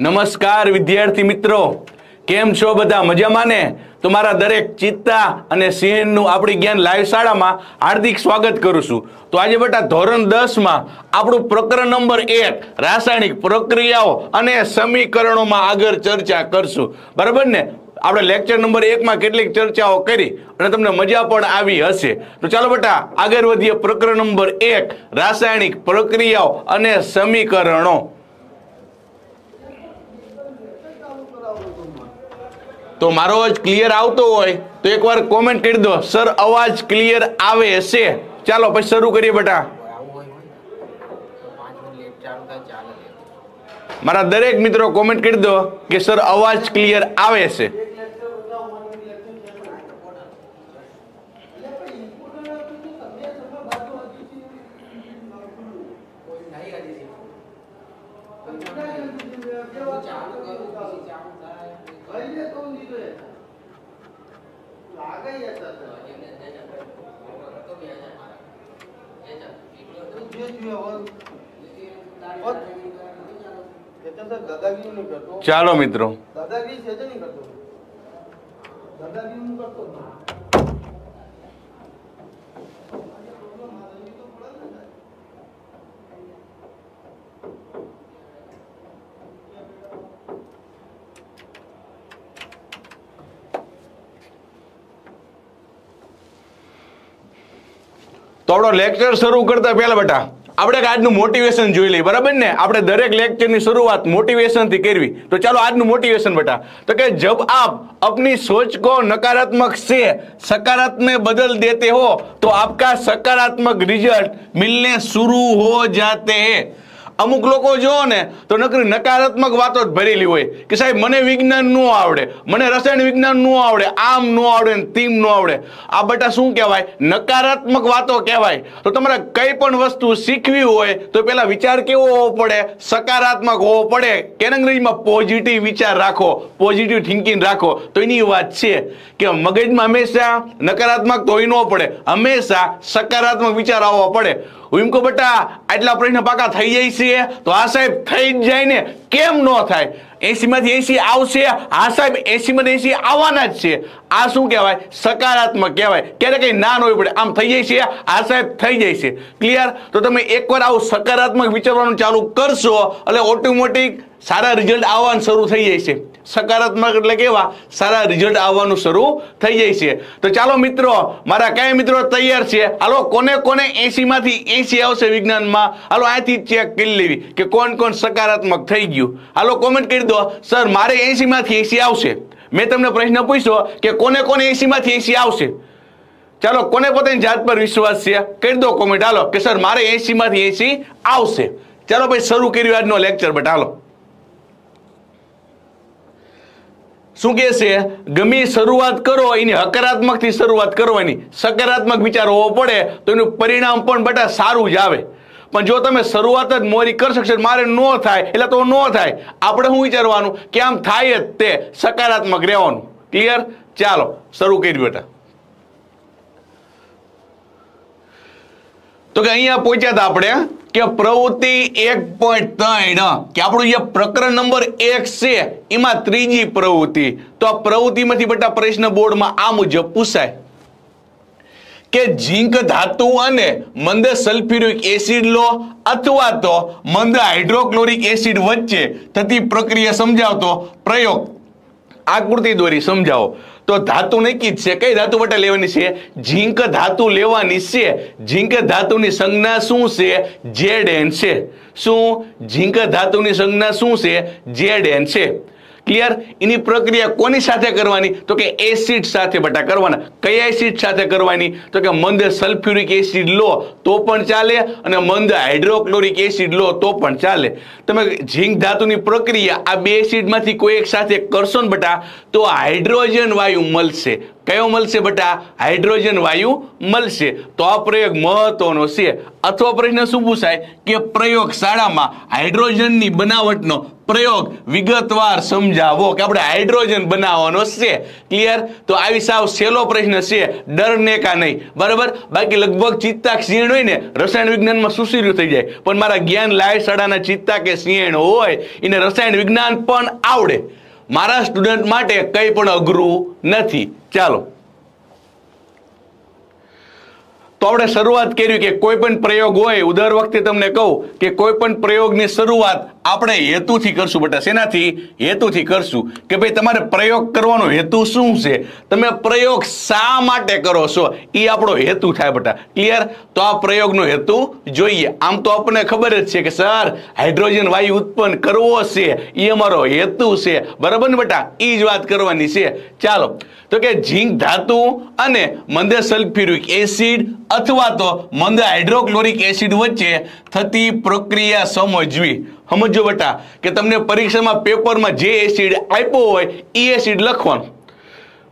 નમસ્કાર વિદ્યાર્થી મિત્રો કેમ છો બધા મજામાં ને તો મારા દરેક ચિત્તા અને સિંહનું આપણી જ્ઞાન લાઈવ શાળામાં હાર્દિક સ્વાગત કરું છું તો આજે બેટા ધોરણ દસમાં આપણું પ્રકરણ નંબર એક રાસાયણિક પ્રક્રિયાઓ અને સમીકરણોમાં આગળ ચર્ચા કરશું બરાબર ને આપણે લેક્ચર નંબર એકમાં કેટલીક ચર્ચાઓ કરી અને તમને મજા પણ આવી હશે તો ચાલો બેટા આગળ વધીએ પ્રકરણ નંબર એક રાસાયણિક પ્રક્રિયાઓ અને સમીકરણો તો મારો અવાજ ક્લિયર આવતો હોય તો એકવાર કોમેન્ટ કરી દો સર અવાજ ક્લિયર આવે છે ચાલો પછી શરૂ કરીએ બેટા મારા દરેક મિત્રો કોમેન્ટ કરી દો કે સર અવાજ ક્લિયર આવે છે ચાલો મિત્રો તો આપણો લેક્ચર શરૂ કરતા પહેલા બેટા આપણે આજનું મોટિવેશન જોઈ લઈએ બરાબર ને આપણે દરેક લેક્ચરની શરૂઆત મોટિવેશનથી કરવી તો ચાલો આજનું મોટિવેશન બેટા તો કે જબ આપ અપની સોચ કો નકારાત્મક છે સકારાત્મક બદલ દેતે હો તો આપકા સકારાત્મક રિઝલ્ટ મિલને શુરૂ હો જાતે હૈ અમુક લોકો જુઓ ને તો નકરી નકારાત્મક વાતો જ ભરેલી હોય કે સાહેબ મને વિજ્ઞાન ન આવડે મને રસાયણ વિજ્ઞાન ન આવડે આમ ન આવડે તીમ ન આવડે આ બધા શું કહેવાય નકારાત્મક વાતો કહેવાય તો તમારે કઈ પણ વસ્તુ શીખવી હોય તો પેલા વિચાર કેવો હોવો પડે સકારાત્મક હોવો પડે કે અંગ્રેજીમાં પોઝિટિવ વિચાર રાખો પોઝિટિવ થિંકિંગ રાખો તો એની વાત છે કે મગજમાં હંમેશા નકારાત્મક તો ન પડે હંમેશા સકારાત્મક વિચાર આવવો પડે વિમકો બટા આટલા પ્રશ્ન પાકા થઈ જાય છે તો આ સાહેબ થઈ જ જાય ને કેમ ન થાય એસીમાંથી એસી આવશે આ સાહેબ એસીમાંથી એસી આવવાના જ છે આ શું કહેવાય સકારાત્મક કહેવાય ક્યારે કંઈ ના ન હોય પડે આમ થઈ જાય છે આ સાહેબ થઈ જાય છે ક્લિયર તો તમે એકવાર આવું સકારાત્મક વિચારવાનું ચાલુ કરશો એટલે ઓટોમેટિક સારા રિઝલ્ટ આવવાનું શરૂ થઈ જાય છે સકારાત્મક એટલે કેવા સારા રિઝલ્ટ આવવાનું શરૂ થઈ જાય છે તો ચાલો મિત્રો મારા કયા મિત્રો તૈયાર છે હાલો કોને કોને એસીમાંથી એસી આવશે વિજ્ઞાનમાં હાલો અહીંથી ચેક કરી લેવી કે કોણ કોણ સકારાત્મક થઈ ગયું હાલો કોમેન્ટ કરી દો સર મારે એસીમાંથી એસી આવશે મેં તમને પ્રશ્ન પૂછ્યો કે કોને કોને એસીમાંથી એસી આવશે ચાલો કોને પોતાની જાત પર વિશ્વાસ છે કરી દો કોમેન્ટ હાલો કે સર મારે એસીમાંથી એસી આવશે ચાલો ભાઈ શરૂ કર્યું આજનો લેક્ચર બટ હાલો શું કે છે ગમી શરૂઆત કરો એની હકારાત્મકથી શરૂઆત કરવાની સકારાત્મક વિચાર હોવો પડે તો એનું પરિણામ પણ બેટા સારું જ આવે પણ જો તમે શરૂઆત જ મોરી કરી શકશો મારે ન થાય એટલે તો ન થાય આપણે શું વિચારવાનું કે આમ થાય જ તે સકારાત્મક રહેવાનું ક્લિયર ચાલો શરૂ કર્યું બેટા તો કે અહીંયા પહોંચ્યા હતા આપણે કે પ્રવૃત્તિ એક પોઈન્ટ ત્રણ કે આપણું જે પ્રકરણ નંબર એક છે એમાં ત્રીજી પ્રવૃત્તિ તો આ પ્રવૃત્તિમાંથી બેટા પ્રશ્ન બોર્ડમાં આ મુજબ પૂછાય કે ઝીંક ધાતુ અને મંદ સલ્ફ્યુરિક એસિડ લો અથવા તો મંદ હાઇડ્રોક્લોરિક એસિડ વચ્ચે થતી પ્રક્રિયા સમજાવતો પ્રયોગ આકૃતિ દોરી સમજાવો તો ધાતુ નક્કી જ છે કઈ ધાતુ માટે લેવાની છે ઝીંક ધાતુ લેવાની છે ઝીંક ધાતુની સંજ્ઞા શું છે જેડ એન છે શું ઝીંક ધાતુની સંજ્ઞા શું છે જેડ એન છે ક્લિયર એની પ્રક્રિયા કોની સાથે કરવાની તો કે એસિડ સાથે બટા કરવાના કયા એસિડ સાથે કરવાની તો કે મંદ સલ્ફ્યુરિક એસિડ લો તો પણ ચાલે અને મંદ હાઇડ્રોક્લોરિક એસિડ લો તો પણ ચાલે તમે ઝીંક ધાતુની પ્રક્રિયા આ બે એસિડમાંથી કોઈ એક સાથે કરશો ને બટા તો હાઇડ્રોજન વાયુ મળશે કયો મળશે બટા હાઇડ્રોજન વાયુ મળશે તો આ પ્રયોગ મહત્વનો છે અથવા પ્રશ્ન શું પૂછાય કે પ્રયોગશાળામાં હાઇડ્રોજનની બનાવટનો પ્રયોગ વિગતવાર સમજાવો કે આપણે હાઇડ્રોજન બનાવવાનો છે ક્લિયર તો આવી સાવ સહેલો પ્રશ્ન છે ડરને કા નહીં બરાબર બાકી લગભગ ચિત્તા ક્ષીણ હોય ને રસાયણ વિજ્ઞાનમાં સુશીર્યું થઈ જાય પણ મારા જ્ઞાન લાય સડાના ચિત્તા કે ક્ષીણ હોય એને રસાયણ વિજ્ઞાન પણ આવડે મારા સ્ટુડન્ટ માટે કંઈ પણ અઘરું નથી ચાલો તો આપણે શરૂઆત કરી કે કોઈ પણ પ્રયોગ હોય ઉદર વખતે તમને કહું કે કોઈ પણ પ્રયોગની શરૂઆત આપણે હેતુથી કરશું બેટા શેનાથી હેતુથી કરશું કે ભાઈ તમારે પ્રયોગ કરવાનો હેતુ શું છે તમે પ્રયોગ શા માટે કરો છો એ આપણો હેતુ થાય બેટા ક્લિયર તો આ પ્રયોગનો હેતુ જોઈએ આમ તો આપણને ખબર જ છે કે સર હાઇડ્રોજન વાયુ ઉત્પન્ન કરવો છે એ અમારો હેતુ છે બરાબર ને બેટા એ જ વાત કરવાની છે ચાલો તો કે ઝીંક ધાતુ અને મંદ સલ્ફ્યુરિક એસિડ અથવા તો મંદ હાઇડ્રોક્લોરિક એસિડ વચ્ચે થતી પ્રક્રિયા સમજવી સમજો બેટા કે તમને પરીક્ષામાં પેપરમાં જે એસિડ આપ્યો હોય એ એસિડ લખવાનું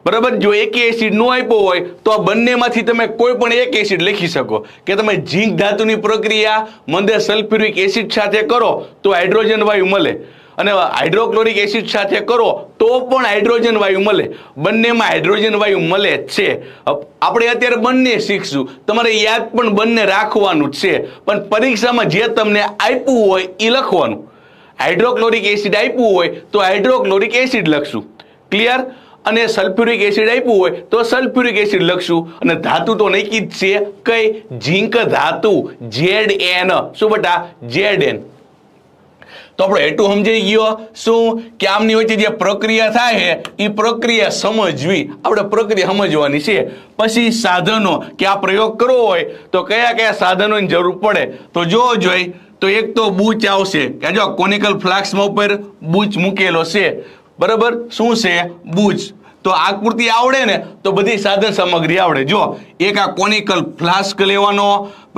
બરાબર જો એક એસિડ નો આપ્યો હોય તો આ બંનેમાંથી તમે કોઈ પણ એક એસિડ લખી શકો કે તમે ઝીંક ધાતુની પ્રક્રિયા મંદે સલ્ફ્યુરિક એસિડ સાથે કરો તો હાઇડ્રોજન વાયુ મળે અને હાઇડ્રોક્લોરિક એસિડ સાથે કરો તો પણ હાઇડ્રોજન વાયુ મળે બંનેમાં હાઇડ્રોજન વાયુ મળે છે આપણે અત્યારે બંને શીખશું તમારે યાદ પણ બંને રાખવાનું છે પણ પરીક્ષામાં જે તમને આપ્યું હોય એ લખવાનું હાઇડ્રોક્લોરિક એસિડ આપ્યું હોય તો હાઇડ્રોક્લોરિક એસિડ લખશું ક્લિયર અને સલ્ફ્યુરિક એસિડ આપ્યું હોય તો સલ્ફ્યુરિક એસિડ લખશું અને ધાતુ તો નક્કી જ છે કઈ ઝીંક ધાતુ જેડ એન શું બટા જેડ એન તો આપણે એટલું સમજાઈ ગયો શું કે આમની વચ્ચે જે પ્રક્રિયા થાય છે એ પ્રક્રિયા સમજવી આપણે પ્રક્રિયા સમજવાની છે પછી સાધનો કે આ પ્રયોગ કરવો હોય તો કયા કયા સાધનોની જરૂર પડે તો જો જોઈ તો એક તો બૂચ આવશે કે જો કોનિકલ ફ્લાક્સમાં ઉપર બૂચ મૂકેલો છે બરાબર શું છે બૂચ તો આકૃતિ આવડે ને તો બધી સાધન સામગ્રી આવડે જો એક આ કોનિકલ ફ્લાસ્ક લેવાનો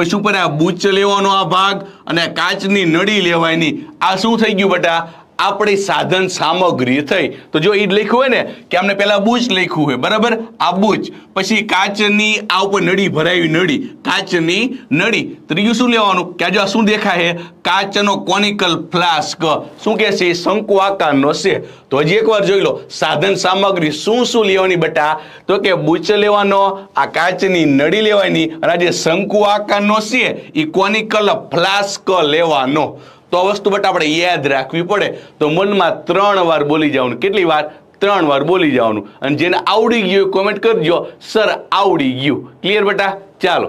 પછી ઉપર આ બુચ લેવાનો આ ભાગ અને કાચની નળી લેવાની આ શું થઈ ગયું બેટા આપણી સાધન સામગ્રી થઈ તો જો એ લખ્યું હોય ને કે આમને પહેલા બુચ લખ્યું હોય બરાબર આ બુચ પછી કાચની આ ઉપર નળી ભરાવી નળી કાચની નળી ત્રીજું શું લેવાનું કે આજે આ શું દેખાય કાચનો કોનિકલ ફ્લાસ્ક શું કે છે શંકુ આકારનો છે તો હજી એકવાર જોઈ લો સાધન સામગ્રી શું શું લેવાની બટા તો કે બુચ લેવાનો આ કાચની નળી લેવાની અને જે શંકુ આકારનો છે એ કોનિકલ ફ્લાસ્ક લેવાનો તો આ વસ્તુ બટ આપણે યાદ રાખવી પડે તો મનમાં ત્રણ વાર બોલી જવાનું કેટલી વાર ત્રણ વાર બોલી જવાનું અને જેને આવડી ગયું કોમેન્ટ કરજો સર આવડી ગયું ક્લિયર બેટા ચાલો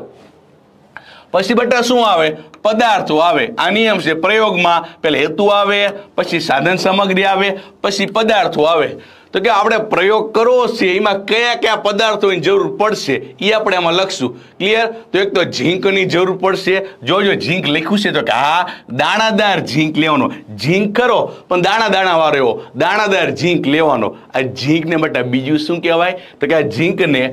પછી બેટા શું આવે પદાર્થો આવે આ નિયમ છે પ્રયોગમાં પેલા હેતુ આવે પછી સાધન સામગ્રી આવે પછી પદાર્થો આવે તો કે આપણે પ્રયોગ કરવો છે એમાં કયા કયા પદાર્થોની જરૂર પડશે એ આપણે આમાં લખશું ક્લિયર તો એક તો ઝીંકની જરૂર પડશે જોજો ઝીંક લખ્યું છે તો કે હા દાણાદાર ઝીંક લેવાનો ઝીંક કરો પણ દાણા દાણાવાળો એવો દાણાદાર ઝીંક લેવાનો આ ઝીંકને બેટા બીજું શું કહેવાય તો કે આ ઝીંકને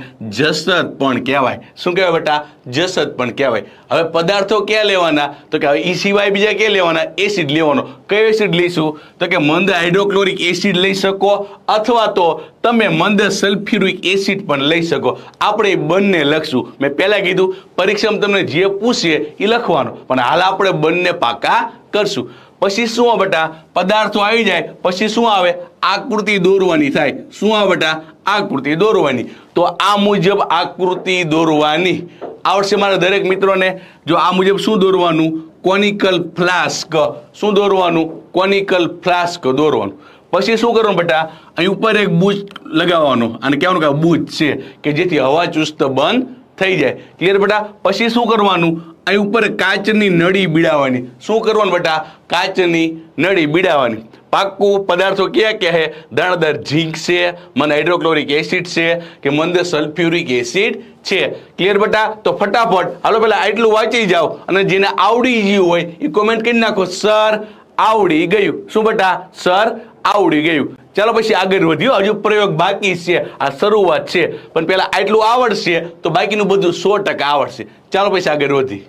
જસત પણ કહેવાય શું કહેવાય બેટા જસદ પણ કહેવાય હવે પદાર્થો ક્યાં લેવાના તો કે હવે એ સિવાય બીજા ક્યાં લેવાના એસિડ લેવાનો કયો એસિડ લઈશું તો કે મંદ હાઇડ્રોક્લોરિક એસિડ લઈ શકો અથવા તો તમે મંદ સલ્ફ્યુરિક એસિડ પણ લઈ શકો આપણે બંને લખશું મેં પહેલાં કીધું પરીક્ષામાં તમને જે પૂછીએ એ લખવાનું પણ હાલ આપણે બંને પાકા કરશું પછી શું બટા પદાર્થો આવી જાય પછી શું આવે આકૃતિ દોરવાની થાય શું આ બટા આકૃતિ દોરવાની તો આ મુજબ આકૃતિ દોરવાની આવડશે મારા દરેક મિત્રોને જો આ મુજબ શું દોરવાનું કોનિકલ ફ્લાસ્ક શું દોરવાનું કોનિકલ ફ્લાસ્ક દોરવાનું પછી શું કરવાનું બેટા અહીં ઉપર એક બૂચ લગાવવાનો અને કહેવાનું કે બૂચ છે કે જેથી હવા ચુસ્ત બંધ થઈ જાય ક્લિયર બેટા પછી શું કરવાનું અહીં ઉપર કાચની નળી બીડાવાની શું કરવાનું બેટા કાચની નળી બીડાવાની પાકું પદાર્થો કયા કયા છે દાણદાર ઝીંક છે મને હાઇડ્રોક્લોરિક એસિડ છે કે મંદ સલ્ફ્યુરિક એસિડ છે ક્લિયર બેટા તો ફટાફટ હાલો પેલા આટલું વાંચી જાઓ અને જેને આવડી ગયું હોય એ કોમેન્ટ કરી નાખો સર આવડી ગયું શું બેટા સર આવડી ગયું ચાલો પછી આગળ વધ્યો હજુ પ્રયોગ બાકી છે આ શરૂઆત છે પણ પેલા આટલું આવડશે તો બાકીનું બધું સો ટકા આવડશે ચાલો પછી આગળ વધી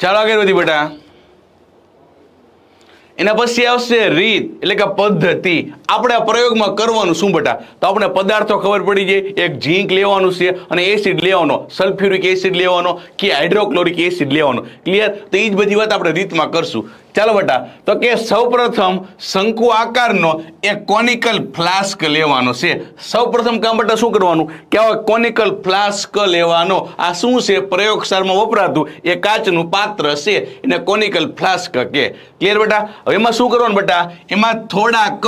ચાલો આગળ વધી બેટા એના પછી આવશે રીત એટલે કે પદ્ધતિ આપણે આ પ્રયોગમાં કરવાનું શું બટા તો આપણે પદાર્થો ખબર પડી જાય એક ઝીંક લેવાનું છે અને એસિડ લેવાનો સલ્ફ્યુરિક એસિડ લેવાનો કે હાઇડ્રોક્લોરિક એસિડ લેવાનો ક્લિયર તો એ જ બધી વાત આપણે રીતમાં કરશું ચાલો બેટા તો કે સૌપ્રથમ શંકુ આકારનો એ કોનિકલ ફ્લાસ્ક લેવાનો છે સૌપ્રથમ કામ બેટા શું કરવાનું કહેવાય કોનિકલ ફ્લાસ્ક લેવાનો આ શું છે પ્રયોગશાળામાં વપરાતું એ કાચનું પાત્ર છે એને કોનિકલ ફ્લાસ્ક કે ક્લિયર બેટા હવે એમાં શું કરવાનું બેટા એમાં થોડાક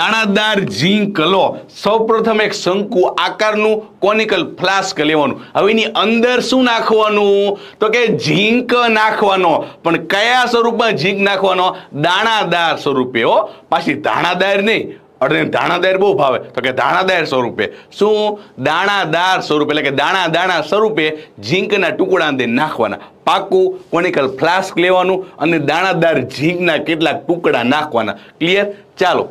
દાણાદાર ઝીંક લો સૌપ્રથમ એક શંકુ આકારનું કોનિકલ ફ્લાસ્ક લેવાનું હવે એની અંદર શું નાખવાનું તો કે ઝીંક નાખવાનો પણ કયા સ્વરૂપમાં ઝીંક નાખવાનો દાણાદાર સ્વરૂપે હો પાછી દાણાદાર નહીં અડધે દાણાદાર બહુ ભાવે તો કે દાણાદાર સ્વરૂપે શું દાણાદાર સ્વરૂપે એટલે કે દાણા દાણા સ્વરૂપે ઝીંકના ટુકડા અંદર નાખવાના પાકું કોનિકલ ફ્લાસ્ક લેવાનું અને દાણાદાર ઝીંકના કેટલાક ટુકડા નાખવાના ક્લિયર ચાલો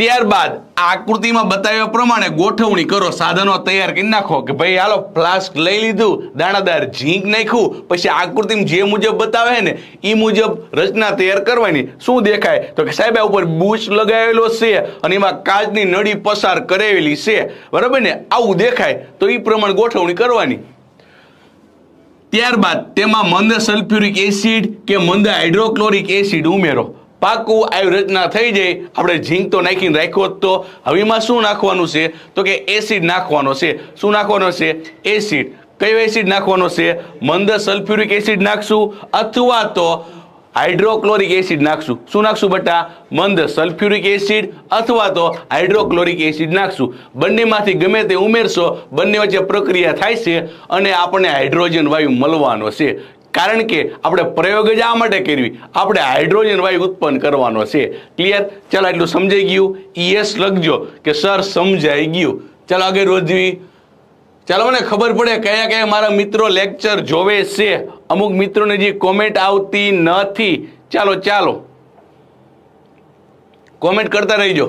ત્યારબાદ આકૃતિમાં બતાવ્યા પ્રમાણે ગોઠવણી કરો સાધનો તૈયાર કરી નાખો કે ભાઈ હાલો ફ્લાસ્ક લઈ લીધું દાણાદાર ઝીંક નાખ્યું પછી આકૃતિમાં જે મુજબ બતાવે ને એ મુજબ રચના તૈયાર કરવાની શું દેખાય તો કે સાહેબ ઉપર બૂચ લગાવેલો છે અને એમાં કાચની નળી પસાર કરેલી છે બરાબર ને આવું દેખાય તો એ પ્રમાણે ગોઠવણી કરવાની ત્યારબાદ તેમાં મંદ સલ્ફ્યુરિક એસિડ કે મંદ હાઇડ્રોક્લોરિક એસિડ ઉમેરો પાકું આવી રચના થઈ જાય આપણે ઝીંક તો નાખીને રાખ્યો તો હવેમાં શું નાખવાનું છે તો કે એસિડ નાખવાનો છે શું નાખવાનો છે એસિડ કયો એસિડ નાખવાનો છે મંદ સલ્ફ્યુરિક એસિડ નાખશું અથવા તો હાઇડ્રોક્લોરિક એસિડ નાખશું શું નાખશું બટા મંદ સલ્ફ્યુરિક એસિડ અથવા તો હાઇડ્રોક્લોરિક એસિડ નાખશું બંનેમાંથી ગમે તે ઉમેરશો બંને વચ્ચે પ્રક્રિયા થાય છે અને આપણને હાઇડ્રોજન વાયુ મળવાનો છે કારણ કે આપણે પ્રયોગ જ આ માટે કરવી આપણે હાઇડ્રોજન વાયુ ઉત્પન્ન કરવાનો છે ક્લિયર ચાલો એટલું સમજાઈ ગયું ઈએસ e લખજો કે સર સમજાઈ ગયું ચાલો આગળ રોજવી ચાલો મને ખબર પડે કયા કયા મારા મિત્રો લેક્ચર જોવે છે અમુક મિત્રોને જે કોમેન્ટ આવતી નથી ચાલો ચાલો કોમેન્ટ કરતા રહીજો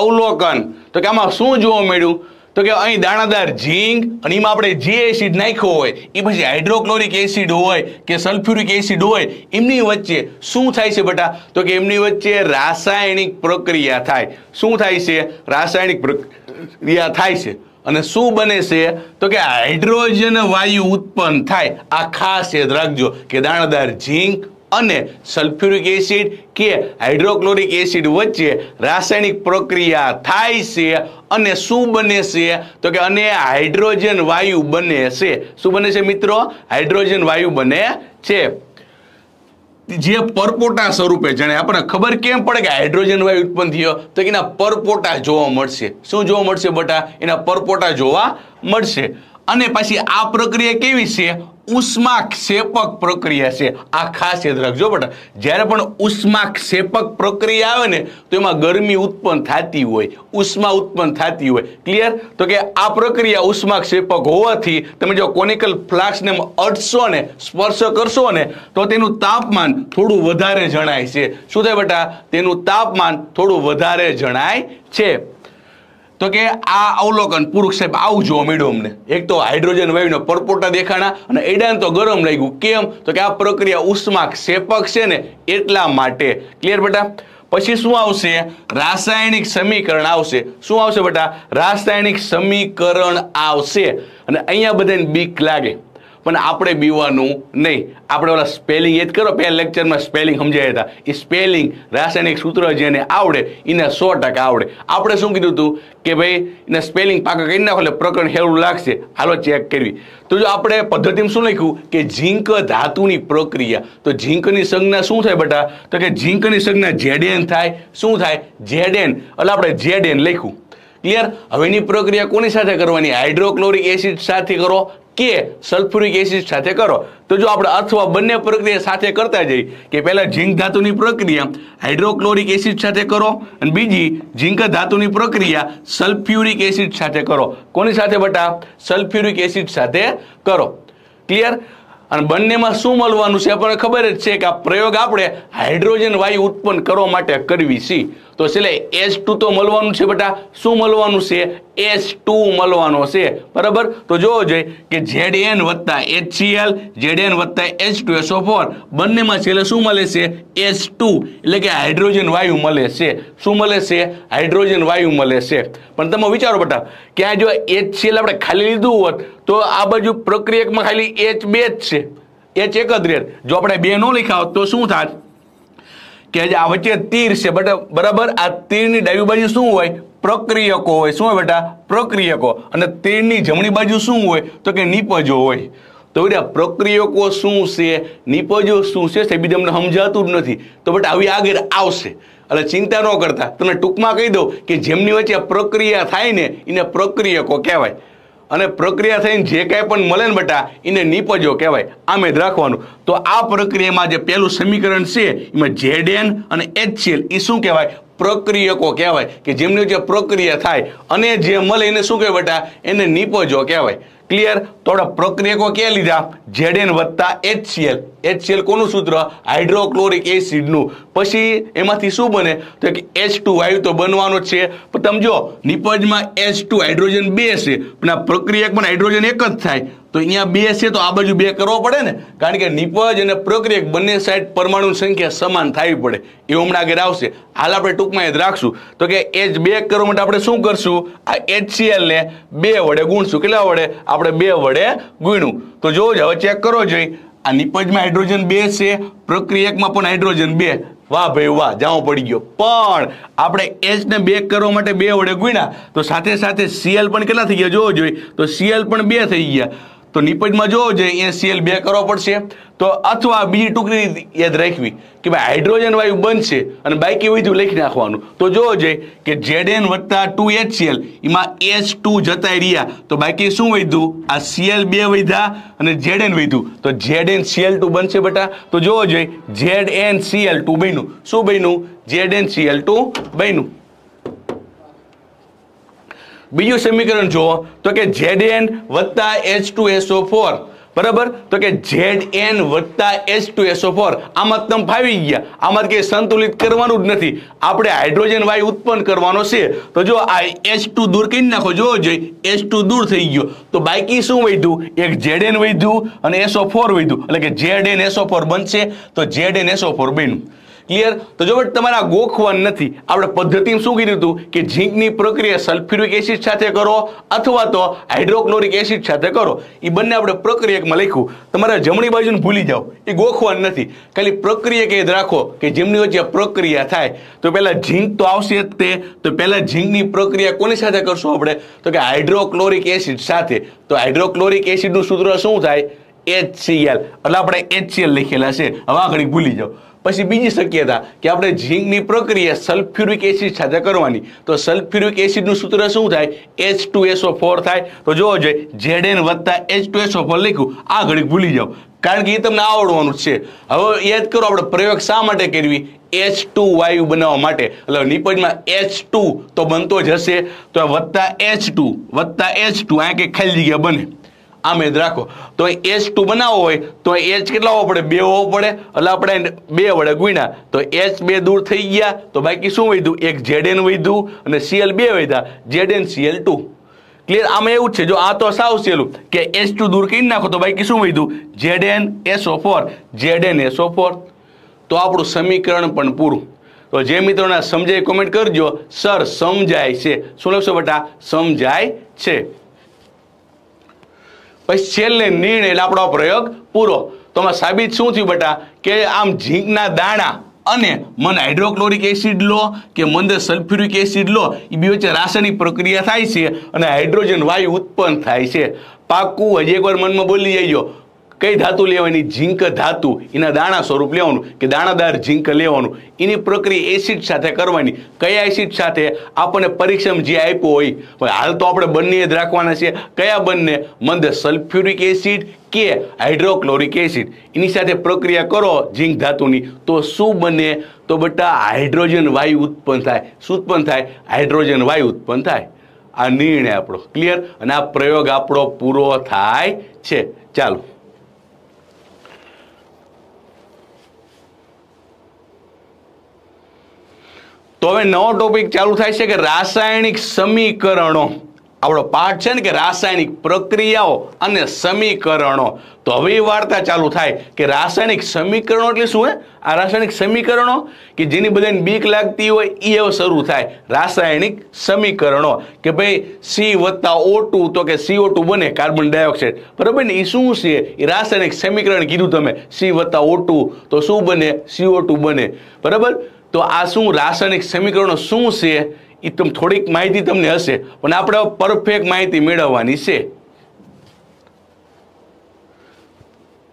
અવલોકન તો કે આમાં શું જોવા મળ્યું તો કે અહીં દાણાદાર ઝીંક અને એમાં આપણે જે એસિડ નાખ્યો હોય એ પછી હાઇડ્રોક્લોરિક એસિડ હોય કે સલ્ફ્યુરિક એસિડ હોય એમની વચ્ચે શું થાય છે બેટા તો કે એમની વચ્ચે રાસાયણિક પ્રક્રિયા થાય શું થાય છે રાસાયણિક પ્રક્રિયા થાય છે અને શું બને છે તો કે હાઇડ્રોજન વાયુ ઉત્પન્ન થાય આ ખાસ યાદ રાખજો કે દાણાદાર ઝીંક અને સલ્ફ્યુરિક એસિડ કે હાઇડ્રોક્લોરિક એસિડ વચ્ચે રાસાયણિક પ્રક્રિયા થાય છે અને શું બને છે તો કે અને હાઇડ્રોજન વાયુ બને છે શું બને છે મિત્રો હાઇડ્રોજન વાયુ બને છે જે પરપોટા સ્વરૂપે જાણે આપણને ખબર કેમ પડે કે હાઇડ્રોજન વાયુ ઉત્પન્ન થયો તો એના પરપોટા જોવા મળશે શું જોવા મળશે બટા એના પરપોટા જોવા મળશે અને પાછી આ પ્રક્રિયા કેવી છે ઉષ્માક્ષેપક પ્રક્રિયા છે આ ખાસ યાદ રાખજો બેટા જ્યારે પણ ઉષ્માક્ષેપક પ્રક્રિયા આવે ને તો એમાં ગરમી ઉત્પન્ન થતી હોય ઉષ્મા ઉત્પન્ન થતી હોય ક્લિયર તો કે આ પ્રક્રિયા ઉષ્માક્ષેપક હોવાથી તમે જો કોનિકલ ફ્લાસ્કને અડશો ને સ્પર્શ કરશો ને તો તેનું તાપમાન થોડું વધારે જણાય છે શું થાય બેટા તેનું તાપમાન થોડું વધારે જણાય છે તો કે આ અવલોકન પુરુષ સાહેબ આવું જોવા મળ્યું અમને એક તો હાઇડ્રોજન વાયુનો પરપોટા દેખાણા અને એડાન તો ગરમ લાગ્યું કેમ તો કે આ પ્રક્રિયા ઉષ્મા ક્ષેપક છે ને એટલા માટે ક્લિયર બેટા પછી શું આવશે રાસાયણિક સમીકરણ આવશે શું આવશે બેટા રાસાયણિક સમીકરણ આવશે અને અહીંયા બધાને બીક લાગે પણ આપણે બીવાનું નહીં આપણે ઓલા સ્પેલિંગ એ જ કરો પહેલા લેક્ચરમાં સ્પેલિંગ સમજાયા હતા એ સ્પેલિંગ રાસાયણિક સૂત્ર જેને આવડે એને સો ટકા આવડે આપણે શું કીધું હતું કે ભાઈ એને સ્પેલિંગ પાકા કરી નાખો એટલે પ્રકરણ હેરું લાગશે હાલો ચેક કરવી તો જો આપણે પદ્ધતિમાં શું લખ્યું કે ઝીંક ધાતુની પ્રક્રિયા તો ઝીંકની સંજ્ઞા શું થાય બેટા તો કે ઝીંકની સંજ્ઞા જેડેન થાય શું થાય જેડેન એટલે આપણે જેડેન લખ્યું ક્લિયર હવેની પ્રક્રિયા કોની સાથે કરવાની હાઇડ્રોક્લોરિક એસિડ સાથે કરો કે સલ્ફ્યુરિક એસિડ સાથે કરો તો જો આપણે અથવા બંને પ્રક્રિયા સાથે કરતા જઈએ કે પહેલાં ઝીંક ધાતુની પ્રક્રિયા હાઇડ્રોક્લોરિક એસિડ સાથે કરો અને બીજી ઝીંક ધાતુની પ્રક્રિયા સલ્ફ્યુરિક એસિડ સાથે કરો કોની સાથે બટા સલ્ફ્યુરિક એસિડ સાથે કરો ક્લિયર અને બંનેમાં શું મળવાનું છે આપણને ખબર જ છે કે આ પ્રયોગ આપણે હાઇડ્રોજન વાયુ ઉત્પન્ન કરવા માટે કરવી છીએ તો છેલ્લે એચ ટુ તો મળવાનું છે બેટા શું મળવાનું છે એચ ટુ મળવાનો છે બરાબર તો જોવો જોઈએ કે ઝેડ એન વત્તા એચ સીએલ ઝેડ એન વત્તા એચ ટુ એસઓ ફોર બંનેમાં છેલ્લે શું મળે છે એચ ટુ એટલે કે હાઇડ્રોજન વાયુ મળે છે શું મળે છે હાઇડ્રોજન વાયુ મળે છે પણ તમે વિચારો બેટા કે આ જો એચ સીએલ આપણે ખાલી લીધું હોત તો આ બાજુ પ્રક્રિયકમાં ખાલી એચ બે જ છે એચ એક જ રેટ જો આપણે બે ન લખ્યા હોત તો શું થાય કે જે આ વચ્ચે તીર છે બટ બરાબર આ તીરની ડાબી બાજુ શું હોય પ્રક્રિયકો હોય શું હોય બેટા પ્રક્રિયકો અને તીરની જમણી બાજુ શું હોય તો કે નિપજો હોય તો બેટા પ્રક્રિયકો શું છે નિપજો શું છે એ બી અમને સમજાતું જ નથી તો બેટા આવી આગળ આવશે એટલે ચિંતા ન કરતા તમને ટૂંકમાં કહી દઉં કે જેમની વચ્ચે પ્રક્રિયા થાય ને એને પ્રક્રિયકો કહેવાય અને પ્રક્રિયા થઈને જે કાંઈ પણ મળે ને બટા એને નીપજો કહેવાય આમે જ રાખવાનું તો આ પ્રક્રિયામાં જે પહેલું સમીકરણ છે એમાં જેડેન અને એચસીએલ એ શું કહેવાય પ્રક્રિયકો કહેવાય કે જેમની જે પ્રક્રિયા થાય અને જે મળે એને શું કહેવાય બટા એને નીપજો કહેવાય ક્લિયર તો આપણે પ્રક્રિયકો ક્યાં લીધા ઝેડએન વત્તા એચસીએલ એચસીએલ કોનું સૂત્ર હાઇડ્રોક્લોરિક એસિડનું પછી એમાંથી શું બને તો કે એચ ટુ વાયુ તો બનવાનો જ છે પણ તમે જો નિપજમાં એચ ટુ હાઇડ્રોજન બે છે પણ આ પણ હાઇડ્રોજન એક જ થાય તો અહીંયા બે છે તો આ બાજુ બે કરવો પડે ને કારણ કે નિપજ અને પ્રક્રિયક બંને સાઈડ પરમાણુ સંખ્યા સમાન થવી પડે એ હમણાં આગળ આવશે હાલ આપણે ટૂંકમાં એ જ રાખશું તો કે એચ બે કરવા માટે આપણે શું કરશું આ HCl ને બે વડે ગુણશું કેટલા વડે આપણે બે વડે ગુણ્યું તો જોજો હવે ચેક કરો જોઈ આ નિપજમાં હાઇડ્રોજન બે છે પ્રક્રિયકમાં પણ હાઇડ્રોજન બે વાહ ભાઈ વાહ જાવો પડી ગયો પણ આપણે એચ ને બે કરવા માટે બે વડે ગુણ્યા તો સાથે સાથે સીએલ પણ કેટલા થઈ ગયા જોવો જોઈએ તો સીએલ પણ બે થઈ ગયા તો નિપજમાં જોવો જોઈએ અહીંયા સીએલ બે કરવો પડશે તો અથવા બીજી ટુકડી યાદ રાખવી કે ભાઈ હાઇડ્રોજન વાયુ બનશે અને બાકી હોય તો લખી નાખવાનું તો જોવો છે કે જેડ એન વત્તા ટુ એચ સીએલ એમાં એચ ટુ જતા રહ્યા તો બાકી શું વધ્યું આ સીએલ બે વધ્યા અને જેડ એન વધ્યું તો જેડ એન સીએલ ટુ બનશે બેટા તો જોવો જોઈએ ઝેડ એન સીએલ ટુ બન્યું શું બન્યું જેડ એન સીએલ ટુ બન્યું બીજું સમીકરણ જુઓ તો કે ઝેડ એન વત્તા એચ ટુ એસો ફોર બરાબર તો કે ઝેડ એન વત્તા એચ ટુ એસો ફોર આમાં તમે ફાવી ગયા આમાં કંઈ સંતુલિત કરવાનું જ નથી આપણે હાઇડ્રોજન વાયુ ઉત્પન્ન કરવાનો છે તો જો આ એચ ટુ દૂર કરી નાખો જોવો જોઈએ એચ ટુ દૂર થઈ ગયો તો બાકી શું વધ્યું એક ઝેડ એન વધ્યું અને એસઓ ફોર વધ્યું એટલે કે ઝેડ એન એસો ફોર બનશે તો ઝેડ એન એસો ફોર બન્યું ક્લિયર તો જો તમારા ગોખવાન નથી આપણે પદ્ધતિમાં શું કીધું હતું કે ઝીંકની પ્રક્રિયા સલ્ફ્યુરિક એસિડ સાથે કરો અથવા તો હાઇડ્રોક્લોરિક એસિડ સાથે કરો એ બંને આપણે પ્રક્રિયકમાં લખ્યું તમારા જમણી બાજુને ભૂલી જાઓ એ ગોખવાન નથી ખાલી પ્રક્રિયક એ રાખો કે જેમની વચ્ચે પ્રક્રિયા થાય તો પહેલાં ઝીંક તો આવશે જ તે તો પહેલાં ઝીંકની પ્રક્રિયા કોની સાથે કરશું આપણે તો કે હાઇડ્રોક્લોરિક એસિડ સાથે તો હાઇડ્રોક્લોરિક એસિડનું સૂત્ર શું થાય એચ એચસીએલ એટલે આપણે એચસીએલ લખેલા છે હવે આગળ ભૂલી જાઓ પછી બીજી શક્યતા કે આપણે ઝીંકની પ્રક્રિયા સલ્ફ્યુરિક એસિડ સાથે કરવાની તો સલ્ફ્યુરિક એસિડનું સૂત્ર શું થાય એચ ટુ એસઓ ફોર થાય તો જોવો જોઈએ જેડેન એન વધતા એચ ટુ એસઓ ફોર લખ્યું આ ઘડીક ભૂલી જાઓ કારણ કે એ તમને આવડવાનું જ છે હવે યાદ કરો આપણે પ્રયોગ શા માટે કરવી એચ ટુ વાયુ બનાવવા માટે એટલે નિપજમાં એચ ટુ તો બનતો જ હશે તો વત્તા એચ ટુ વત્તા એચ ટુ આ કંઈક ખાલી જગ્યા બને આમ યાદ રાખો તો એચ ટુ બનાવવો હોય તો એચ કેટલા હોવો પડે બે હોવો પડે એટલે આપણે બે વડે ગુણ્યા તો એચ બે દૂર થઈ ગયા તો બાકી શું વધ્યું એક જેડ એન વધ્યું અને સીએલ બે વધ્યા Z N Cl two clear આમાં એવું જ છે જો આ તો સાવ સહેલું કે એચ ટુ દૂર કરી નાખો તો બાકી શું વધ્યું Z N SO four Z N SO four તો આપણું સમીકરણ પણ પૂરું તો જે મિત્રોને સમજાય કોમેન્ટ કરજો સર સમજાય છે શું લખશો બેટા સમજાય છે પછી છેલ્લે નીણ એટલે આપણો પ્રયોગ પૂરો તો આમાં સાબિત શું થયું બેટા કે આમ ઝીંકના દાણા અને મન હાઇડ્રોક્લોરિક એસિડ લો કે મંદ સલ્ફ્યુરિક એસિડ લો એ બી વચ્ચે રાસાયણિક પ્રક્રિયા થાય છે અને હાઇડ્રોજન વાયુ ઉત્પન્ન થાય છે પાકું હજી એકવાર મનમાં બોલી જઈજો કઈ ધાતુ લેવાની ઝીંક ધાતુ એના દાણા સ્વરૂપ લેવાનું કે દાણાદાર ઝીંક લેવાનું એની પ્રક્રિયા એસિડ સાથે કરવાની કયા એસિડ સાથે આપણને પરીક્ષમ જે આપ્યો હોય હાલ તો આપણે બંને જ રાખવાના છે કયા બંને મંદ સલ્ફ્યુરિક એસિડ કે હાઇડ્રોક્લોરિક એસિડ એની સાથે પ્રક્રિયા કરો ઝીંક ધાતુની તો શું બને તો બટા હાઇડ્રોજન વાયુ ઉત્પન્ન થાય શું ઉત્પન્ન થાય હાઇડ્રોજન વાયુ ઉત્પન્ન થાય આ નિર્ણય આપણો ક્લિયર અને આ પ્રયોગ આપણો પૂરો થાય છે ચાલો તો હવે નવો ટોપિક ચાલુ થાય છે કે રાસાયણિક સમીકરણો આપણો પાઠ છે ને કે રાસાયણિક પ્રક્રિયાઓ અને સમીકરણો તો હવે વાર્તા ચાલુ થાય કે રાસાયણિક સમીકરણો એટલે શું હે આ રાસાયણિક સમીકરણો કે જેની બધાને બીક લાગતી હોય એ હવે શરૂ થાય રાસાયણિક સમીકરણો કે ભાઈ સી વત્તા ઓ ટુ તો કે સીઓ ટુ બને કાર્બન ડાયોક્સાઇડ બરાબર ને એ શું છે એ રાસાયણિક સમીકરણ કીધું તમે સી વત્તા ઓ ટુ તો શું બને સીઓ ટુ બને બરાબર તો આ શું રાસાયણિક સમીકરણો શું છે એ તમને થોડીક માહિતી તમને હશે પણ આપણે પરફેક્ટ માહિતી મેળવવાની છે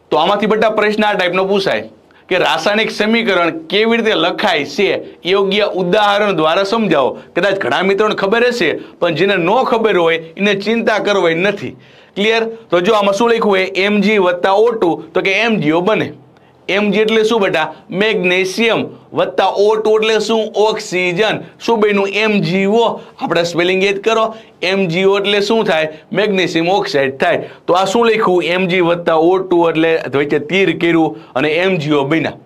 તો આમાંથી બધા પ્રશ્ન આ ટાઈપનો પૂછાય કે રાસાયણિક સમીકરણ કેવી રીતે લખાય છે યોગ્ય ઉદાહરણ દ્વારા સમજાવો કદાચ ઘણા મિત્રોને ખબર હશે પણ જેને ન ખબર હોય એને ચિંતા કરવી નથી ક્લિયર તો જો આમાં શું લખ્યું હોય એમજી વત્તા ઓટું તો કે એમજીઓ બને એમજી એટલે શું બેટા મેગ્નેશિયમ વત્તા ઓ ટુ એટલે શું ઓક્સિજન શું બેનું એમજીઓ આપણે સ્પેલિંગ એ જ કરો એમજીઓ એટલે શું થાય મેગ્નેશિયમ ઓક્સાઇડ થાય તો આ શું લખ્યું એમજી વત્તા ઓ ટુ એટલે વચ્ચે તીર કર્યું અને એમજીઓ બન્યા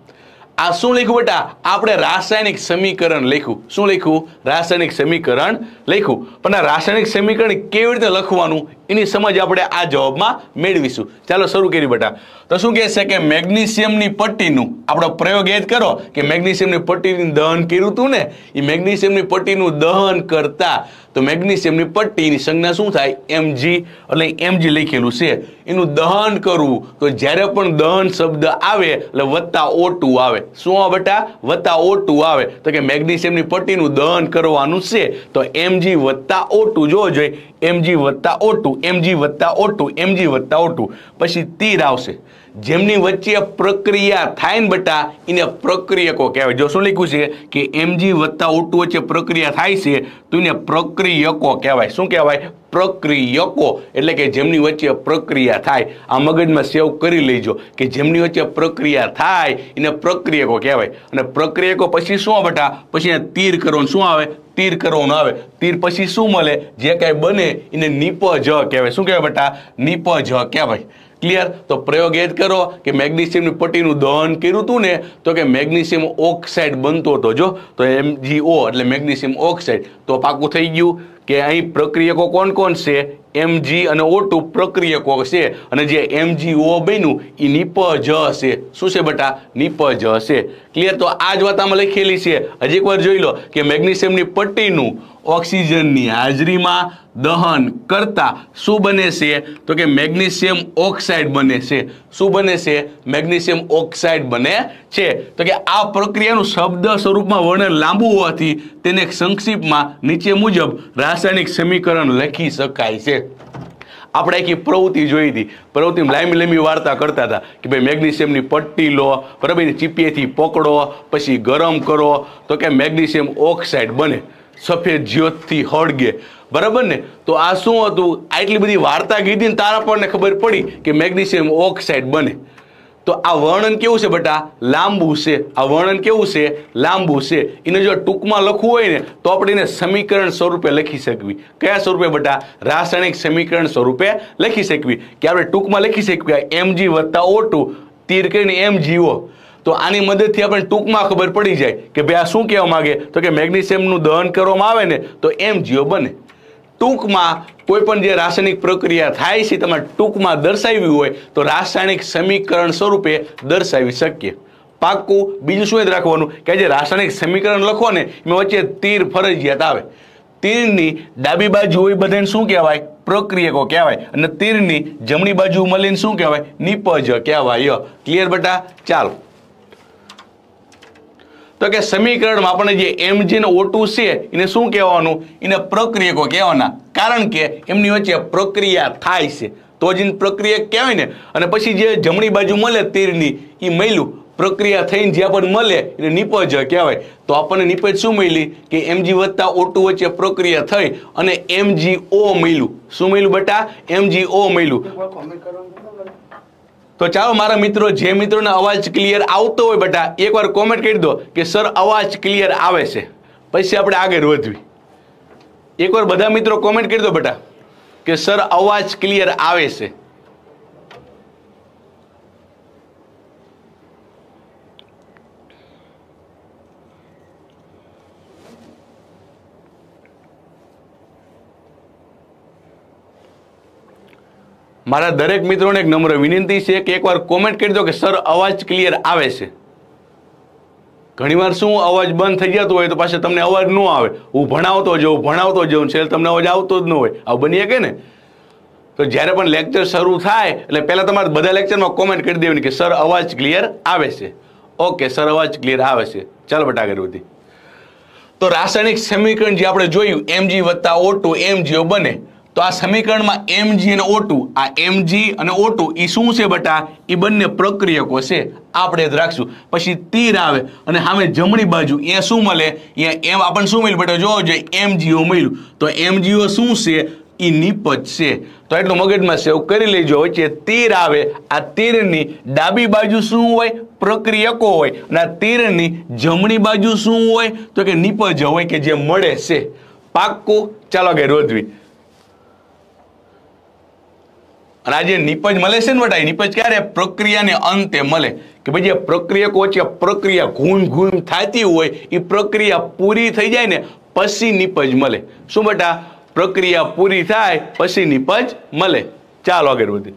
આ શું લખ્યું બેટા આપણે રાસાયણિક સમીકરણ લખ્યું શું લખ્યું રાસાયણિક સમીકરણ લખ્યું પણ આ રાસાયણિક સમીકરણ કેવી રીતે લખવાનું એની સમજ આપણે આ જવાબમાં મેળવીશું ચાલો શરૂ કરી બેટા તો શું કહે છે કે મેગ્નેશિયમની પટ્ટીનું આપણો પ્રયોગ એ જ કરો કે મેગ્નેશિયમની પટ્ટીનું દહન કર્યું હતું ને એ મેગ્નેશિયમની પટ્ટીનું દહન કરતા તો મેગ્નેશિયમની પટ્ટીની સંજ્ઞા શું થાય એમજી એટલે એમજી લખેલું છે એનું દહન કરવું તો જ્યારે પણ દહન શબ્દ આવે એટલે વત્તા ઓટું આવે શું આ બેટા વત્તા ઓટું આવે તો કે મેગ્નેશિયમની પટ્ટીનું દહન કરવાનું છે તો એમજી વત્તા ઓટું જોવો જોઈએ એમજી વત્તા ઓટું એમજી વત્તા ઓટું એમજી વત્તા ઓટું પછી તીર આવશે જેમની વચ્ચે પ્રક્રિયા થાય ને બટા એને પ્રક્રિયકો કહેવાય જો શું લખ્યું છે કે એમજી વત્તા ઓટું વચ્ચે પ્રક્રિયા થાય છે તો એને પ્રક્રિયકો કહેવાય શું કહેવાય પ્રક્રિયકો એટલે કે જેમની વચ્ચે પ્રક્રિયા થાય આ મગજમાં સેવ કરી લેજો કે જેમની વચ્ચે પ્રક્રિયા થાય એને પ્રક્રિયકો કહેવાય અને પ્રક્રિયકો પછી શું બટા પછી તીર કરવાનું શું આવે તીર કરવાનું આવે તીર પછી શું મળે જે કાંઈ બને એને નિપજ કહેવાય શું કહેવાય બટા નિપજ કહેવાય ક્લિયર તો પ્રયોગ એ જ કરો કે મેગ્નેશિયમની પટ્ટીનું દહન કર્યું હતું ને તો કે મેગ્નેશિયમ ઓક્સાઇડ બનતો હતો જો તો એમ જી ઓ એટલે મેગ્નેશિયમ ઓક્સાઇડ તો પાકું થઈ ગયું કે અહીં પ્રક્રિયકો કોણ કોણ છે એમજી અને ઓટુ પ્રક્રિયકો છે અને જે ઓ બન્યું એ નિપજ હશે શું છે બટા નિપજ હશે ક્લિયર તો આ જ વાત આમાં લખેલી છે હજી એકવાર જોઈ લો કે મેગ્નેશિયમની પટ્ટીનું ઓક્સિજનની હાજરીમાં દહન કરતા શું બને છે તો કે મેગ્નેશિયમ ઓક્સાઇડ બને છે શું બને છે મેગ્નેશિયમ ઓક્સાઇડ બને છે તો કે આ પ્રક્રિયાનું શબ્દ સ્વરૂપમાં વર્ણન લાંબુ હોવાથી તેને સંક્ષિપ્તમાં નીચે મુજબ રાસાયણિક સમીકરણ લખી શકાય છે આપણે એક પ્રવૃત્તિ જોઈ હતી પ્રવૃત્તિ લાંબી લાંબી વાર્તા કરતા હતા કે ભાઈ મેગ્નેશિયમની પટ્ટી લો બરાબર એની ચીપીએથી પકડો પછી ગરમ કરો તો કે મેગ્નેશિયમ ઓક્સાઇડ બને સફેદ જ્યોતથી હળગે બરાબર ને તો આ શું હતું આટલી બધી વાર્તા કીધી ને તારા પણ ખબર પડી કે મેગ્નેશિયમ ઓક્સાઇડ બને તો આ વર્ણન કેવું છે બેટા લાંબુ છે આ વર્ણન કેવું છે લાંબુ છે એને જો ટૂંકમાં લખવું હોય ને તો આપણે એને સમીકરણ સ્વરૂપે લખી શકવી કયા સ્વરૂપે બેટા રાસાયણિક સમીકરણ સ્વરૂપે લખી શકવી કે આપણે ટૂંકમાં લખી શકીએ એમજી વત્તા ઓટુ તીર કરીને એમ જીવો તો આની મદદથી આપણે ટૂંકમાં ખબર પડી જાય કે ભાઈ આ શું કહેવા માગે તો કે મેગ્નેશિયમનું દહન કરવામાં આવે ને તો એમ જીઓ બને ટૂંકમાં કોઈ પણ જે રાસાયણિક પ્રક્રિયા થાય છે તેમાં ટૂંકમાં દર્શાવી હોય તો રાસાયણિક સમીકરણ સ્વરૂપે દર્શાવી શકીએ પાક્કું બીજું શું યાદ રાખવાનું કે જે રાસાયણિક સમીકરણ લખો ને એમાં વચ્ચે તીર ફરજિયાત આવે તીરની ડાબી બાજુ હોય બધાને શું કહેવાય પ્રક્રિયકો કહેવાય અને તીરની જમણી બાજુ મળીને શું કહેવાય નિપજ કહેવાય ક્લિયર બટા ચાલો તો કે સમીકરણમાં આપણે જે એમજી ને ઓટુ છે એને શું કહેવાનું એને પ્રક્રિયકો કહેવાના કારણ કે એમની વચ્ચે પ્રક્રિયા થાય છે તો જ પ્રક્રિયક કહેવાય ને અને પછી જે જમણી બાજુ મળે તીરની એ મળ્યું પ્રક્રિયા થઈને જે આપણને મળે એને નિપજ કહેવાય તો આપણને નિપજ શું મળી કે એમજી વધતા ઓટુ વચ્ચે પ્રક્રિયા થઈ અને એમજી ઓ મળ્યું શું મળ્યું બટા એમજી ઓ મળ્યું તો ચાલો મારા મિત્રો જે મિત્રોને અવાજ ક્લિયર આવતો હોય બેટા એકવાર કોમેન્ટ કરી દો કે સર અવાજ ક્લિયર આવે છે પછી આપણે આગળ વધવી એકવાર બધા મિત્રો કોમેન્ટ કરી દો બેટા કે સર અવાજ ક્લિયર આવે છે મારા દરેક મિત્રોને એક નમ્ર વિનંતી છે કે એકવાર કોમેન્ટ કરી દો કે સર અવાજ ક્લિયર આવે છે ઘણીવાર શું અવાજ બંધ થઈ જતો હોય તો પાસે તમને અવાજ ન આવે હું ભણાવતો જઉં ભણાવતો જઉં છે તમને અવાજ આવતો જ ન હોય આવું બની શકે ને તો જ્યારે પણ લેક્ચર શરૂ થાય એટલે પહેલાં તમારે બધા લેક્ચરમાં કોમેન્ટ કરી દેવાની કે સર અવાજ ક્લિયર આવે છે ઓકે સર અવાજ ક્લિયર આવે છે ચાલો બટા આગળ તો રાસાયણિક સમીકરણ જે આપણે જોયું એમજી વત્તા ઓટો એમ જીઓ બને તો આ સમીકરણમાં એમજી અને ઓટુ આ એમજી અને ઓટુ એ શું છે બટા એ બંને પ્રક્રિયકો છે આપણે જ રાખશું પછી તીર આવે અને સામે જમણી બાજુ એ શું મળે એ એમ આપણને શું મળ્યું બેટા જોવો જોઈએ એમજીઓ મળ્યું તો એમજીઓ શું છે એ નિપજ છે તો એટલું મગજમાં સેવ કરી લેજો વચ્ચે તીર આવે આ તીરની ડાબી બાજુ શું હોય પ્રક્રિયકો હોય અને આ તીરની જમણી બાજુ શું હોય તો કે નિપજ હોય કે જે મળે છે પાક્કું ચાલો કે રોજવી અને આજે નીપજ મળે છે ને વટાય નીપજ ક્યારે પ્રક્રિયાને અંતે મળે કે ભાઈ જે પ્રક્રિયકો વચ્ચે પ્રક્રિયા ઘૂમ ઘૂમ થતી હોય એ પ્રક્રિયા પૂરી થઈ જાય ને પછી નીપજ મળે શું બેટા પ્રક્રિયા પૂરી થાય પછી નીપજ મળે ચાલો આગળ વધી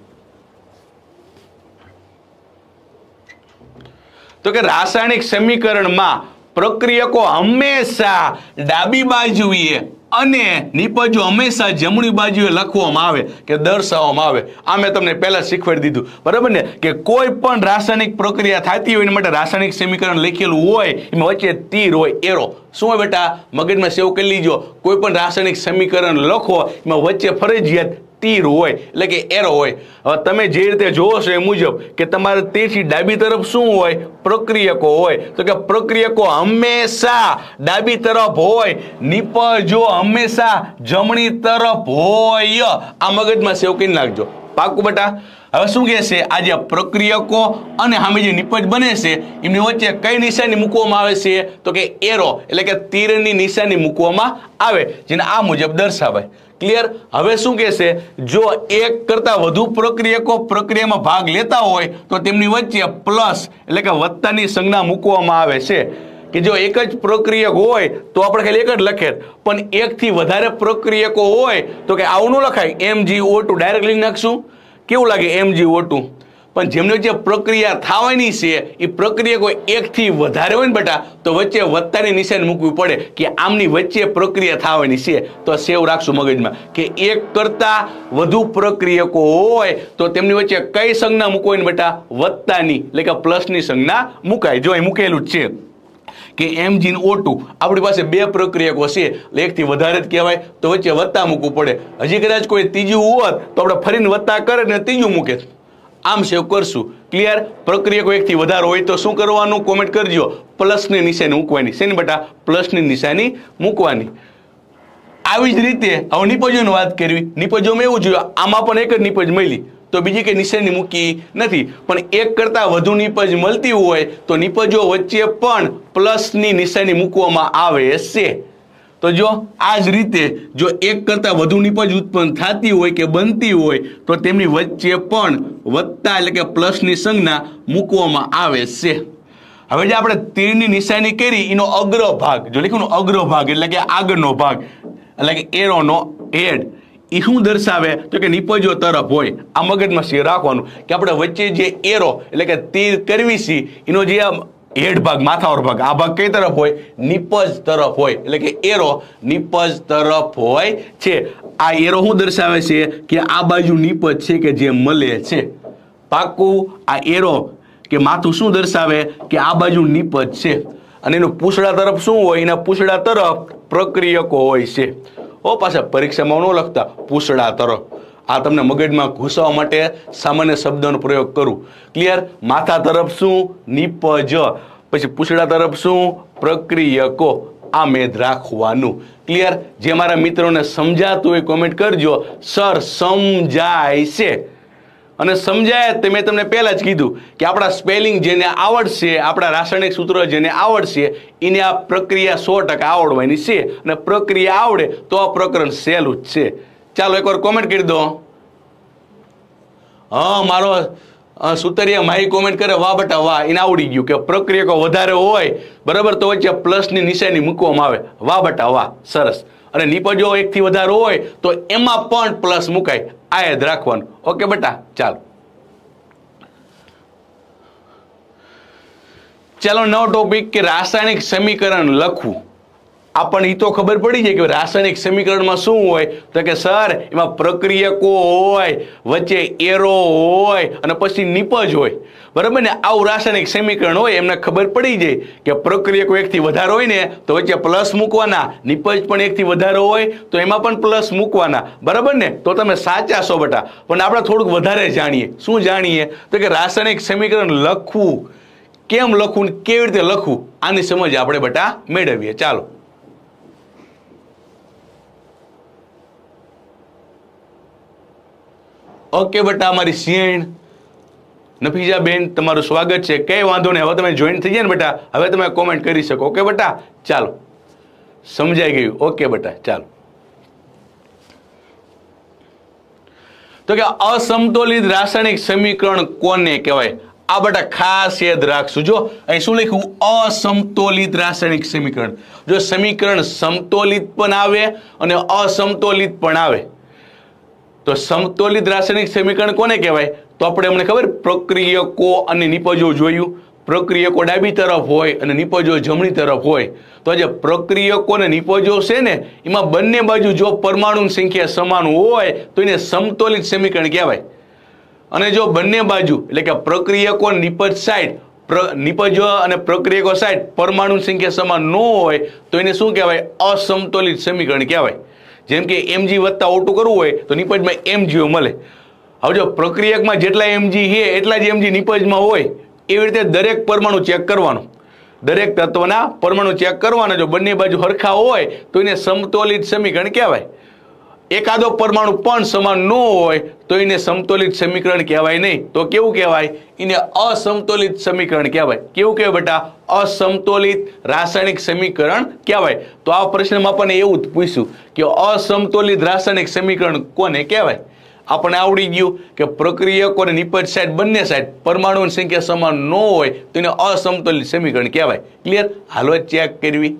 તો કે રાસાયણિક સમીકરણમાં પ્રક્રિયકો હંમેશા ડાબી બાજુએ અને નિપજો હંમેશા જમણી બાજુએ લખવામાં આવે કે દર્શાવવામાં આવે આ મેં તમને પહેલાં શીખવાડી દીધું બરાબર ને કે કોઈ પણ રાસાયણિક પ્રક્રિયા થતી હોય એના માટે રાસાયણિક સમીકરણ લખેલું હોય એમાં વચ્ચે તીર હોય એરો શું હોય બેટા મગજમાં સેવ કરી લીજો કોઈ પણ રાસાયણિક સમીકરણ લખો એમાં વચ્ચે ફરજિયાત તીર હોય એટલે કે એરો હોય હવે તમે જે રીતે જોવો છો એ મુજબ કે તમારે તેથી ડાબી તરફ શું હોય પ્રક્રિયકો હોય તો કે પ્રક્રિયકો હંમેશા ડાબી તરફ હોય નિપજ જો હંમેશા જમણી તરફ હોય આ મગજમાં સેવ કરી નાખજો પાકું બટા હવે શું કહે છે આ જે પ્રક્રિયકો અને સામે જે નિપજ બને છે એમની વચ્ચે કઈ નિશાની મૂકવામાં આવે છે તો કે એરો એટલે કે તીરની નિશાની મૂકવામાં આવે જેને આ મુજબ દર્શાવાય ક્લિયર હવે શું કહેશે જો એક કરતાં વધુ પ્રક્રિયકો પ્રક્રિયામાં ભાગ લેતા હોય તો તેમની વચ્ચે પ્લસ એટલે કે વત્તાની સંજ્ઞા મૂકવામાં આવે છે કે જો એક જ પ્રક્રિયક હોય તો આપણે ખાલી એક જ લખે પણ એકથી વધારે પ્રક્રિયકો હોય તો કે આવું ન લખાય એમ જી ઓ ટુ ડાયરેક્ટલી નાખશું કેવું લાગે એમ જી ઓ ટુ પણ જેમને જે પ્રક્રિયા થવાની છે એ પ્રક્રિયા કોઈ એકથી વધારે હોય ને બેટા તો વચ્ચે વત્તાની નિશાન મૂકવી પડે કે આમની વચ્ચે પ્રક્રિયા થવાની છે તો સેવ રાખશું મગજમાં કે એક કરતાં વધુ પ્રક્રિયકો હોય તો તેમની વચ્ચે કઈ સંજ્ઞા મૂકવી ને બેટા વત્તાની એટલે કે પ્લસની સંજ્ઞા મૂકાય જો અહીં મૂકેલું જ છે કે એમ જીન ઓ ટુ આપણી પાસે બે પ્રક્રિયકો છે એટલે એકથી વધારે જ કહેવાય તો વચ્ચે વત્તા મૂકવું પડે હજી કદાચ કોઈ ત્રીજું હોત તો આપણે ફરીને વત્તા કરે ને ત્રીજું મૂકે આમ સેવ કરશું ક્લિયર પ્રક્રિયા કોઈ એકથી વધારે હોય તો શું કરવાનું કોમેન્ટ કરજો પ્લસની નિશાની મૂકવાની શેની બટા પ્લસની નિશાની મૂકવાની આવી જ રીતે હવે નિપજોની વાત કરવી નિપજોમાં એવું જોયું આમાં પણ એક જ નિપજ મળી તો બીજી કંઈ નિશાની મૂકી નથી પણ એક કરતાં વધુ નિપજ મળતી હોય તો નિપજો વચ્ચે પણ પ્લસની નિશાની મૂકવામાં આવે છે તો જો આ જ રીતે જો એક કરતાં વધુ નિપજ ઉત્પન્ન થતી હોય કે બનતી હોય તો તેમની વચ્ચે પણ વધતા એટલે કે પ્લસની સંજ્ઞા મૂકવામાં આવે છે હવે જે આપણે તીરની નિશાની કરી એનો અગ્ર ભાગ જો લખ્યું અગ્રભાગ એટલે કે આગળનો ભાગ એટલે કે એરોનો હેડ એ શું દર્શાવે તો કે નિપજો તરફ હોય આ મગજમાં છે રાખવાનું કે આપણે વચ્ચે જે એરો એટલે કે તીર કરવી છે એનો જે હેડ ભાગ માથાવર ભાગ આ ભાગ કઈ તરફ હોય નિપજ તરફ હોય એટલે કે એરો નિપજ તરફ હોય છે આ એરો શું દર્શાવે છે કે આ બાજુ નિપજ છે કે જે મળે છે પાકું આ એરો કે માથું શું દર્શાવે કે આ બાજુ નિપજ છે અને એનું પૂછડા તરફ શું હોય એના પૂછડા તરફ પ્રક્રિયકો હોય છે ઓ પાછા પરીક્ષામાં ન લખતા પૂછડા તરફ આ તમને મગજમાં ઘૂસવા માટે સામાન્ય શબ્દનો પ્રયોગ કરું ક્લિયર માથા તરફ શું નિપજ પછી પૂછડા તરફ શું પ્રક્રિયકો આ મેદ રાખવાનું ક્લિયર જે મારા મિત્રોને સમજાતું હોય કોમેન્ટ કરજો સર સમજાય છે અને સમજાય તે મેં તમને પહેલાં જ કીધું કે આપણા સ્પેલિંગ જેને આવડશે આપણા રાસાયણિક સૂત્રો જેને આવડશે એને આ પ્રક્રિયા સો ટકા આવડવાની છે અને પ્રક્રિયા આવડે તો આ પ્રકરણ સહેલું જ છે ચાલો એકવાર કોમેન્ટ કરી દો હા મારો સુતરિયા માહી કોમેન્ટ કરે વાહ બટા વાહ એને આવડી ગયું કે પ્રક્રિયકો વધારે હોય બરાબર તો વચ્ચે પ્લસની નિશાની મૂકવામાં આવે વાહ બટા વાહ સરસ અને નિપજો એકથી વધારે હોય તો એમાં પણ પ્લસ મુકાય આ યાદ રાખવાનું ઓકે બટા ચાલો ચાલો નવો ટોપિક કે રાસાયણિક સમીકરણ લખવું આપણને એ તો ખબર પડી જાય કે રાસાયણિક સમીકરણમાં શું હોય તો કે સર એમાં પ્રક્રિયકો હોય વચ્ચે એરો હોય અને પછી નિપજ હોય બરાબર ને આવું રાસાયણિક સમીકરણ હોય એમને ખબર પડી જાય કે પ્રક્રિયકો એકથી વધારે હોય ને તો વચ્ચે પ્લસ મૂકવાના નિપજ પણ એકથી વધારે હોય તો એમાં પણ પ્લસ મૂકવાના બરાબર ને તો તમે સાચા છો બેટા પણ આપણે થોડુંક વધારે જાણીએ શું જાણીએ તો કે રાસાયણિક સમીકરણ લખવું કેમ લખવું કેવી રીતે લખવું આની સમજ આપણે બેટા મેળવીએ ચાલો ઓકે બટા અમારી સિયણ નફીજા બેન તમારું સ્વાગત છે કંઈ વાંધો નહીં હવે તમે જોઈન થઈ જાય ને બેટા હવે તમે કોમેન્ટ કરી શકો ઓકે બટા ચાલો સમજાઈ ગયું ઓકે બટા ચાલો તો કે અસમતોલિત રાસાયણિક સમીકરણ કોને કહેવાય આ બટા ખાસ યાદ રાખશું જો અહીં શું લખ્યું અસમતોલિત રાસાયણિક સમીકરણ જો સમીકરણ સમતોલિત પણ આવે અને અસમતોલિત પણ આવે તો સમતોલિત રાસાયણિક સમીકરણ કોને કહેવાય તો આપણે અમને ખબર પ્રક્રિયકો અને નિપજો જોયું પ્રક્રિયકો ડાબી તરફ હોય અને નિપજો જમણી તરફ હોય તો જે પ્રક્રિયકો અને નિપજો છે ને એમાં બંને બાજુ જો પરમાણુ સંખ્યા સમાન હોય તો એને સમતોલિત સમીકરણ કહેવાય અને જો બંને બાજુ એટલે કે પ્રક્રિયકો નિપજ સાઈડ નિપજો અને પ્રક્રિયકો સાઈડ પરમાણુ સંખ્યા સમાન ન હોય તો એને શું કહેવાય અસમતોલિત સમીકરણ કહેવાય જેમ કે એમજી વધતા ઓટું કરવું હોય તો નિપજમાં એમજીઓ મળે હવે જો પ્રક્રિયકમાં જેટલા એમજી છે એટલા જ એમજી નિપજમાં હોય એવી રીતે દરેક પરમાણુ ચેક કરવાનું દરેક તત્વના પરમાણુ ચેક કરવાના જો બંને બાજુ હરખા હોય તો એને સમતોલિત સમીકરણ કહેવાય એકાદો પરમાણુ પણ સમાન ન હોય તો એને સમતોલિત સમીકરણ કહેવાય નહીં તો કેવું કહેવાય એને અસમતોલિત સમીકરણ કહેવાય કેવું કહેવાય બેટા અસમતોલિત રાસાયણિક સમીકરણ કહેવાય તો આ પ્રશ્નમાં પણ એવું જ પૂછ્યું કે અસમતોલિત રાસાયણિક સમીકરણ કોને કહેવાય આપણને આવડી ગયું કે પ્રક્રિયક અને નિપજ સાઈડ બંને સાઈડ પરમાણુની સંખ્યા સમાન ન હોય તો એને અસમતોલિત સમીકરણ કહેવાય ક્લિયર હાલો ચેક કરવી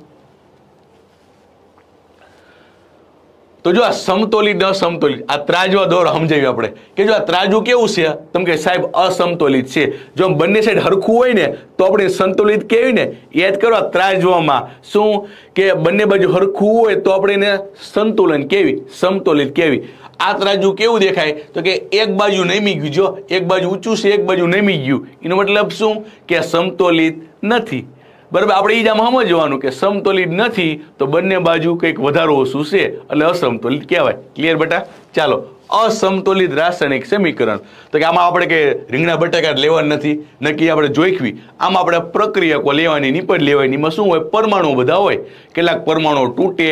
તો જો આ સમતોલી અસમતોલિત આ ત્રાજવા દોર સમજાવી આપણે કે જો આ ત્રાજુ કેવું છે તમે કે સાહેબ અસમતોલિત છે જો બંને સાઈડ હરખું હોય ને તો આપણે સંતુલિત કેવી ને યાદ કરો ત્રાજવામાં શું કે બંને બાજુ હરખું હોય તો આપણે એને સંતુલન કેવી સમતોલિત કેવી આ ત્રાજુ કેવું દેખાય તો કે એક બાજુ નમી ગયું જો એક બાજુ ઊંચું છે એક બાજુ નમી ગયું એનો મતલબ શું કે સમતોલિત નથી બરાબર આપણે એ જ આમ સમજવાનું કે સમતોલિત નથી તો બંને બાજુ કંઈક વધારો ઓછું છે એટલે અસમતોલિત કહેવાય ક્લિયર બેટા ચાલો અસમતોલિત રાસાયણિક સમીકરણ તો કે આમાં આપણે કે રીંગણા બટાકા લેવા નથી નક્કી આપણે જોખવી આમાં આપણે પ્રક્રિયકો લેવાની નીપજ લેવાની એમાં શું હોય પરમાણુ બધા હોય કેટલાક પરમાણુઓ તૂટે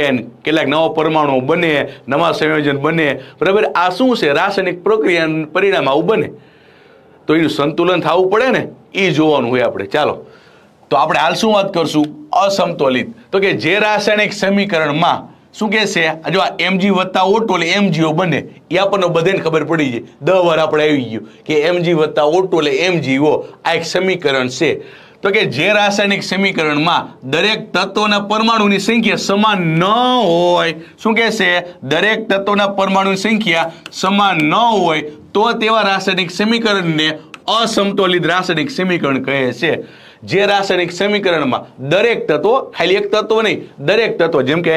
કેટલાક નવા પરમાણુઓ બને નવા સંયોજન બને બરાબર આ શું છે રાસાયણિક પ્રક્રિયાનું પરિણામ આવું બને તો એનું સંતુલન થવું પડે ને એ જોવાનું હોય આપણે ચાલો તો આપણે હાલ શું વાત કરશું અસમતોલિત તો કે જે રાસાયણિક સમીકરણમાં શું કહેશે જો આ એમજી વત્તા ઓ ટોલે એમજીઓ બને એ આપણને બધાને ખબર પડી જાય દર વાર આપણે આવી ગયું કે એમજી વત્તા ઓ ટોલે એમજીઓ આ એક સમીકરણ છે તો કે જે રાસાયણિક સમીકરણમાં દરેક તત્વના પરમાણુની સંખ્યા સમાન ન હોય શું છે દરેક તત્વના પરમાણુની સંખ્યા સમાન ન હોય તો તેવા રાસાયણિક સમીકરણને અસમતોલિત રાસાયણિક સમીકરણ કહે છે જે રાસાયણિક સમીકરણમાં દરેક તત્વો ખાલી એક તત્વ નહીં દરેક તત્વ જેમ કે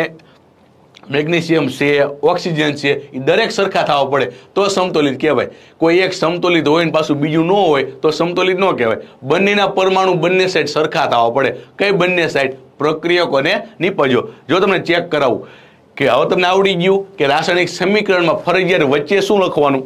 મેગ્નેશિયમ છે ઓક્સિજન છે એ દરેક સરખા થવા પડે તો સમતોલિત કહેવાય કોઈ એક સમતોલિત હોય ને પાછું બીજું ન હોય તો સમતોલિત ન કહેવાય બંનેના પરમાણુ બંને સાઈડ સરખા થવા પડે કઈ બંને સાઈડ પ્રક્રિયકોને નીપજો જો તમને ચેક કરાવું કે હવે તમને આવડી ગયું કે રાસાયણિક સમીકરણમાં ફરજિયાત વચ્ચે શું લખવાનું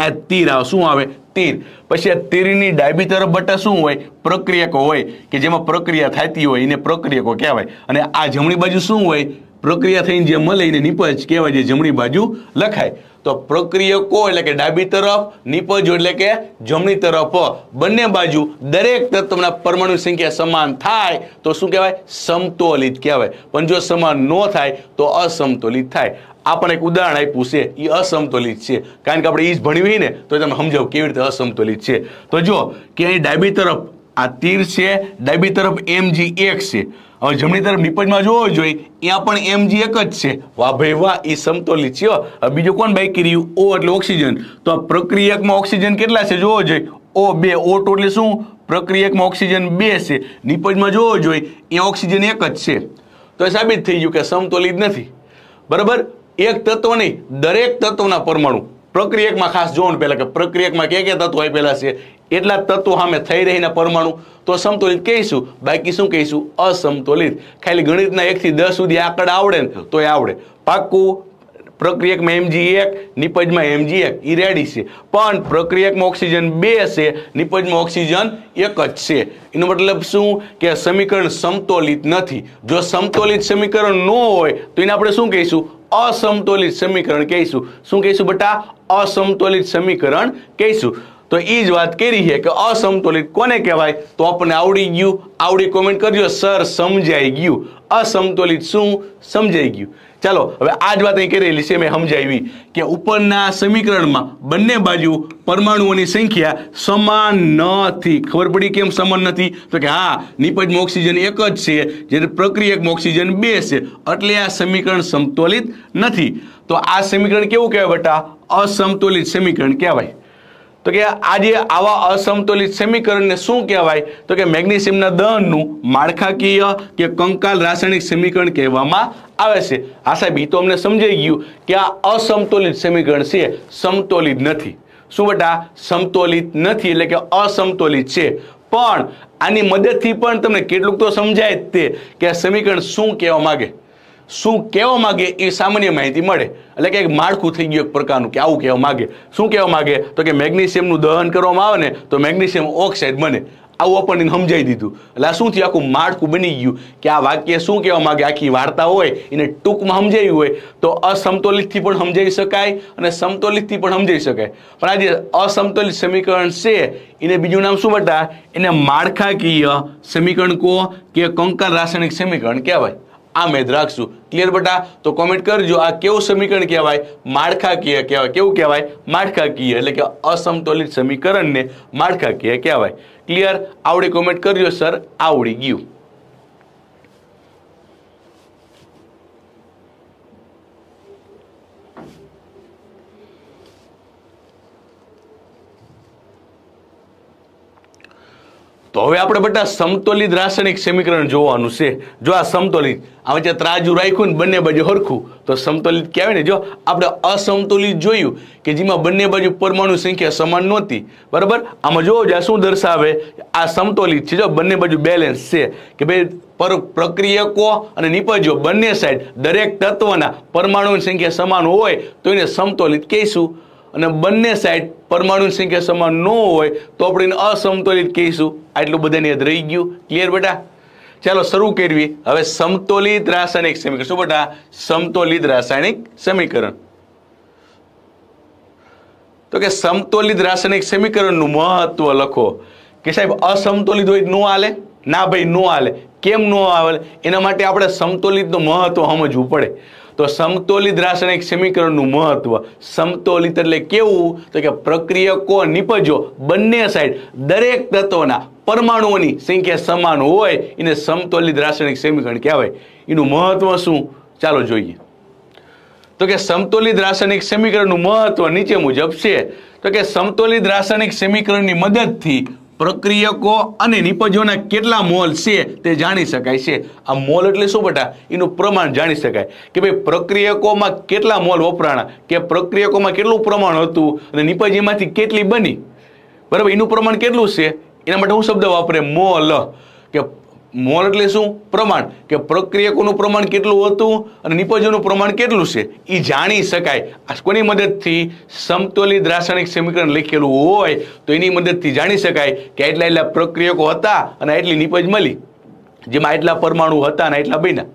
આ તીર આવે શું આવે તીર પછી આ તીરની ડાબી તરફ બટા શું હોય પ્રક્રિયકો હોય કે જેમાં પ્રક્રિયા થતી હોય એને પ્રક્રિયકો કહેવાય અને આ જમણી બાજુ શું હોય પ્રક્રિયા થઈને જે મળે એને નિપજ કહેવાય જે જમણી બાજુ લખાય તો પ્રક્રિયકો એટલે કે ડાબી તરફ નિપજો એટલે કે જમણી તરફ બંને બાજુ દરેક તત્વના પરમાણુ સંખ્યા સમાન થાય તો શું કહેવાય સમતોલિત કહેવાય પણ જો સમાન ન થાય તો અસમતોલિત થાય આ પણ એક ઉદાહરણ આપ્યું છે એ અસમતોલિત છે કારણ કે આપણે એ જ ભણવી ને તો તમે સમજાવ કેવી રીતે અસમતોલિત છે તો જો કે અહીં ડાબી તરફ આ તીર છે ડાબી તરફ એમ જી એક છે હવે જમણી તરફ નિપજમાં જોવો જોઈએ ત્યાં પણ એમ જી એક જ છે વાહ ભાઈ વાહ એ સમતોલિત છે હવે બીજું કોણ કરી રહ્યું ઓ એટલે ઓક્સિજન તો આ પ્રક્રિયકમાં ઓક્સિજન કેટલા છે જોવો જોઈએ ઓ બે ઓ ટુ એટલે શું પ્રક્રિયકમાં ઓક્સિજન બે છે નિપજમાં જોવો જોઈએ એ ઓક્સિજન એક જ છે તો એ સાબિત થઈ ગયું કે સમતોલિત નથી બરાબર એક તત્વ નહીં દરેક તત્વના પરમાણુ પ્રક્રિયકમાં ખાસ જોવાનું પહેલાં કે પ્રક્રિયકમાં કે કે તત્વો આપેલા છે એટલા તત્વો સામે થઈ રહીને પરમાણુ તો સંતુલિત કહીશું બાકી શું કહીશું અસમતોલિત ખાલી ગણિતના એકથી દસ સુધી આકડ આવડે ને તો એ આવડે પાક્કું પ્રક્રિયકમાં એમજી એક નિપજમાં એમજી એક એ રેડી છે પણ પ્રક્રિયકમાં ઓક્સિજન બે છે નિપજમાં ઓક્સિજન એક જ છે એનો મતલબ શું કે સમીકરણ સમતોલિત નથી જો સમતોલિત સમીકરણ ન હોય તો એને આપણે શું કહીશું असमतोलित समीकरण कहीशू शू कहीशू बेटा असमतोलित समीकरण कहीशू તો એ જ વાત કરી છે કે અસમતુલિત કોને કહેવાય તો આપણને આવડી ગયું આવડી કોમેન્ટ કરજો સર સમજાઈ ગયું અસમતુલિત શું સમજાઈ ગયું ચાલો હવે આ જ વાત અહીં કરેલી છે મેં સમજાવી કે ઉપરના સમીકરણમાં બંને બાજુ પરમાણુઓની સંખ્યા સમાન નથી ખબર પડી કેમ સમાન નથી તો કે હા નિપજમાં ઓક્સિજન એક જ છે જ્યારે પ્રક્રિયકમાં ઓક્સિજન બે છે એટલે આ સમીકરણ સમતોલિત નથી તો આ સમીકરણ કેવું કહેવાય બેટા અસમતોલિત સમીકરણ કહેવાય તો કે આજે આવા અસમતોલિત સમીકરણને શું કહેવાય તો કે મેગ્નેશિયમના દહનનું માળખાકીય કે કંકાલ રાસાયણિક સમીકરણ કહેવામાં આવે છે આ સાહેબ એ તો અમને સમજાઈ ગયું કે આ અસમતોલિત સમીકરણ છે સમતોલિત નથી શું બેટા સમતોલિત નથી એટલે કે અસમતોલિત છે પણ આની મદદથી પણ તમને કેટલુંક તો સમજાય તે કે આ સમીકરણ શું કહેવા માગે શું કહેવા માગે એ સામાન્ય માહિતી મળે એટલે કે માળખું થઈ ગયું એક પ્રકારનું કે આવું કહેવા માગે શું કહેવા માગે તો કે મેગ્નેશિયમનું દહન કરવામાં આવે ને તો મેગ્નેશિયમ ઓક્સાઇડ બને આવું આપણને સમજાઈ દીધું એટલે આ શું થયું આખું માળખું બની ગયું કે આ વાક્ય શું કહેવા માગે આખી વાર્તા હોય એને ટૂંકમાં સમજાવી હોય તો અસમતોલિતથી પણ સમજાવી શકાય અને સમતોલિતથી પણ સમજાવી શકાય પણ આ જે અસમતોલિત સમીકરણ છે એને બીજું નામ શું બટા એને માળખાકીય સમીકરણ કહો કે કંકર રાસાયણિક સમીકરણ કહેવાય આ મેદ રાખશું ક્લિયર બટા તો કોમેન્ટ કરજો આ કેવું સમીકરણ કહેવાય માળખાકીય કહેવાય કેવું કહેવાય માળખાકીય એટલે કે અસમતોલિત સમીકરણને માળખાકીય કહેવાય ક્લિયર આવડી કોમેન્ટ કરજો સર આવડી ગયું તો હવે આપણે બધા સમતોલિત રાસાયણિક સમીકરણ જોવાનું છે જો આ સમતોલિત આ વચ્ચે ત્રાજુ રાખ્યું ને બંને બાજુ હરખું તો સમતોલિત કહેવાય ને જો આપણે અસમતોલિત જોયું કે જેમાં બંને બાજુ પરમાણુ સંખ્યા સમાન નહોતી બરાબર આમાં જોવો જાય શું દર્શાવે આ સમતોલિત છે જો બંને બાજુ બેલેન્સ છે કે ભાઈ પર પ્રક્રિયકો અને નિપજો બંને સાઈડ દરેક તત્વના પરમાણુની સંખ્યા સમાન હોય તો એને સમતોલિત કહીશું અને બંને સાઈડ પરમાણુ સંખ્યા સમાન ન હોય તો આપણે એને અસમતોલિત કહીશું આટલું બધાને યાદ રહી ગયું ક્લિયર બેટા ચાલો શરૂ કરવી હવે સમતોલિત રાસાયણિક સમીકરણ શું બેટા સમતોલિત રાસાયણિક સમીકરણ તો કે સમતોલિત રાસાયણિક સમીકરણનું મહત્વ લખો કે સાહેબ અસમતોલિત હોય ન હાલે ના ભાઈ ન હાલે કેમ ન આવે એના માટે આપણે સમતોલિતનું મહત્વ સમજવું પડે તો સમતોલિત રાસાયણિક સમીકરણનું મહત્વ સમતોલિત એટલે કેવું તો કે પ્રક્રિયકો નિપજો બંને સાઈડ દરેક તત્વના પરમાણુઓની સંખ્યા સમાન હોય એને સમતોલિત રાસાયણિક સમીકરણ કહેવાય એનું મહત્વ શું ચાલો જોઈએ તો કે સમતોલિત રાસાયણિક સમીકરણનું મહત્વ નીચે મુજબ છે તો કે સમતોલિત રાસાયણિક સમીકરણની મદદથી પ્રક્રિયકો અને નિપજોના કેટલા મોલ છે તે જાણી શકાય છે આ મોલ એટલે શું બેટા એનું પ્રમાણ જાણી શકાય કે ભાઈ પ્રક્રિયકોમાં કેટલા મોલ વપરાણા કે પ્રક્રિયકોમાં કેટલું પ્રમાણ હતું અને નિપજ એમાંથી કેટલી બની બરાબર એનું પ્રમાણ કેટલું છે એના માટે હું શબ્દ વાપરે મોલ કે મોલ એટલે શું પ્રમાણ કે પ્રક્રિયકોનું પ્રમાણ કેટલું હતું અને નિપજોનું પ્રમાણ કેટલું છે એ જાણી શકાય આ કોની મદદથી સમતોલિત રાસાયણિક સમીકરણ લખેલું હોય તો એની મદદથી જાણી શકાય કે એટલા એટલા પ્રક્રિયકો હતા અને એટલી નિપજ મળી જેમાં એટલા પરમાણુ હતા અને એટલા બન્યા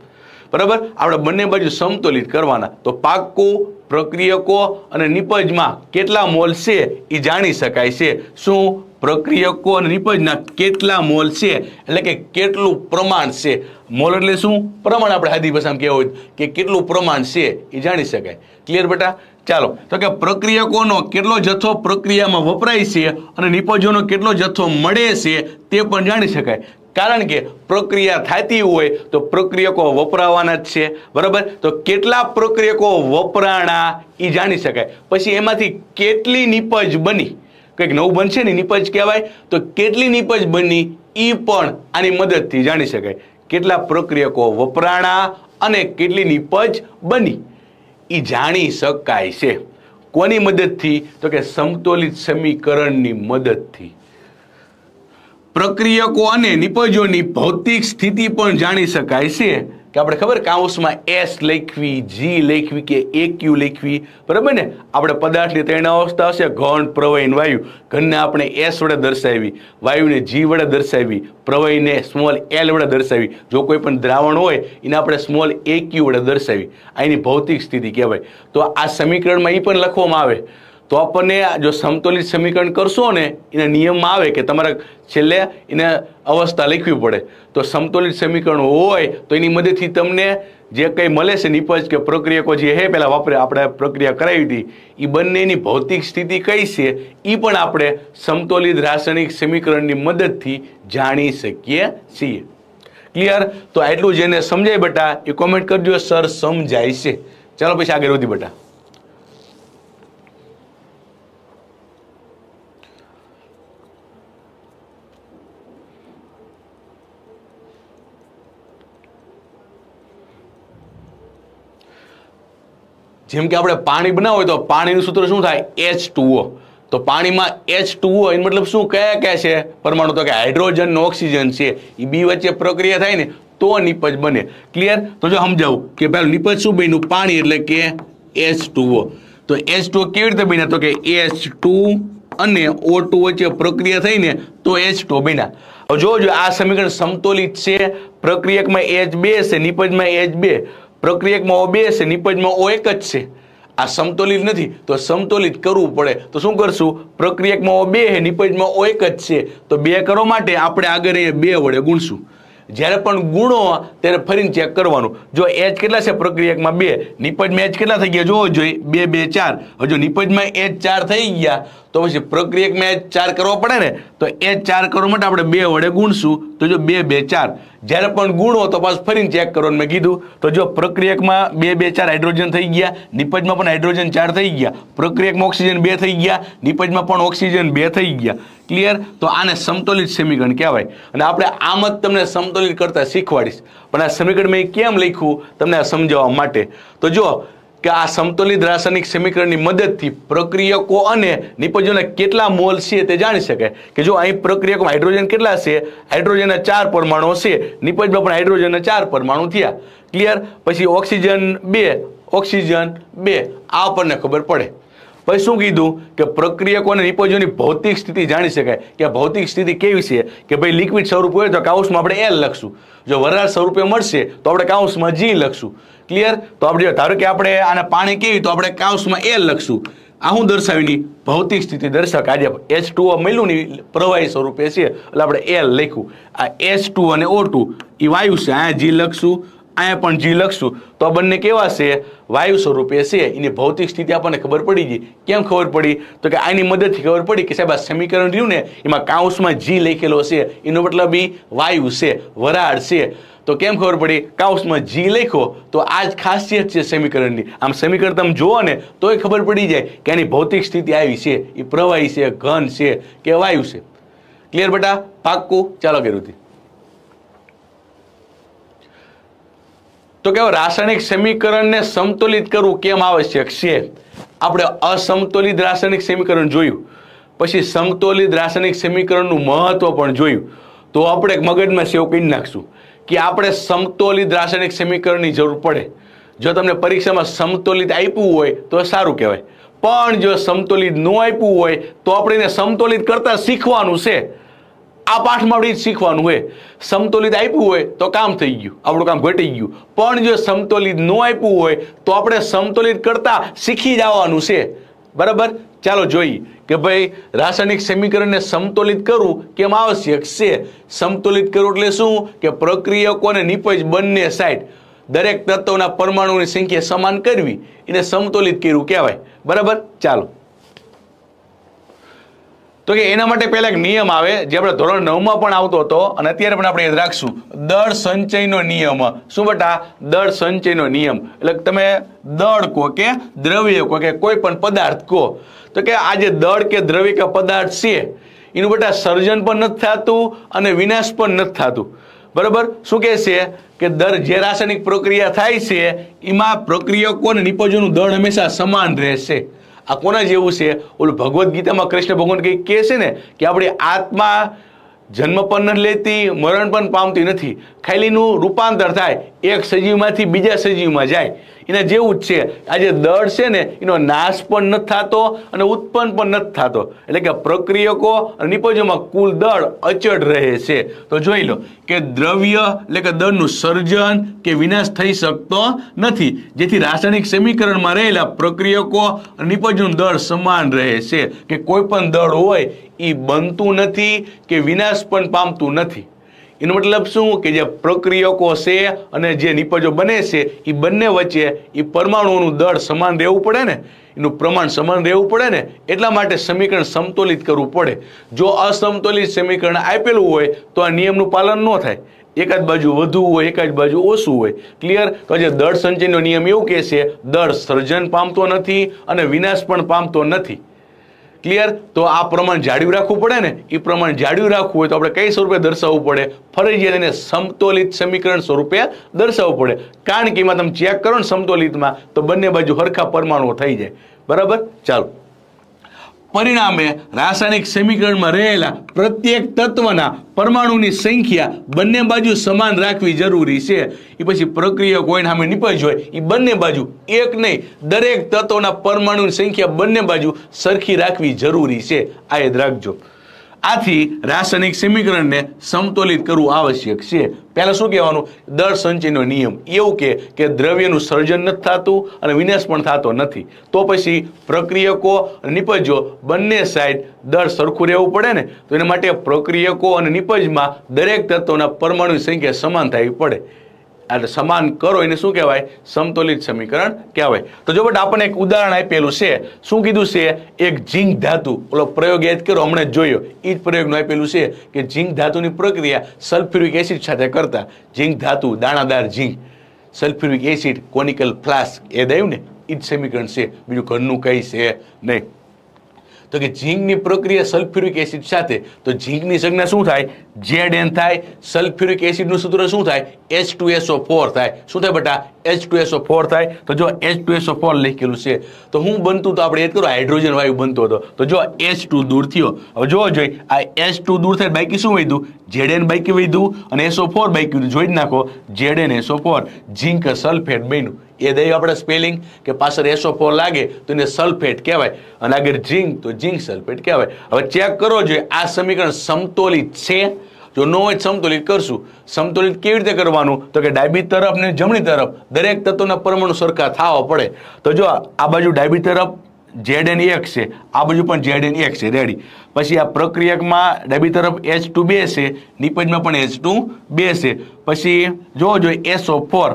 બરાબર આપણે બંને બાજુ સમતોલિત કરવાના તો પાક્કું પ્રક્રિયકો અને નિપજમાં કેટલા મોલ છે એ જાણી શકાય છે શું પ્રક્રિયકો અને નિપજના કેટલા મોલ છે એટલે કે કેટલું પ્રમાણ છે મોલ એટલે શું પ્રમાણ આપણે હાદી ભાષામાં કહેવું હોય કે કેટલું પ્રમાણ છે એ જાણી શકાય ક્લિયર બેટા ચાલો તો કે પ્રક્રિયકોનો કેટલો જથ્થો પ્રક્રિયામાં વપરાય છે અને નિપજોનો કેટલો જથ્થો મળે છે તે પણ જાણી શકાય કારણ કે પ્રક્રિયા થતી હોય તો પ્રક્રિયકો વપરાવાના જ છે બરાબર તો કેટલા પ્રક્રિયકો વપરાણા એ જાણી શકાય પછી એમાંથી કેટલી નિપજ બની કંઈક નવું બનશે ને નિપજ કહેવાય તો કેટલી નિપજ બની એ પણ આની મદદથી જાણી શકાય કેટલા પ્રક્રિયકો વપરાણા અને કેટલી નિપજ બની એ જાણી શકાય છે કોની મદદથી તો કે સમતોલિત સમીકરણની મદદથી પ્રક્રિયકો અને નિપજોની ભૌતિક સ્થિતિ પણ જાણી શકાય છે કે આપણે ખબર કાઉસમાં એસ લેખવી જી લેખવી કે એ ક્યુ લખવી બરાબર ને આપણે પદાર્થની ત્રણ અવસ્થા હશે ઘન પ્રવય વાયુ ઘનને આપણે એસ વડે દર્શાવી વાયુને જી વડે દર્શાવી પ્રવયને સ્મોલ એલ વડે દર્શાવી જો કોઈ પણ દ્રાવણ હોય એને આપણે સ્મોલ એ ક્યુ વડે દર્શાવી આ એની ભૌતિક સ્થિતિ કહેવાય તો આ સમીકરણમાં એ પણ લખવામાં આવે તો આપણને જો સમતોલિત સમીકરણ કરશો ને એના નિયમમાં આવે કે તમારે છેલ્લે એને અવસ્થા લખવી પડે તો સમતોલિત સમીકરણ હોય તો એની મદદથી તમને જે કંઈ મળે છે નિપજ કે પ્રક્રિયકો જે હે પહેલાં વાપરે આપણે પ્રક્રિયા કરાવી હતી એ બંનેની ભૌતિક સ્થિતિ કઈ છે એ પણ આપણે સમતોલિત રાસાયણિક સમીકરણની મદદથી જાણી શકીએ છીએ ક્લિયર તો આટલું જેને સમજાય બેટા એ કોમેન્ટ કરજો સર સમજાય છે ચાલો પછી આગળ વધી બેટા જેમ કે આપણે પાણી બનાવો તો પાણીનું સૂત્ર શું થાય એચ ટુઓ તો પાણીમાં એચ ટુઓ એનો મતલબ શું કયા કયા છે પરમાણુ તો કે હાઇડ્રોજન ઓક્સિજન છે એ બી વચ્ચે પ્રક્રિયા થાય ને તો નિપજ બને ક્લિયર તો જો સમજાવું કે પેલું નીપજ શું બન્યું પાણી એટલે કે એચ ટુઓ તો એચ ટુ કેવી રીતે બન્યા તો કે એચ ટુ અને ઓ વચ્ચે પ્રક્રિયા થઈને તો એચ ટુ બન્યા હવે જોજો આ સમીકરણ સમતોલિત છે પ્રક્રિયકમાં એચ બે છે નિપજમાં એચ બે પ્રક્રિયકમાં ઓ બે છે નિપજમાં ઓ એક જ છે આ સમતોલિત નથી તો સમતોલિત કરવું પડે તો શું કરશું પ્રક્રિયકમાં ઓ બે છે નિપજમાં ઓ એક જ છે તો બે કરવા માટે આપણે આગળ એ બે વડે ગુણશું જ્યારે પણ ગુણો ત્યારે ફરીને ચેક કરવાનું જો એચ કેટલા છે પ્રક્રિયકમાં બે નિપજમાં એચ કેટલા થઈ ગયા જોવો જોઈએ બે બે ચાર હજુ નિપજમાં એચ ચાર થઈ ગયા તો પછી પ્રક્રિયકમાં એચ ચાર કરવો પડે ને તો એચ ચાર કરવા માટે આપણે બે વડે ગુણશું તો જો બે બે ચાર જ્યારે પણ ગુણો તો પાછું ફરીને ચેક કરો મેં કીધું તો જો પ્રક્રિયકમાં બે બે ચાર હાઇડ્રોજન થઈ ગયા નિપજમાં પણ હાઇડ્રોજન ચાર થઈ ગયા પ્રક્રિયકમાં ઓક્સિજન બે થઈ ગયા નિપજમાં પણ ઓક્સિજન બે થઈ ગયા ક્લિયર તો આને સમતોલિત સમીકરણ કહેવાય અને આપણે આમ જ તમને સમતોલિત કરતા શીખવાડીશ પણ આ સમીકરણ મેં કેમ લખ્યું તમને સમજાવવા માટે તો જો કે આ સમતોલિત રાસાયણિક સમીકરણની મદદથી પ્રક્રિયકો અને નિપજોના કેટલા મોલ છે તે જાણી શકાય કે જો અહીં પ્રક્રિયકોમાં હાઇડ્રોજન કેટલા છે હાઇડ્રોજનના ચાર પરમાણુ છે નિપજમાં પણ હાઇડ્રોજનના ચાર પરમાણુ થયા ક્લિયર પછી ઓક્સિજન બે ઓક્સિજન બે આ આપણને ખબર પડે પછી શું કીધું કે પ્રક્રિયકો અને નિપજોની ભૌતિક સ્થિતિ જાણી શકાય કે ભૌતિક સ્થિતિ કેવી છે કે ભાઈ લિક્વિડ સ્વરૂપ હોય તો કાઉસમાં આપણે એલ લખશું જો વરાળ સ્વરૂપે મળશે તો આપણે કાઉસમાં જી લખશું ક્લિયર તો આપણે ધારો કે આપણે આને પાણી કેવી તો આપણે કાઉસમાં એલ લખશું આ હું દર્શાવીની ભૌતિક સ્થિતિ દર્શક આજે એચ ટુ મળ્યું નહીં પ્રવાહી સ્વરૂપે છે એટલે આપણે એલ લખ્યું આ એચ ટુ અને ઓ ટુ એ વાયુ છે અહીંયા જી લખશું અહીંયા પણ જી લખશું તો આ બંને કેવા છે વાયુ સ્વરૂપે છે એની ભૌતિક સ્થિતિ આપણને ખબર પડી ગઈ કેમ ખબર પડી તો કે આની મદદથી ખબર પડી કે સાહેબ આ સમીકરણ રહ્યું ને એમાં કાઉસમાં જી લખેલો છે એનો મતલબ એ વાયુ છે વરાળ છે તો કેમ ખબર પડી કાઉસમાં જી લખો તો આ જ ખાસિયત છે સમીકરણની આમ સમીકરણ તમે જુઓ ને તો એ ખબર પડી જાય કે એની ભૌતિક સ્થિતિ આવી છે એ પ્રવાહી છે ઘન છે કે વાયુ છે ક્લિયર બેટા પાક્કું ચાલો ગેરુથી તો કેવો રાસાયણિક સમીકરણને સમતુલિત કરવું કેમ આવશ્યક છે આપણે અસમતુલિત રાસાયણિક સમીકરણ જોયું પછી સમતોલિત રાસાયણિક સમીકરણનું મહત્વ પણ જોયું તો આપણે મગજમાં સેવ કરી નાખશું કે આપણે સમતોલિત રાસાયણિક સમીકરણની જરૂર પડે જો તમને પરીક્ષામાં સમતોલિત આપ્યું હોય તો સારું કહેવાય પણ જો સમતોલિત ન આપ્યું હોય તો આપણે સમતોલિત કરતાં શીખવાનું છે આ પાઠમાં આપણે શીખવાનું હોય સમતોલિત આપ્યું હોય તો કામ થઈ ગયું આપણું કામ ઘટી ગયું પણ જો સમતોલિત ન આપ્યું હોય તો આપણે સમતોલિત કરતાં શીખી જવાનું છે બરાબર ચાલો જોઈએ કે ભાઈ રાસાયણિક સમીકરણને સમતુલિત કરવું કેમ આવશ્યક છે સમતુલિત કરવું એટલે શું કે પ્રક્રિયકો અને નિપજ બંને સાઈડ દરેક તત્વના પરમાણુની સંખ્યા સમાન કરવી એને સમતુલિત કર્યું કહેવાય બરાબર ચાલો તો કે એના માટે પહેલા એક નિયમ આવે જે આપણે ધોરણ નવમાં પણ આવતો હતો અને અત્યારે પણ આપણે રાખશું દળ સંચયનો નિયમ શું બટા દળ સંચયનો નિયમ એટલે તમે દળ કહો કે દ્રવ્ય કહો કે કોઈ પણ પદાર્થ કહો તો કે આ જે દળ કે દ્રવ્ય કે પદાર્થ છે એનું બટા સર્જન પણ નથી થતું અને વિનાશ પણ નથી થતું બરાબર શું કહે છે કે દર જે રાસાયણિક પ્રક્રિયા થાય છે એમાં પ્રક્રિયકો અને નિપજોનું દળ હંમેશા સમાન રહેશે આ કોના જેવું છે ઓલું ભગવદ્ ગીતામાં કૃષ્ણ ભગવાન કંઈક કહે છે ને કે આપણી આત્મા જન્મ પણ ન લેતી મરણ પણ પામતી નથી ખાલીનું રૂપાંતર થાય એક સજીવમાંથી બીજા સજીવમાં જાય એના જેવું જ છે આ જે દળ છે ને એનો નાશ પણ નથી થતો અને ઉત્પન્ન પણ નથી થતો એટલે કે પ્રક્રિયકો અને નિપજોમાં કુલ દળ અચળ રહે છે તો જોઈ લો કે દ્રવ્ય એટલે કે દળનું સર્જન કે વિનાશ થઈ શકતો નથી જેથી રાસાયણિક સમીકરણમાં રહેલા પ્રક્રિયકો અને નિપજનું દળ સમાન રહે છે કે કોઈ પણ દળ હોય એ બનતું નથી કે વિનાશ પણ પામતું નથી એનો મતલબ શું કે જે પ્રક્રિયકો છે અને જે નિપજો બને છે એ બંને વચ્ચે એ પરમાણુઓનું દળ સમાન રહેવું પડે ને એનું પ્રમાણ સમાન રહેવું પડે ને એટલા માટે સમીકરણ સમતોલિત કરવું પડે જો અસમતોલિત સમીકરણ આપેલું હોય તો આ નિયમનું પાલન ન થાય એકાદ બાજુ વધુ હોય એકાદ બાજુ ઓછું હોય ક્લિયર તો જે દળ સંચયનો નિયમ એવું કહે છે દળ સર્જન પામતો નથી અને વિનાશ પણ પામતો નથી ક્લિયર તો આ પ્રમાણ જાળવી રાખવું પડે ને એ પ્રમાણ જાળવી રાખવું હોય તો આપણે કઈ સ્વરૂપે દર્શાવવું પડે ફરજિયાત એને સમતોલિત સમીકરણ સ્વરૂપે દર્શાવવું પડે કારણ કે એમાં તમે ચેક કરો ને સમતોલિતમાં તો બંને બાજુ હરખા પરમાણુઓ થઈ જાય બરાબર ચાલો પરિણામે રાસાયણિક સમીકરણમાં રહેલા પ્રત્યેક તત્વના પરમાણુની સંખ્યા બંને બાજુ સમાન રાખવી જરૂરી છે એ પછી પ્રક્રિયા કોઈને સામે નિપજ હોય એ બંને બાજુ એક નહીં દરેક તત્વના પરમાણુની સંખ્યા બંને બાજુ સરખી રાખવી જરૂરી છે આ યાદ રાખજો આથી રાસાયણિક સમીકરણને સમતોલિત કરવું આવશ્યક છે પહેલાં શું કહેવાનું દર સંચયનો નિયમ એવું કે કે દ્રવ્યનું સર્જન નથી થતું અને વિનાશ પણ થતો નથી તો પછી પ્રક્રિયકો અને નિપજો બંને સાઈડ દર સરખું રહેવું પડે ને તો એના માટે પ્રક્રિયકો અને નિપજમાં દરેક તત્વોના પરમાણુ સંખ્યા સમાન થવી પડે એટલે સમાન કરો એને શું કહેવાય સમતોલિત સમીકરણ કહેવાય તો જો બટ આપણને એક ઉદાહરણ આપેલું છે શું કીધું છે એક ઝીંક ધાતુ ઓલો પ્રયોગ યાદ કરો હમણાં જોયો એ જ પ્રયોગનું આપેલું છે કે ઝીંક ધાતુની પ્રક્રિયા સલ્ફ્યુરિક એસિડ સાથે કરતા ઝીંક ધાતુ દાણાદાર zinc sulphuric acid conical flask એ દયું ને એ જ સમીકરણ છે બીજું ઘરનું કંઈ છે નહીં તો કે ઝીંકની પ્રક્રિયા સલ્ફ્યુરિક એસિડ સાથે તો ઝીંકની સંજ્ઞા શું થાય જેડ એન થાય સલ્ફ્યુરિક એસિડનું સૂત્ર શું થાય H two S O four થાય શું થાય બેટા H two S O four થાય તો જો H two S O four લખેલું છે તો હું બનતું તો આપણે એ કરો હાઇડ્રોજન વાયુ બનતો હતો તો જો એચ ટુ દૂર થયો હવે જોવો જોઈએ આ એચ ટુ દૂર થાય બાકી શું વધ્યું ઝેડ એન બાકી વધ્યું અને એસઓ ફોર બાકી જોઈ જ નાખો Z N SO four zinc sulphate બન્યું એ દઈ આપણે સ્પેલિંગ કે પાછળ એસો ફોર લાગે તો એને સલ્ફેટ કહેવાય અને આગળ ઝીંક તો ઝીંક સલ્ફેટ કહેવાય હવે ચેક કરવો જોઈએ આ સમીકરણ સમતોલિત છે જો ન હોય સમતોલિત કરશું સમતુલિત કેવી રીતે કરવાનું તો કે ડાબી તરફ ને જમણી તરફ દરેક તત્વના પરમાણુ સરખા થવા પડે તો જો આ બાજુ ડાબી તરફ ઝેડ એન એક છે આ બાજુ પણ ઝેડ એન એક છે રેડી પછી આ પ્રક્રિયકમાં ડાબી તરફ એચ ટુ બે છે નિપજમાં પણ એચ ટુ બે છે પછી જોવો જોઈએ એસઓ ફોર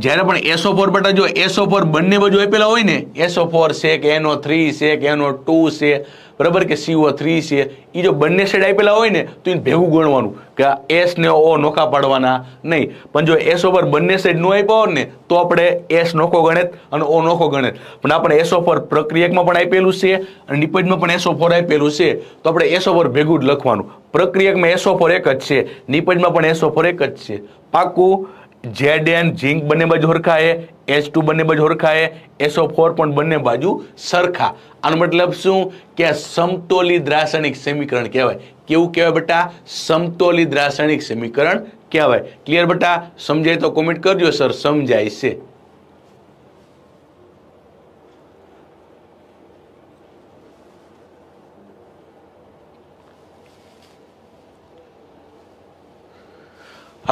જ્યારે પણ એસો ફોર બેટા જો એસો ફોર બંને બાજુ આપેલા હોય ને એસો ફોર છે કે એનો થ્રી છે કે એનો ટુ છે બરાબર કે સીઓ થ્રી છે એ જો બંને સાઈડ આપેલા હોય ને તો એને ભેગું ગણવાનું કે એસ ને ઓ નોખા પાડવાના નહીં પણ જો એસ ઓફર બંને સાઈડ નો આપ્યા હોય ને તો આપણે એસ નોખો ગણેત અને ઓ નોખો ગણેત પણ આપણે એસ ઓફર પ્રક્રિયકમાં પણ આપેલું છે અને નિપજમાં પણ એસ ઓફર આપેલું છે તો આપણે એસ ઓફર ભેગું જ લખવાનું પ્રક્રિયકમાં એસ ઓફર એક જ છે નિપજમાં પણ એસ ઓફર એક જ છે પાકું ઝેડ એન ઝીંક બંને બાજુ સરખા એ એચ ટુ બંને બાજુ સરખા એ એસઓ ફોર પણ બંને બાજુ સરખા આનો મતલબ શું કે સમતોલી રાસાયણિક સમીકરણ કહેવાય કેવું કહેવાય બેટા સમતોલી રાસાયણિક સમીકરણ કહેવાય ક્લિયર બેટા સમજાય તો કોમેન્ટ કરજો સર સમજાય છે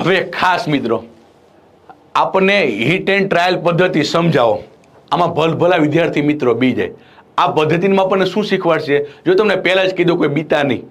હવે ખાસ મિત્રો આપણને હિટ એન્ડ ટ્રાયલ પદ્ધતિ સમજાવો આમાં ભલ ભલા વિદ્યાર્થી મિત્રો બી જાય આ પદ્ધતિમાં આપણને શું શીખવાડશે જો તમને પહેલાં જ કીધું કોઈ બીતા નહીં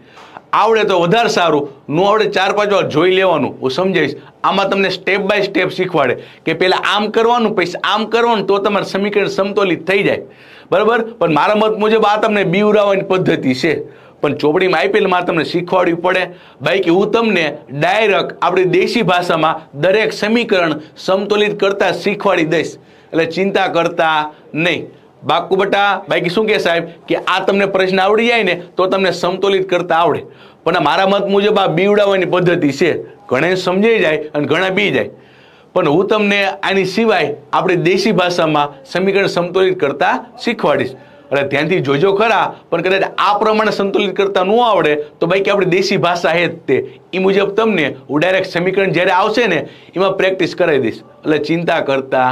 આવડે તો વધારે સારું નું આવડે ચાર પાંચ વાર જોઈ લેવાનું હું સમજાવીશ આમાં તમને સ્ટેપ બાય સ્ટેપ શીખવાડે કે પહેલાં આમ કરવાનું પછી આમ કરવાનું તો તમારે સમીકરણ સમતોલિત થઈ જાય બરાબર પણ મારા મત મુજબ આ તમને બીવરાવાની પદ્ધતિ છે પણ ચોપડીમાં આઈપીએલમાં તમને શીખવાડવી પડે બાકી હું તમને ડાયરેક્ટ આપણી દેશી ભાષામાં દરેક સમીકરણ સમતોલિત કરતા શીખવાડી દઈશ એટલે ચિંતા કરતા નહીં બાકુ બટા બાકી શું કહે સાહેબ કે આ તમને પ્રશ્ન આવડી જાય ને તો તમને સમતોલિત કરતા આવડે પણ મારા મત મુજબ આ બીવડાવવાની પદ્ધતિ છે ઘણે સમજાઈ જાય અને ઘણા બી જાય પણ હું તમને આની સિવાય આપણી દેશી ભાષામાં સમીકરણ સમતોલિત કરતા શીખવાડીશ અને ધ્યાનથી જોજો ખરા પણ કદાચ આ પ્રમાણે સંતુલિત કરતા ન આવડે તો કે આપણી દેશી ભાષા છે જ તે એ મુજબ તમને હું ડાયરેક્ટ સમીકરણ જ્યારે આવશે ને એમાં પ્રેક્ટિસ કરાવી દઈશ એટલે ચિંતા કરતા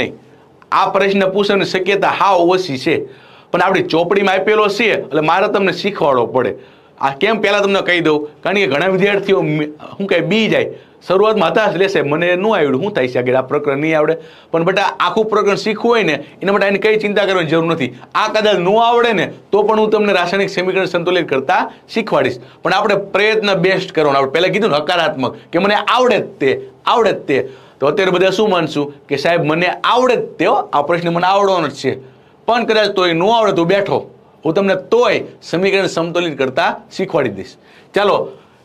નહીં આ પ્રશ્ન પૂછવાની શક્યતા હા ઓછી છે પણ આપણી ચોપડીમાં આપેલો છે એટલે મારે તમને શીખવાડવો પડે આ કેમ પહેલાં તમને કહી દઉં કારણ કે ઘણા વિદ્યાર્થીઓ શું કહે બી જાય શરૂઆતમાં હતા જ લેશે મને ન આવડ્યું શું થાય છે આગળ આ પ્રકરણ નહીં આવડે પણ બેટા આખું પ્રકરણ શીખવું હોય ને એના માટે એને કંઈ ચિંતા કરવાની જરૂર નથી આ કદાચ ન આવડે ને તો પણ હું તમને રાસાયણિક સમીકરણ સંતુલિત કરતા શીખવાડીશ પણ આપણે પ્રયત્ન બેસ્ટ કરવાનો આપણે પહેલાં કીધું નકારાત્મક કે મને આવડે જ તે આવડે જ તે તો અત્યારે બધા શું માનશું કે સાહેબ મને આવડે જ તેઓ આ પ્રશ્ન મને આવડવાનો જ છે પણ કદાચ તોય ન આવડે તો બેઠો હું તમને તોય સમીકરણ સમતોલિત કરતા શીખવાડી દઈશ ચાલો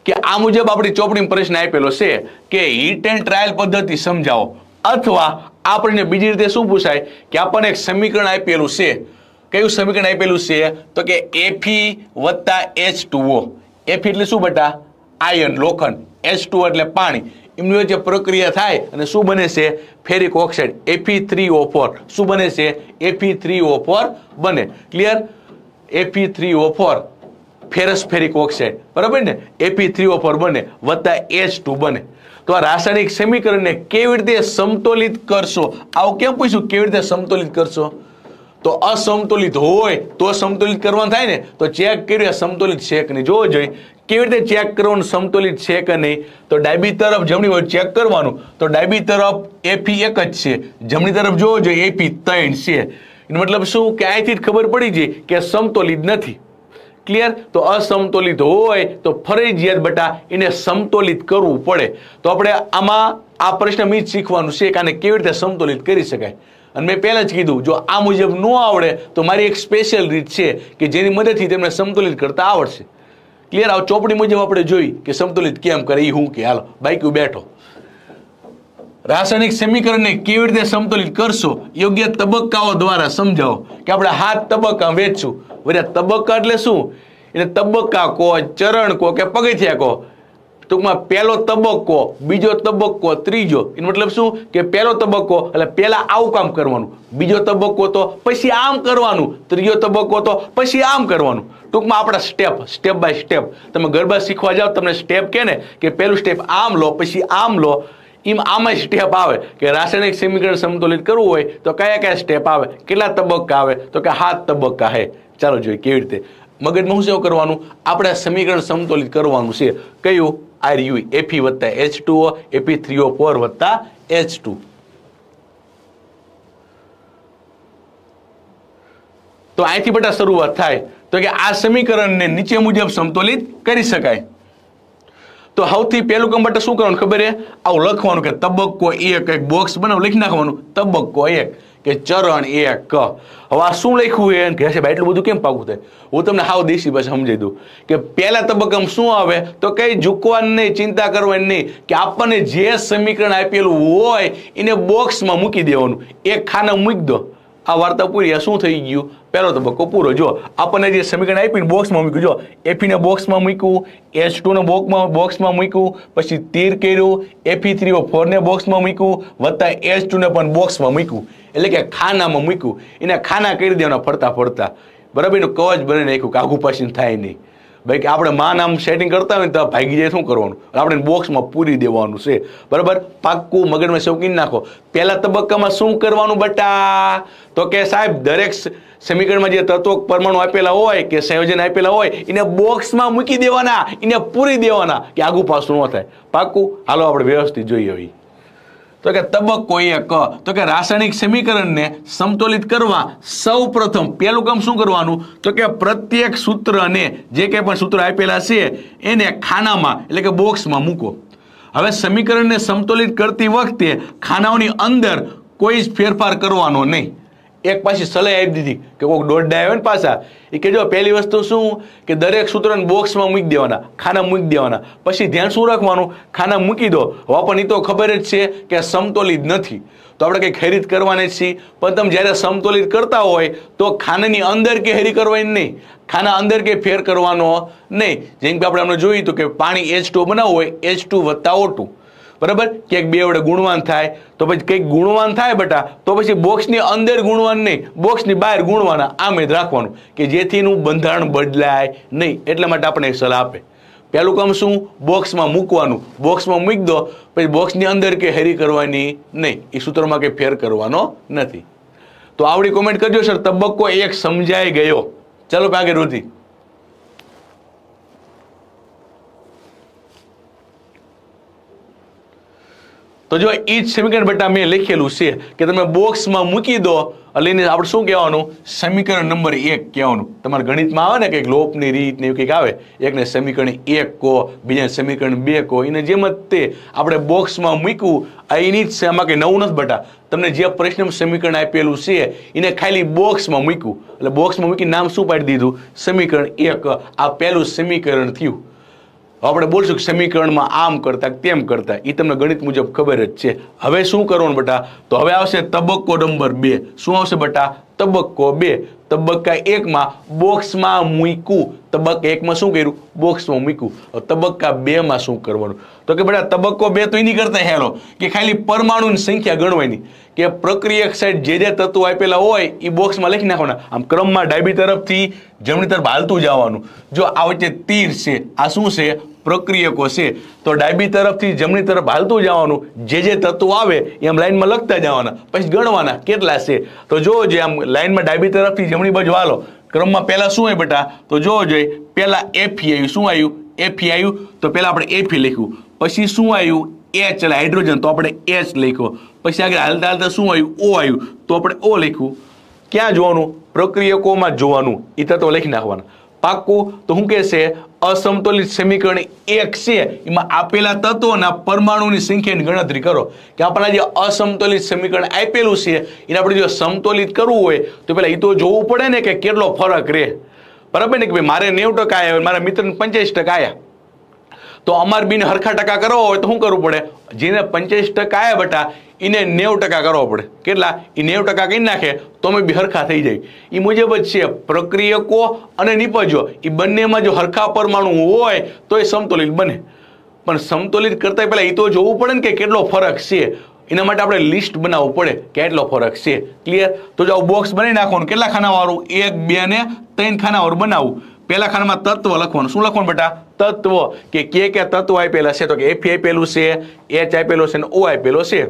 કે આ મુજબ આપણી ચોપડી પ્રશ્ન આપેલો છે કે હિટ એન્ડ ટ્રાયલ પદ્ધતિ સમજાવો અથવા આપણને બીજી રીતે શું પૂછાય કે આપણને એક સમીકરણ આપેલું છે કયું સમીકરણ આપેલું છે તો કે એફી વત્તા એચ ટુઓ એફી એટલે શું બટા આયન લોખંડ એચ ટુ એટલે પાણી એમની વચ્ચે પ્રક્રિયા થાય અને શું બને છે ferric oxide Fe three O four શું બને છે એફી થ્રી ઓ ફોર બને clear Fe three O four ferrous ferric oxide બરાબર ને એપી થ્રીઓ ફોર બને વત્તા એચ ટુ બને તો આ રાસાયણિક સમીકરણને કેવી રીતે સમતોલિત કરશો આવું કેમ પૂછ્યું કેવી રીતે સમતોલિત કરશો તો અસમતુલિત હોય તો સમતુલિત કરવાનું થાય ને તો ચેક કર્યું સમતુલિત છે કે નહીં જોવો જોઈએ કેવી રીતે ચેક કરવાનું સમતુલિત છે કે નહીં તો ડાયબી તરફ જમણી હોય ચેક કરવાનું તો ડાયબી તરફ એપી એક જ છે જમણી તરફ જોવો જોઈએ એપી ત્રણ છે મતલબ શું કે અહીંથી જ ખબર પડી જાય કે સમતોલિત નથી ક્લિયર તો અસમતોલિત હોય તો ફરજિયાત બટા એને સમતોલિત કરવું પડે તો આપણે આમાં આ પ્રશ્ન મી શીખવાનું છે કે આને કેવી રીતે સમતોલિત કરી શકાય અને મેં પહેલાં જ કીધું જો આ મુજબ ન આવડે તો મારી એક સ્પેશિયલ રીત છે કે જેની મદદથી તેમને સમતુલિત કરતા આવડશે ક્લિયર આવ ચોપડી મુજબ આપણે જોઈ કે સમતોલિત કેમ કરે એ હું કે હાલો બાઈક બેઠો રાસાયણિક સમીકરણને કેવી રીતે સમતુલિત કરશો યોગ્ય તબક્કાઓ દ્વારા સમજાવો કે આપણે હાથ તબક્કા વેચશું વર્યા તબક્કા એટલે શું એટલે તબક્કા કહો ચરણ કહો કે પગથિયા કહો ટૂંકમાં પહેલો તબક્કો બીજો તબક્કો ત્રીજો એનો મતલબ શું કે પહેલો તબક્કો એટલે પહેલા આવું કામ કરવાનું બીજો તબક્કો તો પછી આમ કરવાનું ત્રીજો તબક્કો તો પછી આમ કરવાનું ટૂંકમાં આપણા સ્ટેપ સ્ટેપ બાય સ્ટેપ તમે ગરબા શીખવા જાઓ તમને સ્ટેપ કે ને કે પહેલું સ્ટેપ આમ લો પછી આમ લો એમ આમાં સ્ટેપ આવે કે રાસાયણિક સમીકરણ સમતુલિત કરવું હોય તો કયા કયા સ્ટેપ આવે કેટલા તબક્કા આવે તો કે હાથ તબક્કા હે ચાલો જોઈએ કેવી રીતે મગજમાં શું કરવાનું આપણે આ સમીકરણ સમતોલિત કરવાનું છે કયું આર યુ એફી વત્તા એચ ટુ એપી થ્રી ઓ ફોર વત્તા એચ ટુ તો અહીંથી બટા શરૂઆત થાય તો કે આ સમીકરણને નીચે મુજબ સમતોલિત કરી શકાય તો સૌથી પહેલું કામ બટા શું કરવાનું ખબર છે આવું લખવાનું કે તબક્કો એક એક બોક્સ બનાવ લખી નાખવાનું તબક્કો એક કે ચરણ એક હવે આ શું લખ્યું એ કે સાહેબ એટલું બધું કેમ પાકું થાય હું તમને હાવ દેશી ભાષા સમજાવી દઉં કે પહેલા તબક્કામાં શું આવે તો કંઈ ઝૂકવાની નહીં ચિંતા કરવાની નહીં કે આપણને જે સમીકરણ આપેલું હોય એને બોક્સમાં મૂકી દેવાનું એક ખાના મૂકી દો આ વાર્તા પૂરી આ શું થઈ ગયું પહેલો તબક્કો પૂરો જો આપણને જે સમીકરણ આપ્યું બોક્સમાં મૂક્યું જો એફીને બોક્સમાં મૂક્યું એચ ટુને બોક્સમાં બોક્સમાં મૂક્યું પછી તીર કર્યું એફી થ્રીઓ ફોરને બોક્સમાં મૂક્યું વત્તા એચ ટુને પણ બોક્સમાં મૂક્યું એટલે કે ખાનામાં મૂક્યું એને ખાના કરી દેવાના ફરતા ફરતા બરાબર એનું કવચ બની નાખ્યું કે આગુ પાછું થાય નહીં ભાઈ કે આપણે માં નામ સેટિંગ કરતા હોય ને તો ભાગી જાય શું કરવાનું આપણે બોક્સમાં પૂરી દેવાનું છે બરાબર પાક્કું મગજમાં શેવકીને નાખો પહેલા તબક્કામાં શું કરવાનું બટા તો કે સાહેબ દરેક સમીકરણમાં જે તત્વો પરમાણુ આપેલા હોય કે સંયોજન આપેલા હોય એને બોક્સમાં મૂકી દેવાના એને પૂરી દેવાના કે આગુ પાછું ન થાય પાક્કું હાલો આપણે વ્યવસ્થિત જોઈએ હોય તો કે તબક્કો એક તો કે રાસાયણિક સમીકરણને સમતોલિત કરવા સૌ પ્રથમ પહેલું કામ શું કરવાનું તો કે પ્રત્યેક સૂત્રને જે કંઈ પણ સૂત્ર આપેલા છે એને ખાનામાં એટલે કે બોક્સમાં મૂકો હવે સમીકરણને સમતોલિત કરતી વખતે ખાનાઓની અંદર કોઈ જ ફેરફાર કરવાનો નહીં એક પાછી સલાહ આપી દીધી કે કોઈક દોડડા આવે ને પાછા એ કે જો પહેલી વસ્તુ શું કે દરેક સૂત્રને બોક્સમાં મૂકી દેવાના ખાના મૂકી દેવાના પછી ધ્યાન શું રાખવાનું ખાના મૂકી દો વાપન એ તો ખબર જ છે કે સમતોલિત નથી તો આપણે કંઈક હેરિત કરવાની છીએ પણ તમે જ્યારે સમતોલિત કરતા હોય તો ખાનાની અંદર કે હેરી કરવાની નહીં ખાના અંદર કે ફેર કરવાનો નહીં જેમ કે આપણે આપણે જોયું હતું કે પાણી એચ ટુ બનાવવું હોય એચ ટુ વત્તા ઓટું બરાબર ક્યાંક બે વડે ગુણવાન થાય તો પછી કંઈક ગુણવાન થાય બટા તો પછી બોક્સની અંદર ગુણવાન નહીં બોક્સની બહાર ગુણવાના આમ જ રાખવાનું કે જેથીનું બંધારણ બદલાય નહીં એટલા માટે આપણે સલાહ આપે પહેલું કામ શું બોક્સમાં મૂકવાનું બોક્સમાં મૂક દો પછી બોક્સની અંદર કે હેરી કરવાની નહીં એ સૂત્રમાં કંઈ ફેર કરવાનો નથી તો આવડી કોમેન્ટ કરજો સર તબક્કો એક સમજાઈ ગયો ચાલો આગળ વધી તો જો એ જ સમીકરણ બેટા મેં લખેલું છે કે તમે બોક્સમાં મૂકી દો એટલે એને આપણે શું કહેવાનું સમીકરણ નંબર એક કહેવાનું તમારા ગણિતમાં આવે ને કંઈક લોપની રીત ને એવું કંઈક આવે એકને સમીકરણ એક કહો બીજાને સમીકરણ બે કહો એને જેમ જ તે આપણે બોક્સમાં મૂક્યું એની જ છે આમાં કંઈ નવું નથી બેટા તમને જે પ્રશ્ન સમીકરણ આપેલું છે એને ખાલી બોક્સમાં મૂક્યું એટલે બોક્સમાં મૂકી નામ શું પાડી દીધું સમીકરણ એક આ પહેલું સમીકરણ થયું આપણે બોલશું કે સમીકરણમાં આમ કરતા તેમ કરતા એ તમને ગણિત મુજબ ખબર જ છે હવે શું કરવાનું બટા તો હવે આવશે તબક્કો નંબર બે શું આવશે બટા તબક્કો બે તબક્કા એકમાં બોક્સમાં મૂકું તબક્કા એકમાં શું કર્યું બોક્સમાં મૂકું તબક્કા બેમાં શું કરવાનું તો કે બેટા તબક્કો બે તો એની કરતા હેલો કે ખાલી પરમાણુની સંખ્યા ગણવાની કે પ્રક્રિયક સાઈડ જે જે તત્વો આપેલા હોય એ બોક્સમાં લખી નાખવાના આમ ક્રમમાં ડાબી તરફથી જમણી તરફ હાલતું જવાનું જો આ વચ્ચે તીર છે આ શું છે પ્રક્રિયકો છે તો ડાયબી તરફથી જમણી તરફ હાલતું જવાનું જે જે તત્વો આવે એમ લાઇનમાં લખતા જવાના પછી ગણવાના કેટલા છે તો જો જે આમ લાઇનમાં ડાયબી તરફથી જમણી બાજુ હાલો ક્રમમાં પહેલાં શું હોય બેટા તો જોવો જોઈએ પહેલાં એફી આવ્યું શું આવ્યું એફી આવ્યું તો પહેલાં આપણે એફી લખ્યું પછી શું આવ્યું એચ એટલે હાઇડ્રોજન તો આપણે એચ લખ્યો પછી આગળ હાલતા હાલતા શું આવ્યું ઓ આવ્યું તો આપણે ઓ લખ્યું ક્યાં જોવાનું પ્રક્રિયકોમાં જોવાનું એ તત્વો લખી નાખવાના પાક્કું તો શું છે અસમતોલિત સમીકરણ એક છે એમાં આપેલા તત્વોના પરમાણુની સંખ્યાની ગણતરી કરો કે આપણા જે અસમતોલિત સમીકરણ આપેલું છે એને આપણે જો સમતોલિત કરવું હોય તો પેલા એ તો જોવું પડે ને કે કેટલો ફરક રહે બરાબર ને કે ભાઈ મારે નેવું ટકા આવ્યા મારા મિત્રને પંચાવીસ ટકા આવ્યા તો અમાર બિન હરખા ટકા કરવો હોય તો શું કરવું પડે જેને પંચ્યાસી ટકા આવ્યા બટા એને નેવું ટકા કરવો પડે કેટલા એ નેવું ટકા કરી નાખે તો અમે બી હરખા થઈ જાય એ મુજબ જ છે પ્રક્રિયકો અને નિપજો એ બંનેમાં જો હરખા પરમાણુ હોય તો એ સમતુલિત બને પણ સમતુલિત કરતાં પહેલાં એ તો જોવું પડે ને કે કેટલો ફરક છે એના માટે આપણે લિસ્ટ બનાવવું પડે કેટલો ફરક છે ક્લિયર તો જો બોક્સ બનાવી નાખવાનું કેટલા ખાનાવાળું એક બે ને ત્રણ ખાનાવાળું બનાવું પહેલા ખાનામાં તત્વ લખવાનું શું લખવાનું બેટા તત્વ કે કે કયા તત્વ આપેલા છે તો કે એફ આપેલું છે એચ આપેલો છે અને ઓ આપેલો છે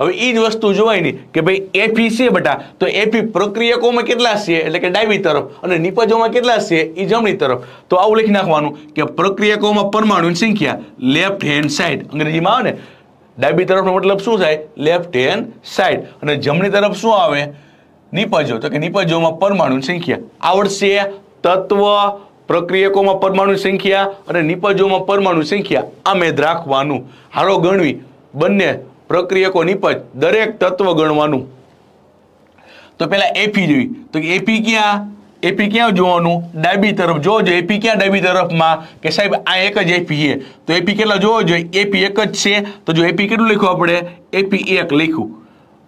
હવે એ જ વસ્તુ જોવાય નહીં કે ભાઈ એફી છે બેટા તો એફી પ્રક્રિયકોમાં કેટલા છે એટલે કે ડાબી તરફ અને નિપજોમાં કેટલા છે એ જમણી તરફ તો આવું લખી નાખવાનું કે પ્રક્રિયકોમાં પરમાણુની સંખ્યા લેફ્ટ હેન્ડ સાઈડ અંગ્રેજીમાં આવે ને ડાબી તરફનો મતલબ શું થાય લેફ્ટ હેન્ડ સાઈડ અને જમણી તરફ શું આવે નિપજો તો કે નિપજોમાં પરમાણુ સંખ્યા આવડશે તત્વ પ્રક્રિયકોમાં પરમાણુ સંખ્યા અને નિપજોમાં પરમાણુ સંખ્યા આ મેદ રાખવાનું હારો ગણવી બંને પ્રક્રિયકો નિપજ દરેક તત્વ ગણવાનું તો પેલા એપી જોઈ તો એપી ક્યાં એપી ક્યાં જોવાનું ડાબી તરફ જોજો એપી ક્યાં ડાબી તરફમાં કે સાહેબ આ એક જ એપી છે તો એપી કેટલા જોવો જોઈએ એપી એક જ છે તો જો એપી કેટલું લખ્યું આપણે એપી એક લખ્યું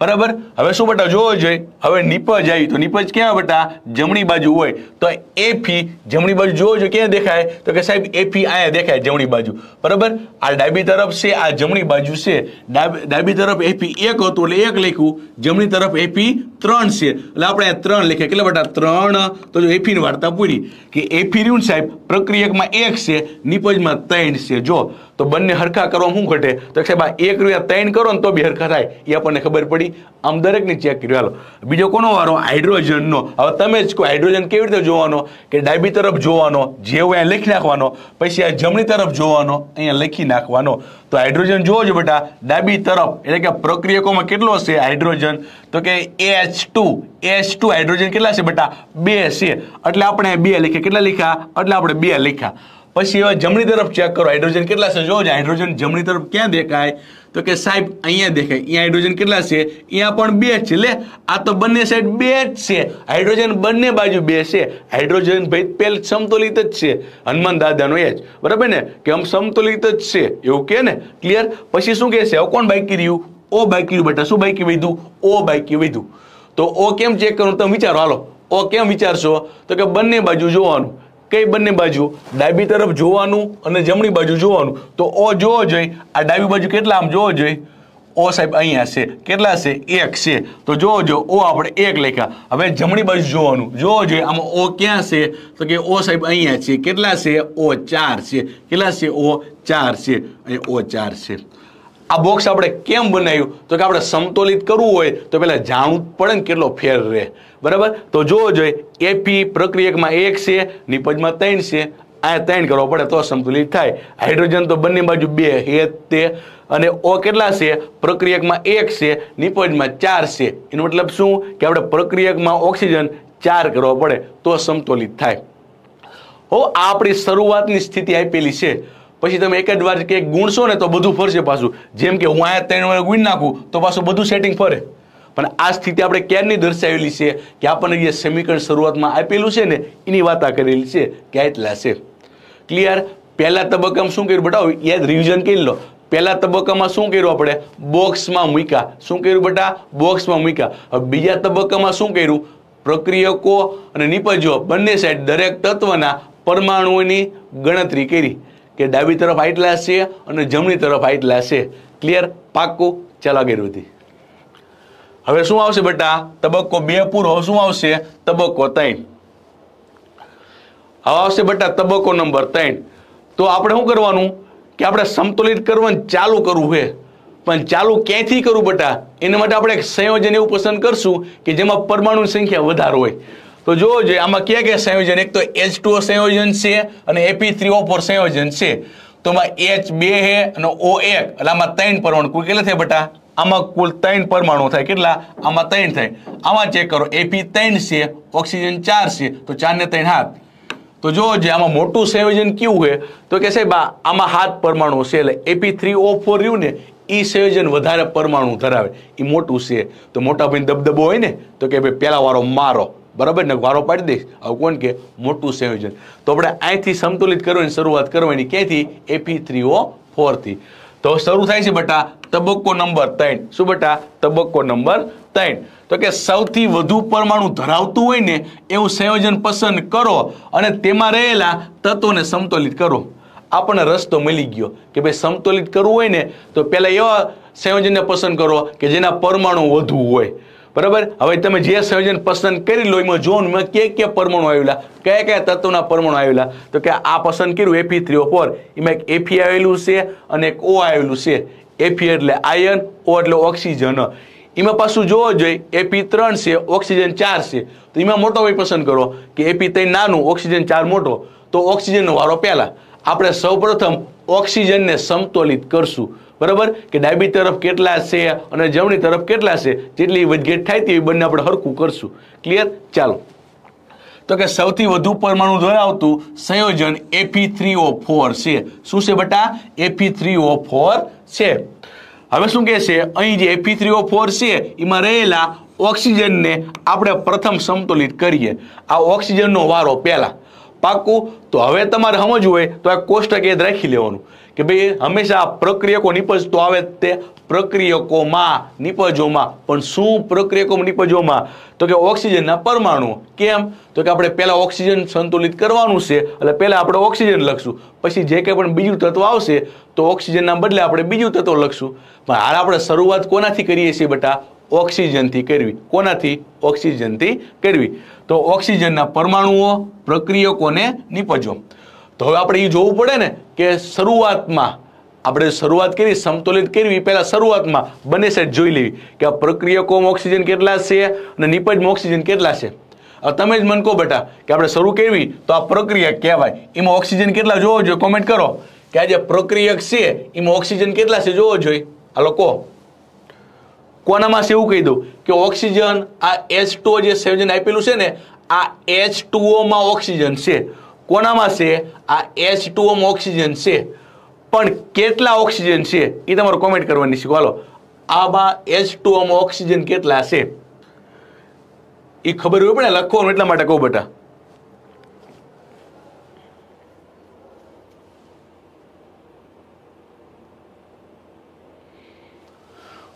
બરાબર હવે શું બટા જોવો જોઈએ હવે નિપજ આવી તો નિપજ ક્યાં બટા જમણી બાજુ હોય તો એફી જમણી બાજુ જોવો જોઈએ ક્યાં દેખાય તો કે સાહેબ એફી ફી અહીંયા દેખાય જમણી બાજુ બરાબર આ ડાબી તરફ છે આ જમણી બાજુ છે ડાબી તરફ એફી એક હતું એટલે એક લખ્યું જમણી તરફ એફી ત્રણ છે એટલે આપણે ત્રણ લખ્યા કેટલા બટા ત્રણ તો જો એફીની વાર્તા પૂરી કે એફી રહ્યું સાહેબ પ્રક્રિયકમાં એક છે નિપજમાં ત્રણ છે જો તો બંને હરખા કરવા શું ઘટે તો સાહેબ આ એક રૂપિયા ત્રણ કરો ને તો બી હરખા થાય એ આપણને ખબર પડી આમ દરેકને ચેક કરી હાલો બીજો કોનો વારો હાઇડ્રોજનનો હવે તમે જ કહો હાઇડ્રોજન કેવી રીતે જોવાનો કે ડાબી તરફ જોવાનો જે અહીંયા લખી નાખવાનો પછી આ જમણી તરફ જોવાનો અહીંયા લખી નાખવાનો તો હાઇડ્રોજન જોવો છો બેટા ડાબી તરફ એટલે કે પ્રક્રિયકોમાં કેટલો છે હાઇડ્રોજન તો કે H two H two hydrogen કેટલા છે બેટા બે છે એટલે આપણે બે લખ્યા કેટલા લખ્યા એટલે આપણે બે લખ્યા પછી હવે જમણી તરફ ચેક કરો હાઇડ્રોજન કેટલા છે જોવો હાઇડ્રોજન જમણી તરફ ક્યાં દેખાય તો કે સાહેબ અહીંયા દેખાય અહીંયા હાઇડ્રોજન કેટલા છે અહીંયા પણ બે જ છે લે આ તો બંને સાઈડ બે જ છે હાઇડ્રોજન બંને બાજુ બે છે હાઇડ્રોજન ભાઈ પેલ સમતોલિત જ છે હનુમાન દાદાનો એ જ બરાબર ને કે આમ સમતોલિત જ છે એવું કે ને ક્લિયર પછી શું કહે છે કોણ બાઈકી રહ્યું ઓ બાઈકી રહ્યું બેટા શું બાઈકી વીધું ઓ બાઈકી વીધું તો ઓ કેમ ચેક કરવું તમે વિચારો હાલો ઓ કેમ વિચારશો તો કે બંને બાજુ જોવાનું કઈ બંને બાજુ ડાબી તરફ જોવાનું અને જમણી બાજુ જોવાનું તો ઓ જોવો જોઈએ આ ડાબી બાજુ કેટલા આમ જોવો જોઈએ ઓ સાહેબ અહીંયા છે કેટલા છે એક છે તો જોવો જો ઓ આપણે એક લખ્યા હવે જમણી બાજુ જોવાનું જોવો જોઈએ આમાં ઓ ક્યાં છે તો કે ઓ સાહેબ અહીંયા છે કેટલા છે ઓ ચાર છે કેટલા છે ઓ ચાર છે અહીંયા ઓ ચાર છે આ બોક્સ આપણે કેમ બનાવ્યું તો કે આપણે સમતોલિત કરવું હોય તો પહેલાં જાણવું પડે ને કેટલો ફેર રહે બરાબર તો જોવો જોઈએ એપી પ્રક્રિયકમાં એક છે નિપજમાં ત્રણ છે આ ત્રણ કરવો પડે તો સંતુલિત થાય હાઇડ્રોજન તો બંને બાજુ બે હે તે અને ઓ કેટલા છે પ્રક્રિયકમાં એક છે નિપજમાં ચાર છે એનો મતલબ શું કે આપણે પ્રક્રિયકમાં ઓક્સિજન ચાર કરવો પડે તો સંતુલિત થાય હો આ આપણી શરૂઆતની સ્થિતિ આપેલી છે પછી તમે એક જ વાર કે ગુણશો ને તો બધું ફરશે પાછું જેમ કે હું આયા ત્રણ વાર ગુણ નાખું તો પાછું બધું સેટિંગ ફરે પણ આ સ્થિતિ આપણે ક્યારની દર્શાવેલી છે કે આપણને જે સમીકરણ શરૂઆતમાં આપેલું છે ને એની વાત આ કરેલી છે કે એટલા છે ક્લિયર પહેલા તબક્કામાં શું કર્યું બટાવો યાદ રિવિઝન કરી લો પહેલા તબક્કામાં શું કર્યું આપણે બોક્સમાં મૂક્યા શું કર્યું બટા બોક્સમાં મૂક્યા હવે બીજા તબક્કામાં શું કર્યું પ્રક્રિયકો અને નિપજો બંને સાઈડ દરેક તત્વના પરમાણુઓની ગણતરી કરી કે ડાબી તરફ આટલા છે અને જમણી તરફ આટલા છે ક્લિયર પાક્કું ચાલો આગળ હવે શું આવશે બેટા તબક્કો બે પૂરો શું આવશે તબક્કો ત્રણ હવે આવશે બેટા તબક્કો નંબર ત્રણ તો આપણે શું કરવાનું કે આપણે સંતુલિત કરવાનું ચાલુ કરવું છે પણ ચાલુ ક્યાંથી કરવું બેટા એના માટે આપણે એક સંયોજન એવું પસંદ કરશું કે જેમાં પરમાણુ સંખ્યા વધારે હોય તો જોવો જોઈએ આમાં કયા કયા સંયોજન એક તો એચ ટુ સંયોજન છે અને એપી થ્રી ઓ ફોર સંયોજન છે તો એમાં એચ બે હે અને ઓ એક એટલે આમાં ત્રણ પરમાણુ કુલ કેટલા થાય બટા આમાં કુલ ત્રણ પરમાણુ થાય કેટલા આમાં ત્રણ થાય આમાં ચેક કરો એપી ત્રણ છે ઓક્સિજન ચાર છે તો ચાર ને ત્રણ હાથ તો જો જે આમાં મોટું સંયોજન કેવું છે તો કે સાહેબ આમાં હાથ પરમાણુ છે એટલે એપી થ્રી ઓ ફોર રહ્યું ને એ સંયોજન વધારે પરમાણુ ધરાવે એ મોટું છે તો મોટા ભાઈ દબદબો હોય ને તો કે ભાઈ પહેલા વાળો મારો બરાબર ને વારો પાડી દઈશ હવે કોણ કે મોટું સંયોજન તો આપણે અહીંથી સંતુલિત કરવાની શરૂઆત કરવાની ક્યાંથી એપી થ્રી ઓ ફોરથી તો શરૂ થાય છે બટા તબક્કો નંબર ત્રણ શું બટા તબક્કો નંબર ત્રણ તો કે સૌથી વધુ પરમાણુ ધરાવતું હોય ને એવું સંયોજન પસંદ કરો અને તેમાં રહેલા તત્વોને સંતુલિત કરો આપણને રસ્તો મળી ગયો કે ભાઈ સંતુલિત કરવું હોય ને તો પહેલાં એવા સંયોજનને પસંદ કરો કે જેના પરમાણુ વધુ હોય બરાબર હવે તમે જે સંયોજન પસંદ કરી લો એમાં ઝોનમાં કે કે પરમાણુ આવેલા કયા કયા તત્વના પરમાણુ આવેલા તો કે આ પસંદ કર્યું એફી થ્રી ફોર એમાં એક એફી આવેલું છે અને એક ઓ આવેલું છે એફી એટલે આયન ઓ એટલે ઓક્સિજન એમાં પાછું જોવો જોઈએ એપી ત્રણ છે ઓક્સિજન ચાર છે તો એમાં મોટો ભાઈ પસંદ કરો કે એપી ત્રણ નાનું ઓક્સિજન ચાર મોટો તો ઓક્સિજનનો વારો પહેલાં આપણે સૌપ્રથમ ઓક્સિજનને સમતોલિત કરશું બરાબર કે ડાબી તરફ કેટલા છે અને જમણી તરફ કેટલા છે જેટલી વધઘેટ થાય તેવી બંને આપણે હરખું કરશું ક્લિયર ચાલો તો કે સૌથી વધુ પરમાણુ ધરાવતું સંયોજન એપી થ્રી ઓ ફોર છે શું છે બટા એપી થ્રી ઓ ફોર છે હવે શું કહે છે અહીં જે એપી થ્રી ઓ ફોર છે એમાં રહેલા ઓક્સિજનને આપણે પ્રથમ સમતુલિત કરીએ આ ઓક્સિજનનો વારો પહેલાં પાકું તો હવે તમારે સમજવું હોય તો આ કોષ્ટક યાદ રાખી લેવાનું કે ભાઈ હંમેશા પ્રક્રિયકો નિપજતો આવે તે પ્રક્રિયકોમાં નિપજોમાં પણ શું પ્રક્રિયકોમાં નિપજોમાં તો કે ઓક્સિજનના પરમાણુ કેમ તો કે આપણે પહેલાં ઓક્સિજન સંતુલિત કરવાનું છે એટલે પહેલાં આપણે ઓક્સિજન લખશું પછી જે કંઈ પણ બીજું તત્વ આવશે તો ઓક્સિજનના બદલે આપણે બીજું તત્વ લખશું પણ હાલ આપણે શરૂઆત કોનાથી કરીએ છીએ બેટા ઓક્સિજનથી કરવી કોનાથી ઓક્સિજનથી કરવી તો ઓક્સિજનના પરમાણુઓ પ્રક્રિયકોને નિપજો તો હવે આપણે એ જોવું પડે ને કે શરૂઆતમાં આપણે શરૂઆત કરી સમતુલિત કરવી પહેલાં શરૂઆતમાં બંને સેટ જોઈ લેવી કે આ પ્રક્રિયકોમ ઓક્સિજન કેટલા છે અને નિપજમાં ઓક્સિજન કેટલા છે તમે જ મન કહો બેટા કે આપણે શરૂ કરવી તો આ પ્રક્રિયા કહેવાય એમાં ઓક્સિજન કેટલા જોવો જોઈએ કોમેન્ટ કરો કે આ જે પ્રક્રિયક છે એમાં ઓક્સિજન કેટલા છે જોવો જોઈએ હાલો લોકો કોનામાં છે એવું કહી દઉં કે ઓક્સિજન આ એચ જે સંયોજન આપેલું છે ને આ એચ ટુઓમાં ઓક્સિજન છે કોનામાં છે આ એચ ટુઓમ ઓક્સિજન છે પણ કેટલા ઓક્સિજન છે એ તમારે કોમેન્ટ કરવાની શીખો હાલો આમાં એચ ટુઓમ ઓક્સિજન કેટલા છે એ ખબર હોય પણ લખવાનું એટલા માટે કહું બેટા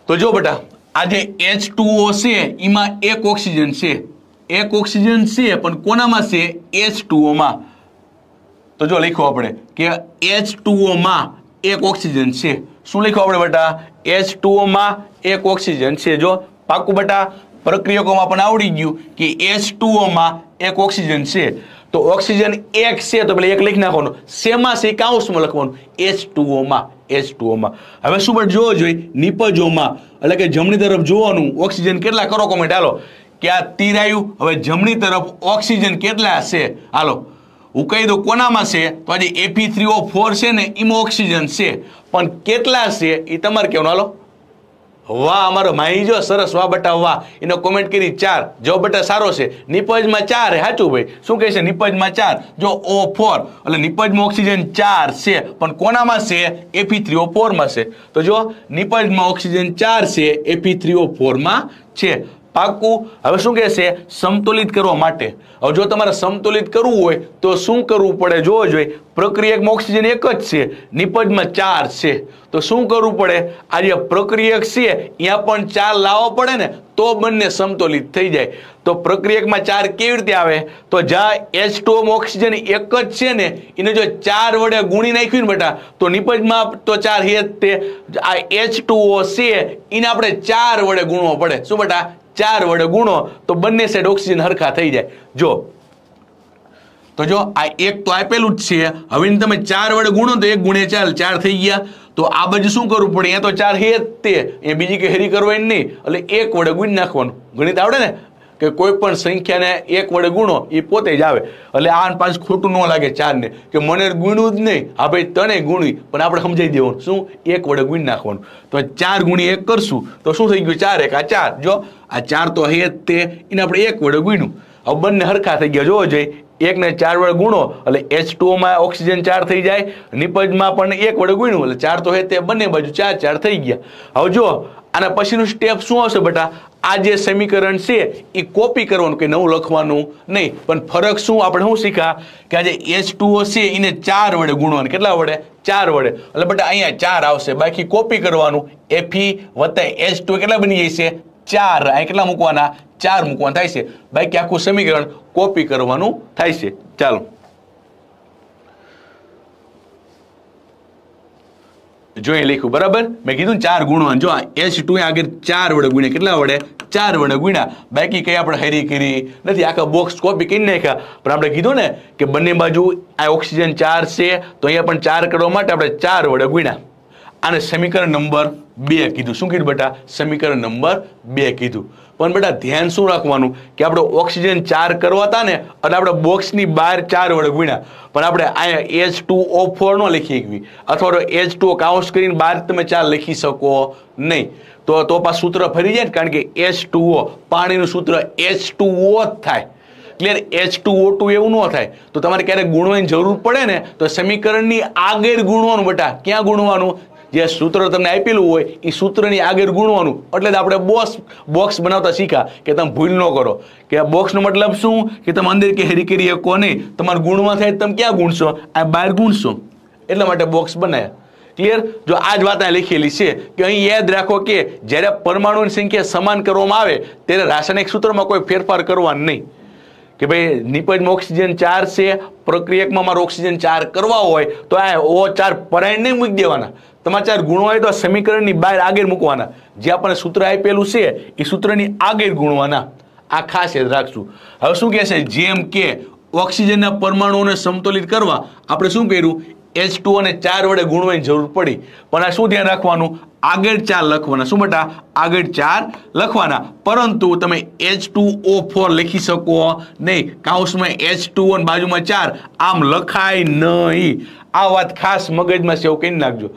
તો જો બેટા આજે એચ ટુ ઓ છે એમાં એક ઓક્સિજન છે એક ઓક્સિજન છે પણ કોનામાં છે એચ ટુઓમાં તો જો લખ્યું આપણે કે એચ ટુઓમાં એક ઓક્સિજન છે શું લખ્યું આપણે બેટા એચ ટુઓમાં એક ઓક્સિજન છે જો પાકું બેટા પ્રક્રિયકોમાં પણ આવડી ગયું કે એચ ટુઓમાં એક ઓક્સિજન છે તો ઓક્સિજન એક છે તો પેલા એક લખી નાખવાનું શેમાં છે કાઉસમાં લખવાનું એચ ટુઓમાં એચ ટુઓમાં હવે શું પણ જોવો જોઈએ નિપજોમાં એટલે કે જમણી તરફ જોવાનું ઓક્સિજન કેટલા કરો કોમેન્ટ હાલો કે આ તીર આવ્યું હવે જમણી તરફ ઓક્સિજન કેટલા છે હાલો હું કહી દઉં કોનામાં છે તો આજે એપી થ્રી ઓ ફોર છે ને એમાં ઓક્સિજન છે પણ કેટલા છે એ તમારે કહેવાનું હાલો વાહ અમારો માહી જો સરસ વાહ બટા વાહ એનો કોમેન્ટ કરી ચાર જો બટા સારો છે નિપજમાં ચાર હે સાચું ભાઈ શું કહે છે નિપજમાં ચાર જો ઓ ફોર એટલે નિપજમાં ઓક્સિજન ચાર છે પણ કોનામાં છે એપી થ્રી ઓ ફોરમાં છે તો જો નિપજમાં ઓક્સિજન ચાર છે એપી થ્રી ઓ ફોરમાં છે પાકું હવે શું કહે છે સંતુલિત કરવા માટે હવે જો તમારે સંતુલિત કરવું હોય તો શું કરવું પડે જોવો જોઈએ પ્રક્રિયકમાં ઓક્સિજન એક જ છે નિપજમાં ચાર છે તો શું કરવું પડે આ જે પ્રક્રિયક છે અહીંયા પણ ચાર લાવવા પડે ને તો બંને સંતુલિત થઈ જાય તો પ્રક્રિયકમાં ચાર કેવી રીતે આવે તો જ્યાં એચ ટોમ ઓક્સિજન એક જ છે ને એને જો ચાર વડે ગુણી નાખ્યું ને બેટા તો નિપજમાં તો ચાર હે તે આ એચ ટુઓ છે એને આપણે ચાર વડે ગુણવો પડે શું બેટા ચાર વડે ગુણો તો બંને સાઈડ ઓક્સિજન હરખા થઈ જાય જો તો જો આ એક તો આપેલું જ છે હવે તમે ચાર વડે ગુણો તો એક ગુણે ચાલ ચાર થઈ ગયા તો આ બાજુ શું કરવું પડે અહીંયા તો ચાર હે તે એ બીજી કે હેરી કરવાની નહીં એટલે એક વડે ગુણ નાખવાનું ગણિત આવડે ને કે કોઈ પણ સંખ્યાને એક વડે ગુણો એ પોતે જ આવે એટલે આ પાંચ ખોટું ન લાગે ચારને કે મને ગુણ્યું જ નહીં હા ભાઈ તને ગુણી પણ આપણે સમજાઈ દેવાનું શું એક વડે ગુણી નાખવાનું તો ચાર ગુણી એક કરશું તો શું થઈ ગયું ચાર એક આ ચાર જો આ ચાર તો હે તે એને આપણે એક વડે ગુણ્યું હવે બંને હરખા થઈ ગયા જોવો જોઈએ એકને ચાર વડે ગુણો એટલે એચ ટુમાં ઓક્સિજન ચાર થઈ જાય નિપજમાં પણ એક વડે ગુણ્યું એટલે ચાર તો હે તે બંને બાજુ ચાર ચાર થઈ ગયા હવે જો આના પછીનું સ્ટેપ શું આવશે બેટા આ જે સમીકરણ છે એ કોપી કરવાનું કે નવું લખવાનું નહીં પણ ફરક શું આપણે શું શીખ્યા કે આજે એચ છે એને ચાર વડે ગુણવાનું કેટલા વડે ચાર વડે એટલે બેટા અહીંયા ચાર આવશે બાકી કોપી કરવાનું એફી વત્તા એચ કેટલા બની જશે ચાર અહીં કેટલા મૂકવાના ચાર મૂકવાનું થાય છે બાકી આખું સમીકરણ કોપી કરવાનું થાય છે ચાલો જો એ લખ્યું બરાબર મેં કીધું ચાર ગુણવાનું જો એચ ટુ આગળ ચાર વડે ગુણ્યા કેટલા વડે ચાર વડે ગુણ્યા બાકી કઈ આપણે હેરી કરી નથી આખા બોક્સ કોપી કરી નાખ્યા પણ આપણે કીધું ને કે બંને બાજુ આ ઓક્સિજન ચાર છે તો અહીંયા પણ ચાર કરવા માટે આપણે ચાર વડે ગુણ્યા આને સમીકરણ નંબર બે કીધું શું કીધું બેટા સમીકરણ નંબર બે કીધું પણ બેટા ધ્યાન શું રાખવાનું કે આપણે ઓક્સિજન ચાર કરવાતા ને અને આપણે બોક્સની બહાર ચાર વડે ગુણ્યા પણ આપણે અહીંયા એચ ટુ ઓ ફોર ન લખી શકવી અથવા તો એચ ટુ કાઉન્સ કરીને બહાર તમે ચાર લખી શકો નહીં તો તો પાછું સૂત્ર ફરી જાય ને કારણ કે એચ ટુ ઓ પાણીનું સૂત્ર એચ ટુ ઓ જ થાય clear H two O two એવું ન થાય તો તમારે ક્યારેક ગુણવાની જરૂર પડે ને તો સમીકરણની આગળ ગુણવાનું બેટા ક્યાં ગુણવાનું જે સૂત્ર તમને આપેલું હોય એ સૂત્રની આગળ ગુણવાનું એટલે જ આપણે બોસ બોક્સ બનાવતા શીખ્યા કે તમે ભૂલ ન કરો કે આ બોક્સનો મતલબ શું કે તમે અંદર કે હેરી કરી શકો નહીં તમારા ગુણમાં થાય તમે ક્યાં ગુણશો આ બહાર ગુણશો એટલા માટે બોક્સ બનાવ્યા ક્લિયર જો આ જ વાત આ લખેલી છે કે અહીં યાદ રાખો કે જ્યારે પરમાણુની સંખ્યા સમાન કરવામાં આવે ત્યારે રાસાયણિક સૂત્રમાં કોઈ ફેરફાર કરવા નહીં કે ભાઈ નિપજમાં ઓક્સિજન ચાર છે પ્રક્રિયકમાં મારો ઓક્સિજન ચાર કરવા હોય તો આ ઓ ચાર પરાયણ નહીં મૂકી દેવાના તમારા ચાર ગુણો હોય તો આ સમીકરણની બહાર આગેર મૂકવાના જે આપણને સૂત્ર આપેલું છે એ સૂત્રની આગેર ગુણવાના આ ખાસ યાદ રાખશું હવે શું કહેશે જેમ કે ઓક્સિજનના પરમાણુઓને સંતુલિત કરવા આપણે શું કર્યું એચ ટુ અને ચાર વડે ગુણવાની જરૂર પડી પણ આ શું ધ્યાન રાખવાનું આગળ ચાર લખવાના શું બેટા આગળ ચાર લખવાના પરંતુ તમે એચ ટુ ઓ ફોર લખી શકો નહીં કાઉસમાં એચ ટુ અને બાજુમાં ચાર આમ લખાય નહીં આ વાત ખાસ મગજમાં સેવ કહીને નાખજો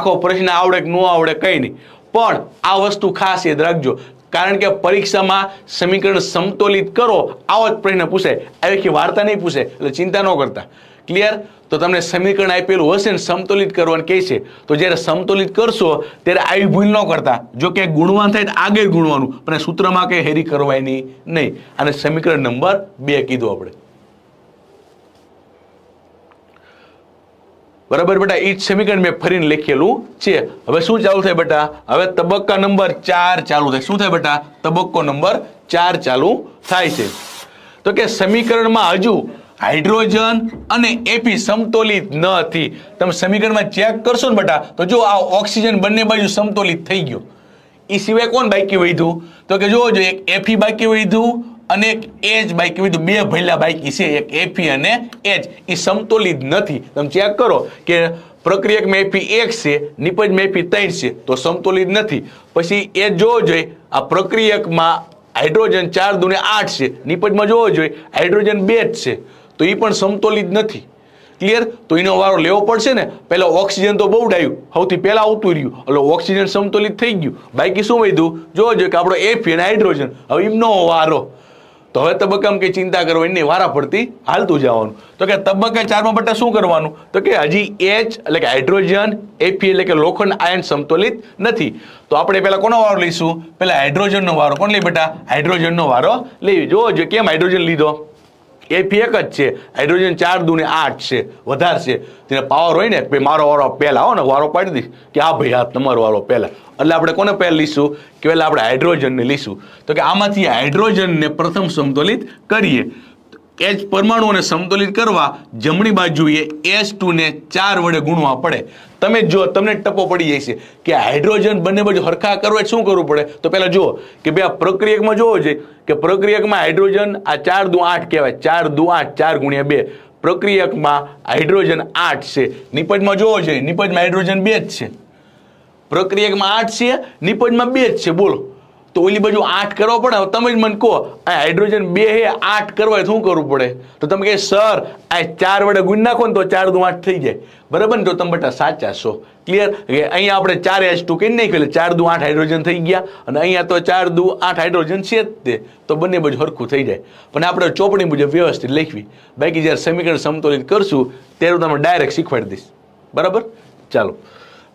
આખો પ્રશ્ન આવડે કે ન આવડે કંઈ નહીં પણ આ વસ્તુ ખાસ યાદ રાખજો કારણ કે પરીક્ષામાં સમીકરણ સમતોલિત કરો આવો જ પ્રશ્ન પૂછાય આવી વાર્તા નહીં પૂછે એટલે ચિંતા ન કરતા ક્લિયર તો તમને સમીકરણ આપેલું હશે ને સમતોલિત કરવાનું કહે છે તો જ્યારે સમતોલિત કરશો ત્યારે આવી ભૂલ ન કરતા જો કે ગુણવાન થાય તો આગળ ગુણવાનું પણ સૂત્રમાં કંઈ હેરી કરવાની નહીં અને સમીકરણ નંબર બે કીધું આપણે બરાબર બેટા ઈ સમીકરણ મેં ફરીને લખેલું છે હવે શું ચાલુ થાય બેટા હવે તબક્કા નંબર ચાર ચાલુ થાય શું થાય બેટા તબક્કો નંબર ચાર ચાલુ થાય છે તો કે સમીકરણમાં હજુ હાઇડ્રોજન અને એપી સમતોલિત ન હતી તમે સમીકરણમાં ચેક કરશો ને બટા તો જો આ ઓક્સિજન બંને બાજુ સમતોલિત થઈ ગયો એ સિવાય કોણ બાઇકી વધ્યું તો કે જોવો જો એક એફી બાકી વધ્યું અને એક એચ બાઇક વધ્યું બે ભૈલા બાઇકી છે એક એફી અને એજ એ સમતોલિત નથી તમે ચેક કરો કે પ્રક્રિયકમાં એફી એક છે નિપજમાં એફી ત્રણ છે તો સમતોલિત નથી પછી એ જોવો જોઈએ આ પ્રક્રિયકમાં હાઇડ્રોજન ચાર દુને આઠ છે નિપજમાં જોવો જોઈએ હાઇડ્રોજન બે જ છે તો એ પણ સમતોલિત નથી ક્લિયર તો એનો વારો લેવો પડશે ને પહેલાં ઓક્સિજન તો બહુ ડાયું સૌથી પહેલાં આવતું રહ્યું એટલે ઓક્સિજન સમતોલિત થઈ ગયું બાકી શું વધ્યું જોજો કે આપણો એફ અને હાઇડ્રોજન હવે એમનો વારો તો હવે તબક્કામાં કંઈ ચિંતા કરો નહીં વારા પડતી હાલતું જવાનું તો કે તબક્કા ચારમાં બટા શું કરવાનું તો કે હજી એચ એટલે કે હાઇડ્રોજન એફી એટલે કે લોખંડ આયન સમતોલિત નથી તો આપણે પહેલાં કોનો વારો લઈશું પહેલાં હાઇડ્રોજનનો વારો કોણ લઈ બેટા હાઇડ્રોજનનો વારો લઈ જોવો જો કેમ હાઇડ્રોજન લીધો એપી એક જ છે હાઇડ્રોજન ચાર દૂને આઠ છે વધારશે તેને પાવર હોય ને કે મારો વારો પહેલાં હો ને વારો પાડી દઈશ કે આ ભાઈ આ તમારો વારો પહેલાં એટલે આપણે કોને પહેલાં લઈશું કે પહેલાં આપણે હાઇડ્રોજનને લઈશું તો કે આમાંથી હાઇડ્રોજનને પ્રથમ સંતુલિત કરીએ એચ પરમાણુઓને સંતુલિત કરવા જમણી બાજુએ એચ ટુને ચાર વડે ગુણવા પડે તમે જો તમને ટપો પડી જાય છે કે હાઇડ્રોજન બંને બાજુ હરખા કરવા શું કરવું પડે તો પહેલાં જુઓ કે ભાઈ આ પ્રક્રિયકમાં જોવો છે કે પ્રક્રિયકમાં હાઇડ્રોજન આ ચાર દુ આઠ કહેવાય ચાર દુ આઠ ચાર ગુણ્યા બે પ્રક્રિયકમાં હાઇડ્રોજન આઠ છે નિપજમાં જોવો છે નિપજમાં હાઇડ્રોજન બે જ છે પ્રક્રિયકમાં આઠ છે નિપજમાં બે જ છે બોલો તો ઓલી બાજુ આઠ કરવા પડે તમે જ મને કહો આ હાઇડ્રોજન બે હે આઠ કરવા શું કરવું પડે તો તમે કહે સર આ ચાર વડે ગુણ નાખો ને તો ચાર દુ આઠ થઈ જાય બરાબર ને તો તમે બધા સાચા છો ક્લિયર કે અહીંયા આપણે ચાર એચ ટુ કહી નહીં એટલે ચાર દુ આઠ હાઇડ્રોજન થઈ ગયા અને અહીંયા તો ચાર દુ આઠ હાઇડ્રોજન છે જ તે તો બંને બાજુ હરખું થઈ જાય પણ આપણે ચોપડી મુજબ વ્યવસ્થિત લખવી બાકી જ્યારે સમીકરણ સમતોલિત કરશું ત્યારે તમે ડાયરેક્ટ શીખવાડી દઈશ બરાબર ચાલો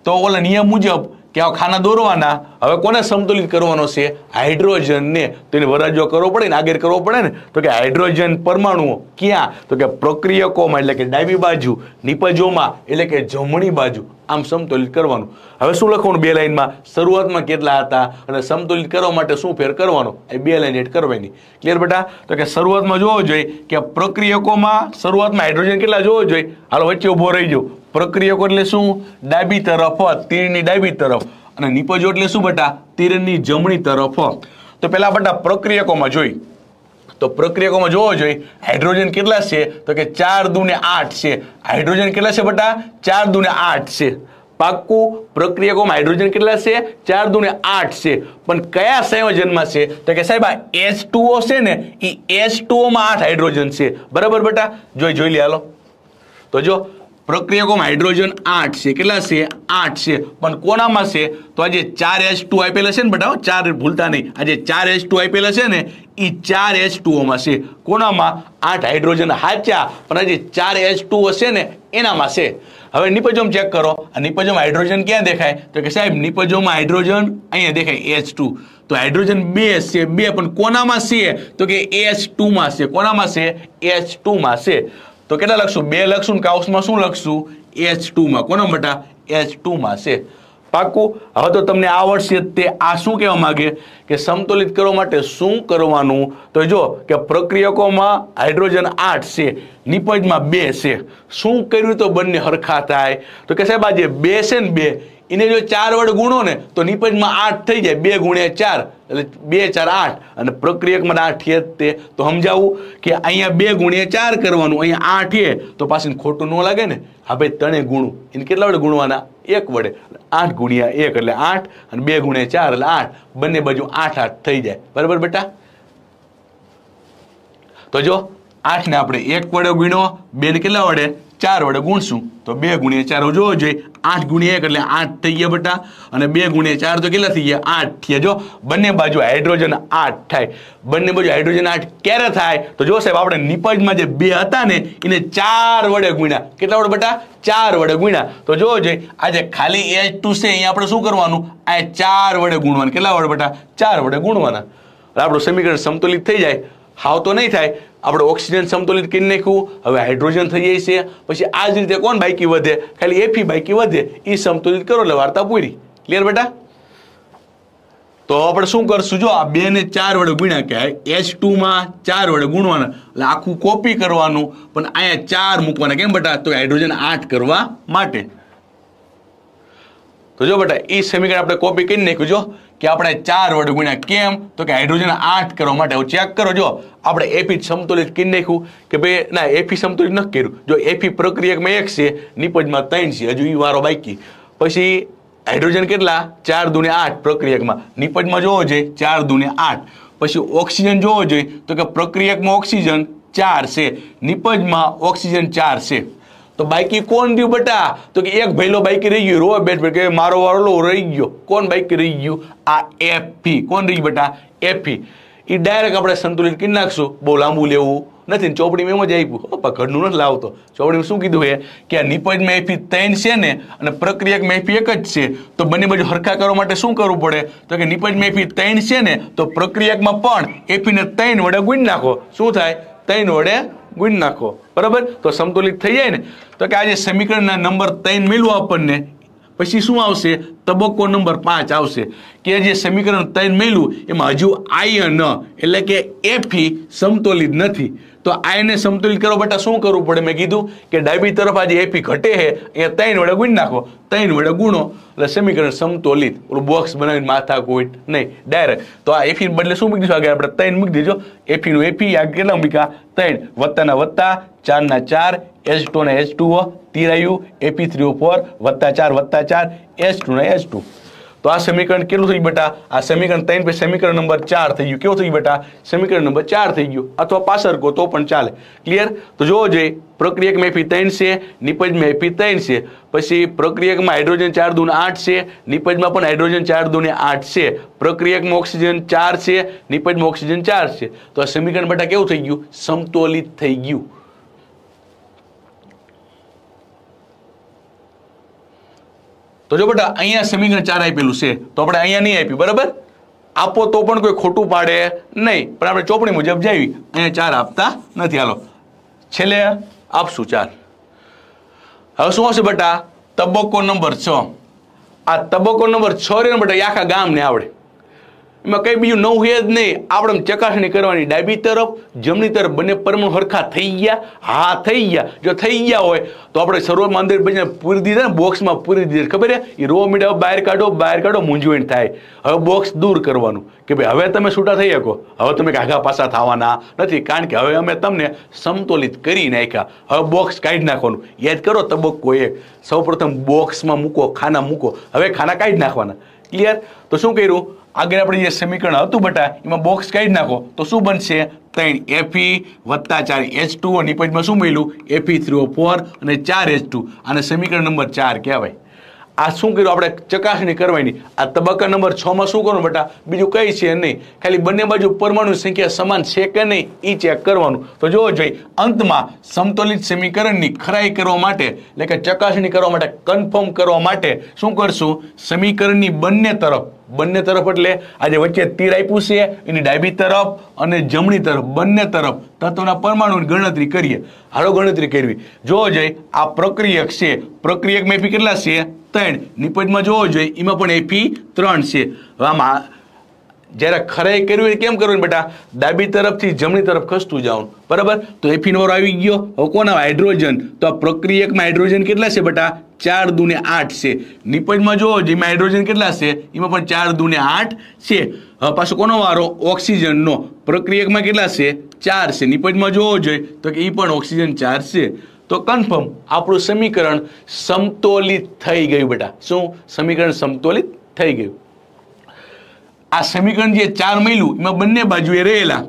તો ઓલા નિયમ મુજબ કે આ ખાના દોરવાના હવે કોને સંતુલિત કરવાનો છે હાઇડ્રોજનને તો વરાજો કરવો પડે ને આગળ કરવો પડે ને તો કે હાઇડ્રોજન પરમાણુઓ ક્યાં તો કે પ્રક્રિયકોમાં એટલે કે ડાબી બાજુ નિપજોમાં એટલે કે જમણી બાજુ આમ સમતુલિત કરવાનું હવે શું લખવાનું બે લાઇનમાં શરૂઆતમાં કેટલા હતા અને સમતોલિત કરવા માટે શું ફેર કરવાનો એ બે લાઇન એડ કરવાની ક્લિયર બેટા તો કે શરૂઆતમાં જોવો જોઈએ કે પ્રક્રિયકોમાં શરૂઆતમાં હાઇડ્રોજન કેટલા જોવો જોઈએ હાલો વચ્ચે ઊભો રહી જાઓ પ્રક્રિયકો એટલે શું ડાબી તરફ તીરની ડાબી તરફ અને નીપજો એટલે શું બેટા તીરની જમણી તરફ તો પહેલા બેટા પ્રક્રિયકોમાં જોઈ તો પ્રક્રિયકોમાં જોવો જોઈએ હાઇડ્રોજન કેટલા છે તો કે ચાર દુને આઠ છે હાઇડ્રોજન કેટલા છે બટા ચાર દુને આઠ છે પાક્કું પ્રક્રિયકોમાં હાઇડ્રોજન કેટલા છે ચાર દુને આઠ છે પણ કયા સંયોજનમાં છે તો કે સાહેબ આ એચ ટુઓ છે ને એ એચ ટુઓમાં આઠ હાઇડ્રોજન છે બરાબર બટા જોઈ જોઈ લે હાલો તો જો પ્રક્રિયકોમાં હાઇડ્રોજન આઠ છે કેટલા છે આઠ છે પણ કોનામાં છે તો આજે ચાર એચ ટુ આપેલા છે ને બટાવો ચાર ભૂલતા નહીં આજે ચાર એચ ટુ આપેલા છે ને એ ચાર એચ ટુઓમાં છે કોનામાં આઠ હાઇડ્રોજન હાચા પણ આજે ચાર એચ ટુ હશે ને એનામાં છે હવે નિપજોમ ચેક કરો આ નિપજોમ હાઇડ્રોજન ક્યાં દેખાય તો કે સાહેબ નિપજોમાં હાઇડ્રોજન અહીંયા દેખાય એચ ટુ તો હાઇડ્રોજન બે છે બે પણ કોનામાં છે તો કે એચ ટુમાં છે કોનામાં છે એચ ટુમાં છે તો કેટલા લખશું બે લખશું ને કાઉસમાં શું લખશું એચ ટુમાં કોનો બેટા એચ ટુમાં છે પાકું હવે તો તમને આવડશે તે આ શું કહેવા માગે કે સંતુલિત કરવા માટે શું કરવાનું તો જો કે પ્રક્રિયકોમાં હાઇડ્રોજન આઠ છે નિપજમાં બે છે શું કર્યું તો બંને હરખા થાય તો કે સાહેબ આ બે છે ને બે એને જો ચાર વડે ગુણો ને તો નિપજમાં આઠ થઈ જાય બે ગુણ્યા ચાર એટલે બે ચાર આઠ અને પ્રક્રિયકમાં આઠ એ તે તો સમજાવું કે અહીંયા બે ગુણ્યા ચાર કરવાનું અહીંયા આઠ એ તો પાછી ખોટું ન લાગે ને હા ભાઈ ત્રણે ગુણું એને કેટલા વડે ગુણવાના એક વડે આઠ ગુણ્યા એક એટલે આઠ અને બે ગુણ્યા ચાર એટલે આઠ બંને બાજુ આઠ આઠ થઈ જાય બરાબર બેટા તો જો આઠને આપણે એક વડે ગુણ્યો બેને કેટલા વડે ચાર વડે ગુણશું તો બે ગુણ્યા ચાર જોવો જોઈએ આઠ ગુણ્યા એક એટલે આઠ થઈ ગયા બટા અને બે ગુણ્યા ચાર તો કેટલા થઈ ગયા આઠ થયા જો બંને બાજુ હાઇડ્રોજન આઠ થાય બંને બાજુ હાઇડ્રોજન આઠ ક્યારે થાય તો જો સાહેબ આપણે નિપજમાં જે બે હતા ને એને ચાર વડે ગુણ્યા કેટલા વડે બટા ચાર વડે ગુણ્યા તો જોવો જોઈએ આજે ખાલી એચ ટુ છે અહીંયા આપણે શું કરવાનું આ ચાર વડે ગુણવાનું કેટલા વડે બટા ચાર વડે ગુણવાના આપણું સમીકરણ સંતુલિત થઈ જાય હાવ તો નહીં થાય આપણે ઓક્સિજન સંતુલિત કરી નાખ્યું હવે હાઇડ્રોજન થઈ જાય છે પછી આ જ રીતે કોણ બાકી વધે ખાલી એફી બાકી વધે એ સંતુલિત કરો એટલે વાર્તા પૂરી ક્લિયર બેટા તો આપણે શું કરશું જો આ બે ને ચાર વડે ગુણ્યા કહેવાય એચ ટુમાં ચાર વડે ગુણવાના એટલે આખું કોપી કરવાનું પણ અહીંયા ચાર મૂકવાના કેમ બેટા તો હાઇડ્રોજન આઠ કરવા માટે તો જો બેટા એ સમીકરણ આપણે કોપી કરી નાખ્યું જો કે આપણે ચાર વડે ગુણ્યા કેમ તો કે હાઇડ્રોજન આઠ કરવા માટે હું ચેક કરો જો આપણે એફી સમતુલિત કરી નાખ્યું કે ભાઈ ના એફી સંતુલિત નથી કર્યું જો એફી પ્રક્રિયકમાં એક છે નિપજમાં ત્રણ છે હજુ એ વારો બાકી પછી હાઇડ્રોજન કેટલા ચાર દુને આઠ પ્રક્રિયકમાં નિપજમાં જોવો જોઈએ ચાર દુને આઠ પછી ઓક્સિજન જોવો જોઈએ તો કે પ્રક્રિયકમાં ઓક્સિજન ચાર છે નિપજમાં ઓક્સિજન ચાર છે તો બાઈકી કોણ રહ્યું બટા તો કે એક ભાઈલો બાઈકી રહી ગયો રો બેઠ કે મારો વાળો રહી ગયો કોણ બાઈકી રહી ગયું આ એફી કોણ રહી બટા એફી એ ડાયરેક્ટ આપણે સંતુલિત કરી નાખશું બહુ લાંબુ લેવું નથી ચોપડીમાં એમ જ આપ્યું ઘરનું નથી લાવતો ચોપડીમાં શું કીધું એ કે આ નિપજમાં એફી ત્રણ છે ને અને પ્રક્રિયકમાં એફી એક જ છે તો બંને બાજુ હરખા કરવા માટે શું કરવું પડે તો કે નિપજમાં એફી ત્રણ છે ને તો પ્રક્રિયકમાં પણ એફીને ત્રણ વડે ગુણ નાખો શું થાય ત્રણ વડે ગુણ નાખો બરાબર તો સમતુલિત થઈ જાય ને તો કે આજે સમીકરણના નંબર ત્રણ મેળવો આપણને પછી શું આવશે તબક્કો નંબર પાંચ આવશે કે જે સમીકરણ ત્રણ મળ્યું એમાં હજુ આઈ ન એટલે કે એફી સમતોલિત નથી તો આઈને સમતુલિત કરો બેટા શું કરવું પડે મેં કીધું કે ડાયબી તરફ આજે એફી ઘટે છે એ ત્રણ વડે ગુણી નાખો ત્રણ વડે ગુણો એટલે સમીકરણ સમતોલિત ઓલું બોક્સ બનાવીને માથા કોઈટ નહીં ડાયરેક્ટ તો આ એફી બદલે શું મૂકી દઈશું આગળ આપણે ત્રણ મૂકી દેજો એફીનું એફી આ કેટલા મૂક્યા ત્રણ વત્તાના વત્તા ચારના ચાર એચ ટુ ને એચ ટુ તીરાયું એપી થ્રી ફોર વત્તા ચાર વત્તા ચાર એચ ટુ ને એચ ટુ તો આ સમીકરણ કેટલું થઈ બેટા આ સમીકરણ ત્રણ પછી સમીકરણ નંબર ચાર થઈ ગયું કેવું થઈ બેટા સમીકરણ નંબર ચાર થઈ ગયું અથવા પાસરકો તો પણ ચાલે ક્લિયર તો જોવો જોઈએ પ્રક્રિયક મેફી ત્રણ છે નિપજમાં એફી ત્રણ છે પછી પ્રક્રિયકમાં હાઇડ્રોજન ચાર દૂને આઠ છે નિપજમાં પણ હાઇડ્રોજન ચાર દૂને આઠ છે પ્રક્રિયકમાં ઓક્સિજન ચાર છે નિપજમાં ઓક્સિજન ચાર છે તો આ સમીકરણ બેટા કેવું થઈ ગયું સમતોલિત થઈ ગયું તો જો બેટા અહીંયા સમીકરણ ચાર આપેલું છે તો આપણે અહીંયા નહીં આપ્યું બરાબર આપો તો પણ કોઈ ખોટું પાડે નહીં પણ આપણે ચોપડી મુજબ જાવી અહીંયા ચાર આપતા નથી હાલો છેલ્લે આપશું ચાર હવે શું આવશે બેટા તબક્કો નંબર છ આ તબક્કો નંબર છ રે બેટા આખા ગામને આવડે એમાં કંઈ બીજું નવું હે જ નહીં આપણે ચકાસણી કરવાની ડાબી તરફ જમણી તરફ બંને પરમાણુ હરખા થઈ ગયા હા થઈ ગયા જો થઈ ગયા હોય તો આપણે સર્વમાં મંદિર બંને પૂરી દીધા ને બોક્સમાં પૂરી દીધી ખબર એ રો મીડા બહાર કાઢો બહાર કાઢો મૂંઝવણ થાય હવે બોક્સ દૂર કરવાનું કે ભાઈ હવે તમે છૂટા થઈ શકો હવે તમે કાઘા પાસા થવાના નથી કારણ કે હવે અમે તમને સમતોલિત કરી નાખ્યા હવે બોક્સ કાઢી નાખવાનું યાદ કરો તબક્કો એક સૌપ્રથમ બોક્સમાં મૂકો ખાના મૂકો હવે ખાના કાઢી નાખવાના ક્લિયર તો શું કર્યું આગળ આપણે જે સમીકરણ હતું બટા એમાં બોક્સ કાઢી નાખો તો શું બનશે ત્રણ એફી e વત્તા ચાર એચ ટુ અને નિપજમાં શું મળ્યું એફી થ્રી ઓ ફોર અને ચાર એચ ટુ આને સમીકરણ નંબર ચાર કહેવાય આ શું કર્યું આપણે ચકાસણી કરવાની આ તબક્કા નંબર છમાં શું કરવાનું બેટા બીજું કંઈ છે નહીં ખાલી બંને બાજુ પરમાણુ સંખ્યા સમાન છે કે નહીં એ ચેક કરવાનું તો જોવો જોઈએ અંતમાં સમતોલિત સમીકરણની ખરાઈ કરવા માટે એટલે કે ચકાસણી કરવા માટે કન્ફર્મ કરવા માટે શું કરશું સમીકરણની બંને તરફ બંને તરફ એટલે આજે વચ્ચે તીર આપ્યું છે એની ડાબી તરફ અને જમણી તરફ બંને તરફ તત્વના પરમાણુની ગણતરી કરીએ હાલો ગણતરી કરવી જોવો જોઈએ આ પ્રક્રિયક છે પ્રક્રિયક મેં કેટલા છે ત્રણ નિપજમાં જોવો જોઈએ એમાં પણ એફી ત્રણ છે હવે આમાં જ્યારે ખરાઈ હોય કેમ કરવું બેટા ડાબી તરફથી જમણી તરફ ખસતું જાઉં બરાબર તો એફીનો વારો આવી ગયો હવે કોના હાઇડ્રોજન તો આ પ્રક્રિયકમાં હાઇડ્રોજન કેટલા છે બેટા ચાર દુને આઠ છે નિપજમાં જોવો જેમાં હાઇડ્રોજન કેટલા છે એમાં પણ ચાર દુને આઠ છે હવે પાછો કોનો વારો ઓક્સિજનનો પ્રક્રિયકમાં કેટલા છે ચાર છે નિપજમાં જોવો જોઈએ તો કે એ પણ ઓક્સિજન ચાર છે તો કન્ફર્મ આપણું સમીકરણ સમતોલિત થઈ ગયું બેટા શું સમીકરણ સમતોલિત થઈ ગયું આ સમીકરણ જે ચાર મહિલું એમાં બંને બાજુએ રહેલા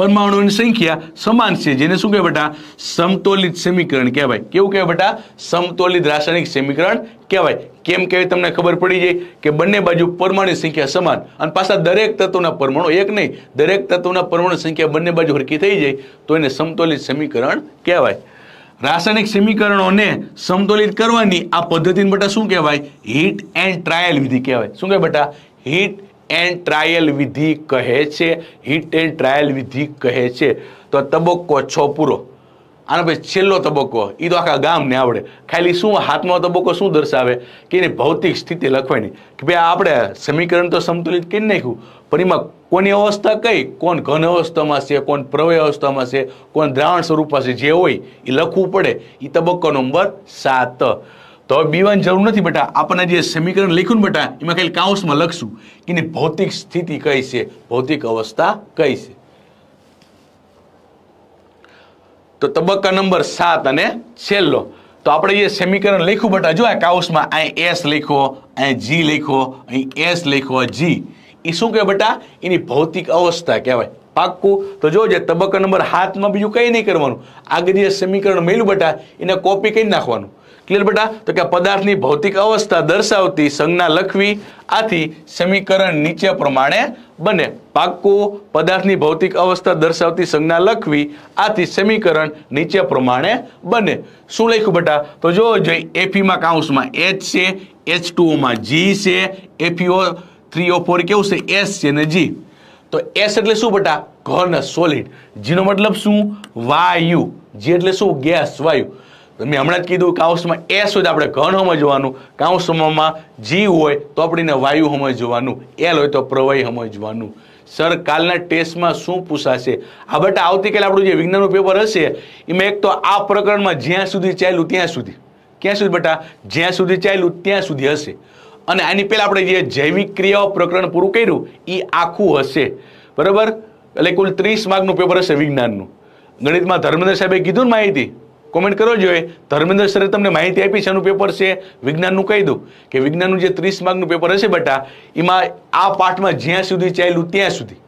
પરમાણુની સંખ્યા સમાન છે જેને શું કહેવાય બેટા સમતોલિત સમીકરણ કહેવાય કેવું કહેવાય બેટા સમતોલિત રાસાયણિક સમીકરણ કહેવાય કેમ કહેવાય તમને ખબર પડી જાય કે બંને બાજુ પરમાણુની સંખ્યા સમાન અને પાછા દરેક તત્વના પરમાણુ એક નહીં દરેક તત્વના પરમાણુ સંખ્યા બંને બાજુ હરકી થઈ જાય તો એને સમતોલિત સમીકરણ કહેવાય રાસાયણિક સમીકરણોને સમતોલિત કરવાની આ પદ્ધતિને બેટા શું કહેવાય હીટ એન્ડ ટ્રાયલ વિધિ કહેવાય શું કહેવાય બટા હીટ એન્ડ ટ્રાયલ વિધિ કહે છે હીટ એન્ડ ટ્રાયલ વિધિ કહે છે તો તબક્કો છ પૂરો આનો ભાઈ છેલ્લો તબક્કો એ તો આખા ગામને આવડે ખાલી શું હાથનો તબક્કો શું દર્શાવે કે એની ભૌતિક સ્થિતિ લખવાની કે ભાઈ આપણે સમીકરણ તો સંતુલિત કેમ નાખ્યું પણ એમાં કોની અવસ્થા કઈ કોણ ઘન અવસ્થામાં છે કોણ પ્રવય અવસ્થામાં છે કોણ દ્રાવણ સ્વરૂપમાં છે જે હોય એ લખવું પડે એ તબક્કો નંબર સાત તો હવે બીવાની જરૂર નથી બેટા આપણને જે સમીકરણ લખ્યું ને બેટા એમાં ખાલી કાઉન્સમાં લખશું કે એની ભૌતિક સ્થિતિ કઈ છે ભૌતિક અવસ્થા કઈ છે તો તબક્કા નંબર સાત અને છેલ્લો તો આપણે એ સમીકરણ લખ્યું બટા જો આ કાઉસમાં અહીં એસ લખો અહીં જી લખો અહીં એસ લખો જી એ શું કહે બટા એની ભૌતિક અવસ્થા કહેવાય પાક્કું તો જોજે તબક્કા નંબર હાથમાં બીજું કંઈ નહીં કરવાનું આગળ જે સમીકરણ મેળ્યું બટા એને કોપી કરી નાખવાનું ક્લિયર બેટા તો કે પદાર્થની ભૌતિક અવસ્થા દર્શાવતી સંજ્ઞા લખવી આથી સમીકરણ નીચે પ્રમાણે બને પાકો પદાર્થની ભૌતિક અવસ્થા દર્શાવતી સંજ્ઞા લખવી આથી સમીકરણ નીચે પ્રમાણે બને શું લખ્યું બેટા તો જોવો જોઈ એફીમાં કાઉન્સમાં એચ છે એચ ટુઓમાં જી છે એફીઓ થ્રીઓ ફોર કેવું છે એસ છે ને જી તો એસ એટલે શું બેટા ઘન સોલિડ જીનો મતલબ શું વાયુ જી એટલે શું ગેસ વાયુ તો મેં હમણાં જ કીધું કાઉસમાં એસ હોય તો આપણે ઘન સમજવાનું કાઉસમાં જી હોય તો આપણીને વાયુ સમજવાનું એલ હોય તો પ્રવાહી સમજવાનું સર કાલના ટેસ્ટમાં શું પૂછાશે આ બટા આવતીકાલે આપણું જે વિજ્ઞાનનું પેપર હશે એમાં એક તો આ પ્રકરણમાં જ્યાં સુધી ચાલ્યું ત્યાં સુધી ક્યાં સુધી બટા જ્યાં સુધી ચાલ્યું ત્યાં સુધી હશે અને આની પહેલાં આપણે જે જૈવિક ક્રિયાઓ પ્રકરણ પૂરું કર્યું એ આખું હશે બરાબર એટલે કુલ ત્રીસ માર્કનું પેપર હશે વિજ્ઞાનનું ગણિતમાં ધર્મેન્દ્ર સાહેબે કીધું ને માહિતી કોમેન્ટ કરવો જોઈએ ધર્મેન્દ્ર સરે તમને માહિતી આપી છે એનું પેપર છે વિજ્ઞાનનું કહી દઉં કે વિજ્ઞાનનું જે ત્રીસ માર્કનું પેપર હશે બેટા એમાં આ પાઠમાં જ્યાં સુધી ચાલ્યું ત્યાં સુધી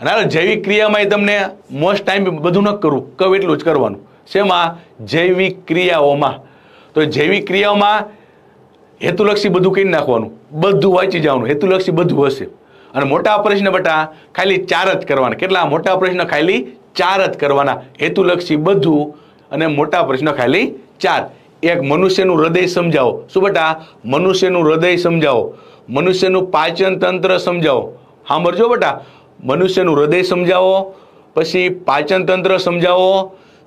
અને હાલ જૈવિક ક્રિયામાં એ તમને મોસ્ટ ટાઈમ બધું ન કરવું કવ એટલું જ કરવાનું શેમાં જૈવિક ક્રિયાઓમાં તો જૈવિક ક્રિયાઓમાં હેતુલક્ષી બધું કહી નાખવાનું બધું વાંચી જવાનું હેતુલક્ષી બધું હશે અને મોટા પ્રશ્ન બટા ખાલી ચાર જ કરવાના કેટલા મોટા પ્રશ્ન ખાલી ચાર જ કરવાના હેતુલક્ષી બધું અને મોટા પ્રશ્ન ખાલી ચાર એક મનુષ્યનું હૃદય સમજાવો શું બેટા મનુષ્યનું હૃદય સમજાવો મનુષ્યનું પાચન તંત્ર સમજાવો સાંભળજો બેટા મનુષ્યનું હૃદય સમજાવો પછી પાચન તંત્ર સમજાવો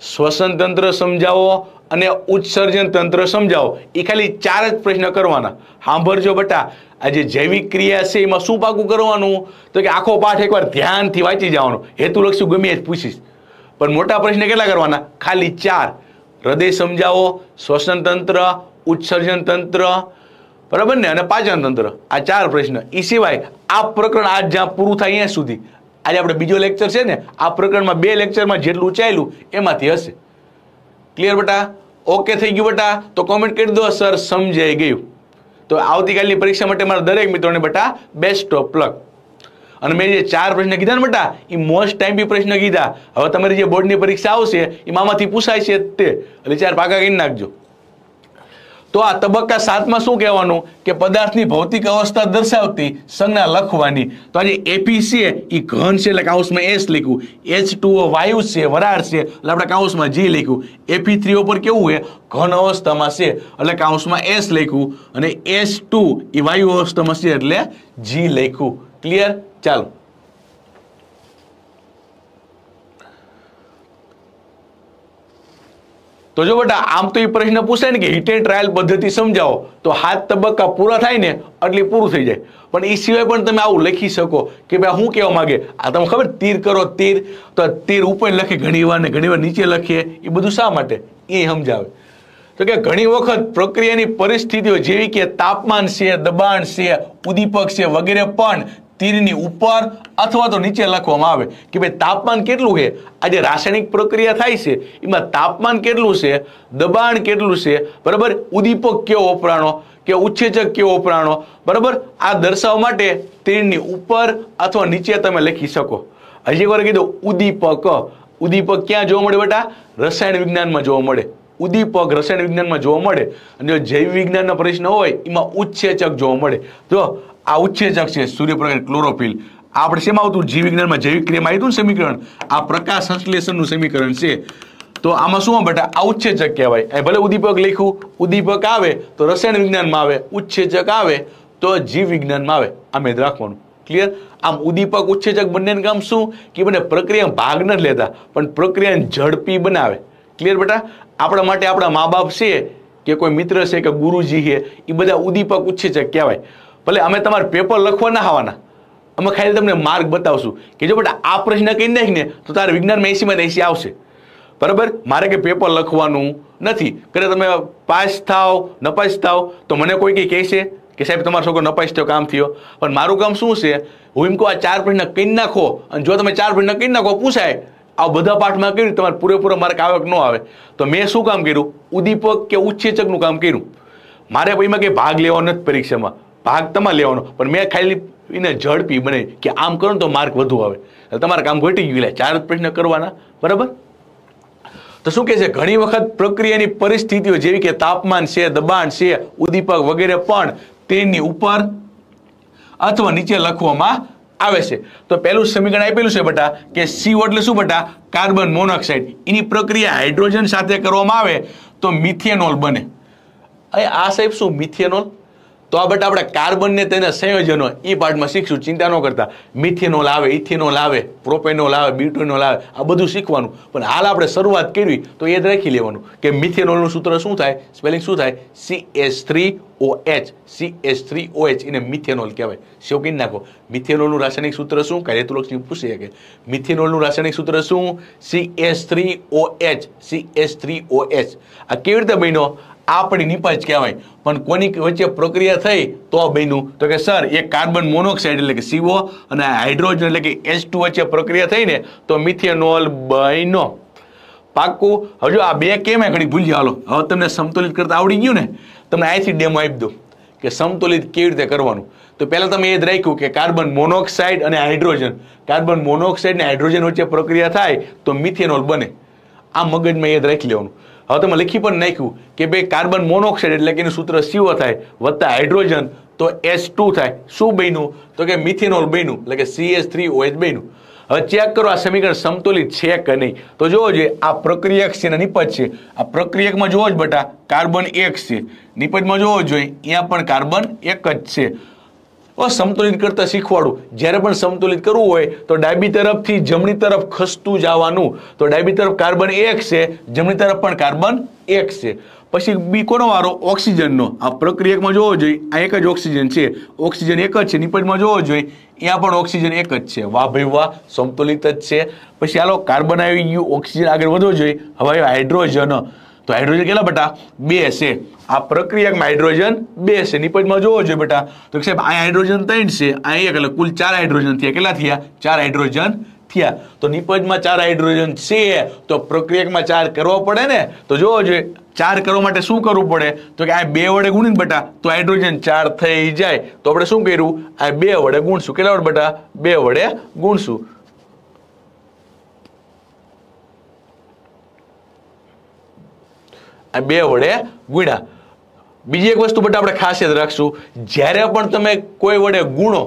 શ્વસન તંત્ર સમજાવો અને ઉત્સર્જન તંત્ર સમજાવો એ ખાલી ચાર જ પ્રશ્ન કરવાના સાંભળજો બટા આ જે જૈવિક ક્રિયા છે એમાં શું પાકું કરવાનું તો કે આખો પાઠ એકવાર ધ્યાનથી વાંચી જવાનો લક્ષ્યું ગમે જ પૂછીશ પણ મોટા પ્રશ્ન કેટલા કરવાના ખાલી ચાર હૃદય સમજાવો શ્વસન તંત્ર ઉત્સર્જન તંત્ર બરાબર ને અને પાચન તંત્ર આ ચાર પ્રશ્ન એ સિવાય આ પ્રકરણ આજ જ્યાં પૂરું થાય અહીંયા સુધી આજે આપણે બીજો લેક્ચર છે ને આ પ્રકરણમાં બે લેક્ચરમાં જેટલું ચાલ્યું એમાંથી હશે ક્લિયર બેટા ઓકે થઈ ગયું બેટા તો કોમેન્ટ કરી દો સર સમજાઈ ગયું તો આવતીકાલની પરીક્ષા માટે મારા દરેક મિત્રોને બેટા બેસ્ટ ઓફ લક અને મેં જે ચાર પ્રશ્ન કીધા ને બેટા એ મોસ્ટ ટાઈમ બી પ્રશ્ન કીધા હવે તમારી જે બોર્ડની પરીક્ષા આવશે એ મામાંથી પૂછાય છે તે એટલે ચાર પાકા કરી નાખજો તો આ તબક્કા સાતમાં શું કહેવાનું કે પદાર્થની ભૌતિક અવસ્થા દર્શાવતી સંજ્ઞા લખવાની તો આજે એપી છે એ ઘન છે એટલે કાઉસમાં એસ લખ્યું એચ ટુ વાયુ છે વરાળ છે એટલે આપણે કાઉસમાં જી લખ્યું એપી થ્રી ઉપર કેવું છે ઘન અવસ્થામાં છે એટલે કાઉસમાં એસ લખ્યું અને એસ ટુ એ વાયુ અવસ્થામાં છે એટલે જી લખ્યું ક્લિયર ચાલો તો જો બેટા આમ તો એ પ્રશ્ન પૂછાય ને કે હિટ ટ્રાયલ પદ્ધતિ સમજાવો તો હાથ તબક્કા પૂરા થાય ને એટલે પૂરું થઈ જાય પણ એ સિવાય પણ તમે આવું લખી શકો કે ભાઈ શું કહેવા માગે આ તમે ખબર તીર કરો તીર તો તીર ઉપર લખે ઘણી વાર ને ઘણી વાર નીચે લખીએ એ બધું શા માટે એ સમજાવે તો કે ઘણી વખત પ્રક્રિયાની પરિસ્થિતિઓ જેવી કે તાપમાન છે દબાણ છે ઉદીપક છે વગેરે પણ તીરની ઉપર અથવા તો નીચે લખવામાં આવે કે ભાઈ તાપમાન કેટલું છે આ જે રાસાયણિક પ્રક્રિયા થાય છે એમાં તાપમાન કેટલું છે દબાણ કેટલું છે બરાબર ઉદ્દીપક કેવો વપરાણો કે ઉચ્છેચક કેવો વપરાણો બરાબર આ દર્શાવવા માટે તીરની ઉપર અથવા નીચે તમે લખી શકો હજી એકવાર કીધું ઉદ્દીપક ઉદ્દીપક ક્યાં જોવા મળે બેટા રસાયણ વિજ્ઞાનમાં જોવા મળે ઉદ્દીપક રસાયણ વિજ્ઞાનમાં જોવા મળે અને જો જૈવ વિજ્ઞાનનો પ્રશ્ન હોય એમાં ઉચ્છેચક જોવા મળે જો આ ઉત્સેચક છે સૂર્યપ્રકાશ ક્લોરોફિલ આપણે શેમાં આવતું જીવ વિજ્ઞાનમાં જૈવિક ક્રિયામાં આવ્યું સમીકરણ આ પ્રકાશ સંશ્લેષણનું સમીકરણ છે તો આમાં શું બેટા આ ઉત્સેચક કહેવાય એ ભલે ઉદ્દીપક લખ્યું ઉદ્દીપક આવે તો રસાયણ વિજ્ઞાનમાં આવે ઉત્સેચક આવે તો જીવ વિજ્ઞાનમાં આવે આમ યાદ રાખવાનું ક્લિયર આમ ઉદ્દીપક ઉત્સેચક બંનેનું કામ શું કે બને પ્રક્રિયા ભાગ ન લેતા પણ પ્રક્રિયાને ઝડપી બનાવે ક્લિયર બેટા આપણા માટે આપણા મા બાપ છે કે કોઈ મિત્ર છે કે ગુરુજી છે એ બધા ઉદ્દીપક ઉત્સેચક કહેવાય ભલે અમે તમારે પેપર લખવા ના આવવાના અમે ખાલી તમને માર્ગ બતાવશું કે જો બેટા આ પ્રશ્ન કહી નાખ ને તો તારે વિજ્ઞાનમાં એસીમાં એસી આવશે બરાબર મારે કે પેપર લખવાનું નથી કરે તમે પાસ થાવ નપાસ થાવ તો મને કોઈ કંઈ કહેશે કે સાહેબ તમારો છોકરો નપાસ થયો કામ થયો પણ મારું કામ શું છે હું એમ કહું આ ચાર પ્રશ્ન કહી નાખો અને જો તમે ચાર પ્રશ્ન કહી નાખો પૂછાય આ બધા પાઠમાં કર્યું તમારે પૂરેપૂરો માર્ક આવક ન આવે તો મેં શું કામ કર્યું ઉદ્દીપક કે ઉચ્છેચકનું કામ કર્યું મારે એમાં કંઈ ભાગ લેવાનો નથી પરીક્ષામાં ભાગ તમારે લેવાનો પણ મેં ખાલી એને ઝડપી બને કે આમ કરો ને તો માર્ક વધુ આવે એટલે તમારા કામ ઘટી ગયું લે ચાર પ્રશ્ન કરવાના બરાબર તો શું કે છે ઘણી વખત પ્રક્રિયાની પરિસ્થિતિઓ જેવી કે તાપમાન છે દબાણ છે ઉદ્દીપક વગેરે પણ તેની ઉપર અથવા નીચે લખવામાં આવે છે તો પહેલું સમીકરણ આપેલું છે બટા કે સીઓ એટલે શું બટા કાર્બન મોનોક્સાઇડ એની પ્રક્રિયા હાઇડ્રોજન સાથે કરવામાં આવે તો મિથેનોલ બને આ સાહેબ શું મિથેનોલ તો આ બટ આપણે કાર્બન ને તેના સંયોજનો એ પાર્ટમાં શીખશું ચિંતા ન કરતા મિથેનોલ આવે ઇથેનોલ આવે પ્રોપેનોલ આવે બ્યુટેનોલ આવે આ બધું શીખવાનું પણ હાલ આપણે શરૂઆત કરવી તો એ રાખી લેવાનું કે મિથેનોલનું સૂત્ર શું થાય સ્પેલિંગ શું થાય C S three O H C S three O H એને મિથેનોલ કહેવાય શોકીન નાખો મિથેનોલનું રાસાયણિક સૂત્ર શું કાર્યતુલક્ષની પૂછી શકે મિથેનોલનું રાસાયણિક સૂત્ર શું C S three O H C S three O H આ કેવી રીતે બન્યો આપણી નિપજ કહેવાય પણ કોની વચ્ચે પ્રક્રિયા થઈ તો બન્યું તો કે સર એ કાર્બન મોનોક્સાઇડ એટલે કે સીઓ અને હાઇડ્રોજન એટલે કે એચ ટુ વચ્ચે પ્રક્રિયા થઈને તો મિથેનોલ બન્યો પાક્કું હજુ આ બે કેમ ઘણી ભૂલી હાલો હવે તમને સંતુલિત કરતા આવડી ગયું ને તમને અહીંથી ડેમો આપી દો કે સંતુલિત કેવી રીતે કરવાનું તો પહેલાં તમે એ જ રાખ્યું કે કાર્બન મોનોક્સાઇડ અને હાઇડ્રોજન કાર્બન મોનોક્સાઇડ અને હાઇડ્રોજન વચ્ચે પ્રક્રિયા થાય તો મિથેનોલ બને આ મગજમાં એ જ રાખી લેવાનું હવે તમે લખી પણ નાખ્યું કે ભાઈ કાર્બન મોનોક્સાઇડ એટલે કે એનું સૂત્ર સીઓ થાય વત્તા હાઇડ્રોજન તો એસ ટુ થાય શું બન્યું તો કે મિથેનોલ બન્યું એટલે કે સી એસ થ્રી ઓએચ બન્યું હવે ચેક કરો આ સમીકરણ સમતુલિત છે કે નહીં તો જોવો જોઈએ આ પ્રક્રિયક છે નિપજ છે આ પ્રક્રિયકમાં જોવો જ બટા કાર્બન એક છે નિપજમાં જોવો જોઈએ અહીંયા પણ કાર્બન એક જ છે અસંતુલિત કરતા શીખવાડું જ્યારે પણ સંતુલિત કરવું હોય તો ડાબી તરફથી જમણી તરફ ખસતું જવાનું તો ડાબી તરફ કાર્બન એક છે જમણી તરફ પણ કાર્બન એક છે પછી બી કોનો વારો ઓક્સિજનનો આ પ્રક્રિયકમાં જોવો જોઈએ આ એક જ ઓક્સિજન છે ઓક્સિજન એક જ છે નિપટમાં જોવો જોઈએ ત્યાં પણ ઓક્સિજન એક જ છે વાહ ભાઈ વાહ સંતુલિત જ છે પછી હાલો કાર્બન આવી ગયું ઓક્સિજન આગળ વધવો જોઈએ હવે હાઇડ્રોજન તો હાઇડ્રોજન કેટલા બેટા બે છે આ પ્રક્રિયામાં હાઇડ્રોજન બે છે નિપજમાં જોવો જોઈએ બેટા તો સાહેબ આ હાઇડ્રોજન ત્રણ છે આ એક એટલે કુલ ચાર હાઇડ્રોજન થયા કેટલા થયા ચાર હાઇડ્રોજન થયા તો નિપજમાં ચાર હાઇડ્રોજન છે તો પ્રક્રિયકમાં ચાર કરવો પડે ને તો જોવો જોઈએ ચાર કરવા માટે શું કરવું પડે તો કે આ બે વડે ગુણીને બટા તો હાઇડ્રોજન ચાર થઈ જાય તો આપણે શું કર્યું આ બે વડે ગુણશું કેટલા વડે બટા બે વડે ગુણશું આ બે વડે ગુણ્યા બીજી એક વસ્તુ બટ આપણે ખાસ યાદ રાખશું જ્યારે પણ તમે કોઈ વડે ગુણો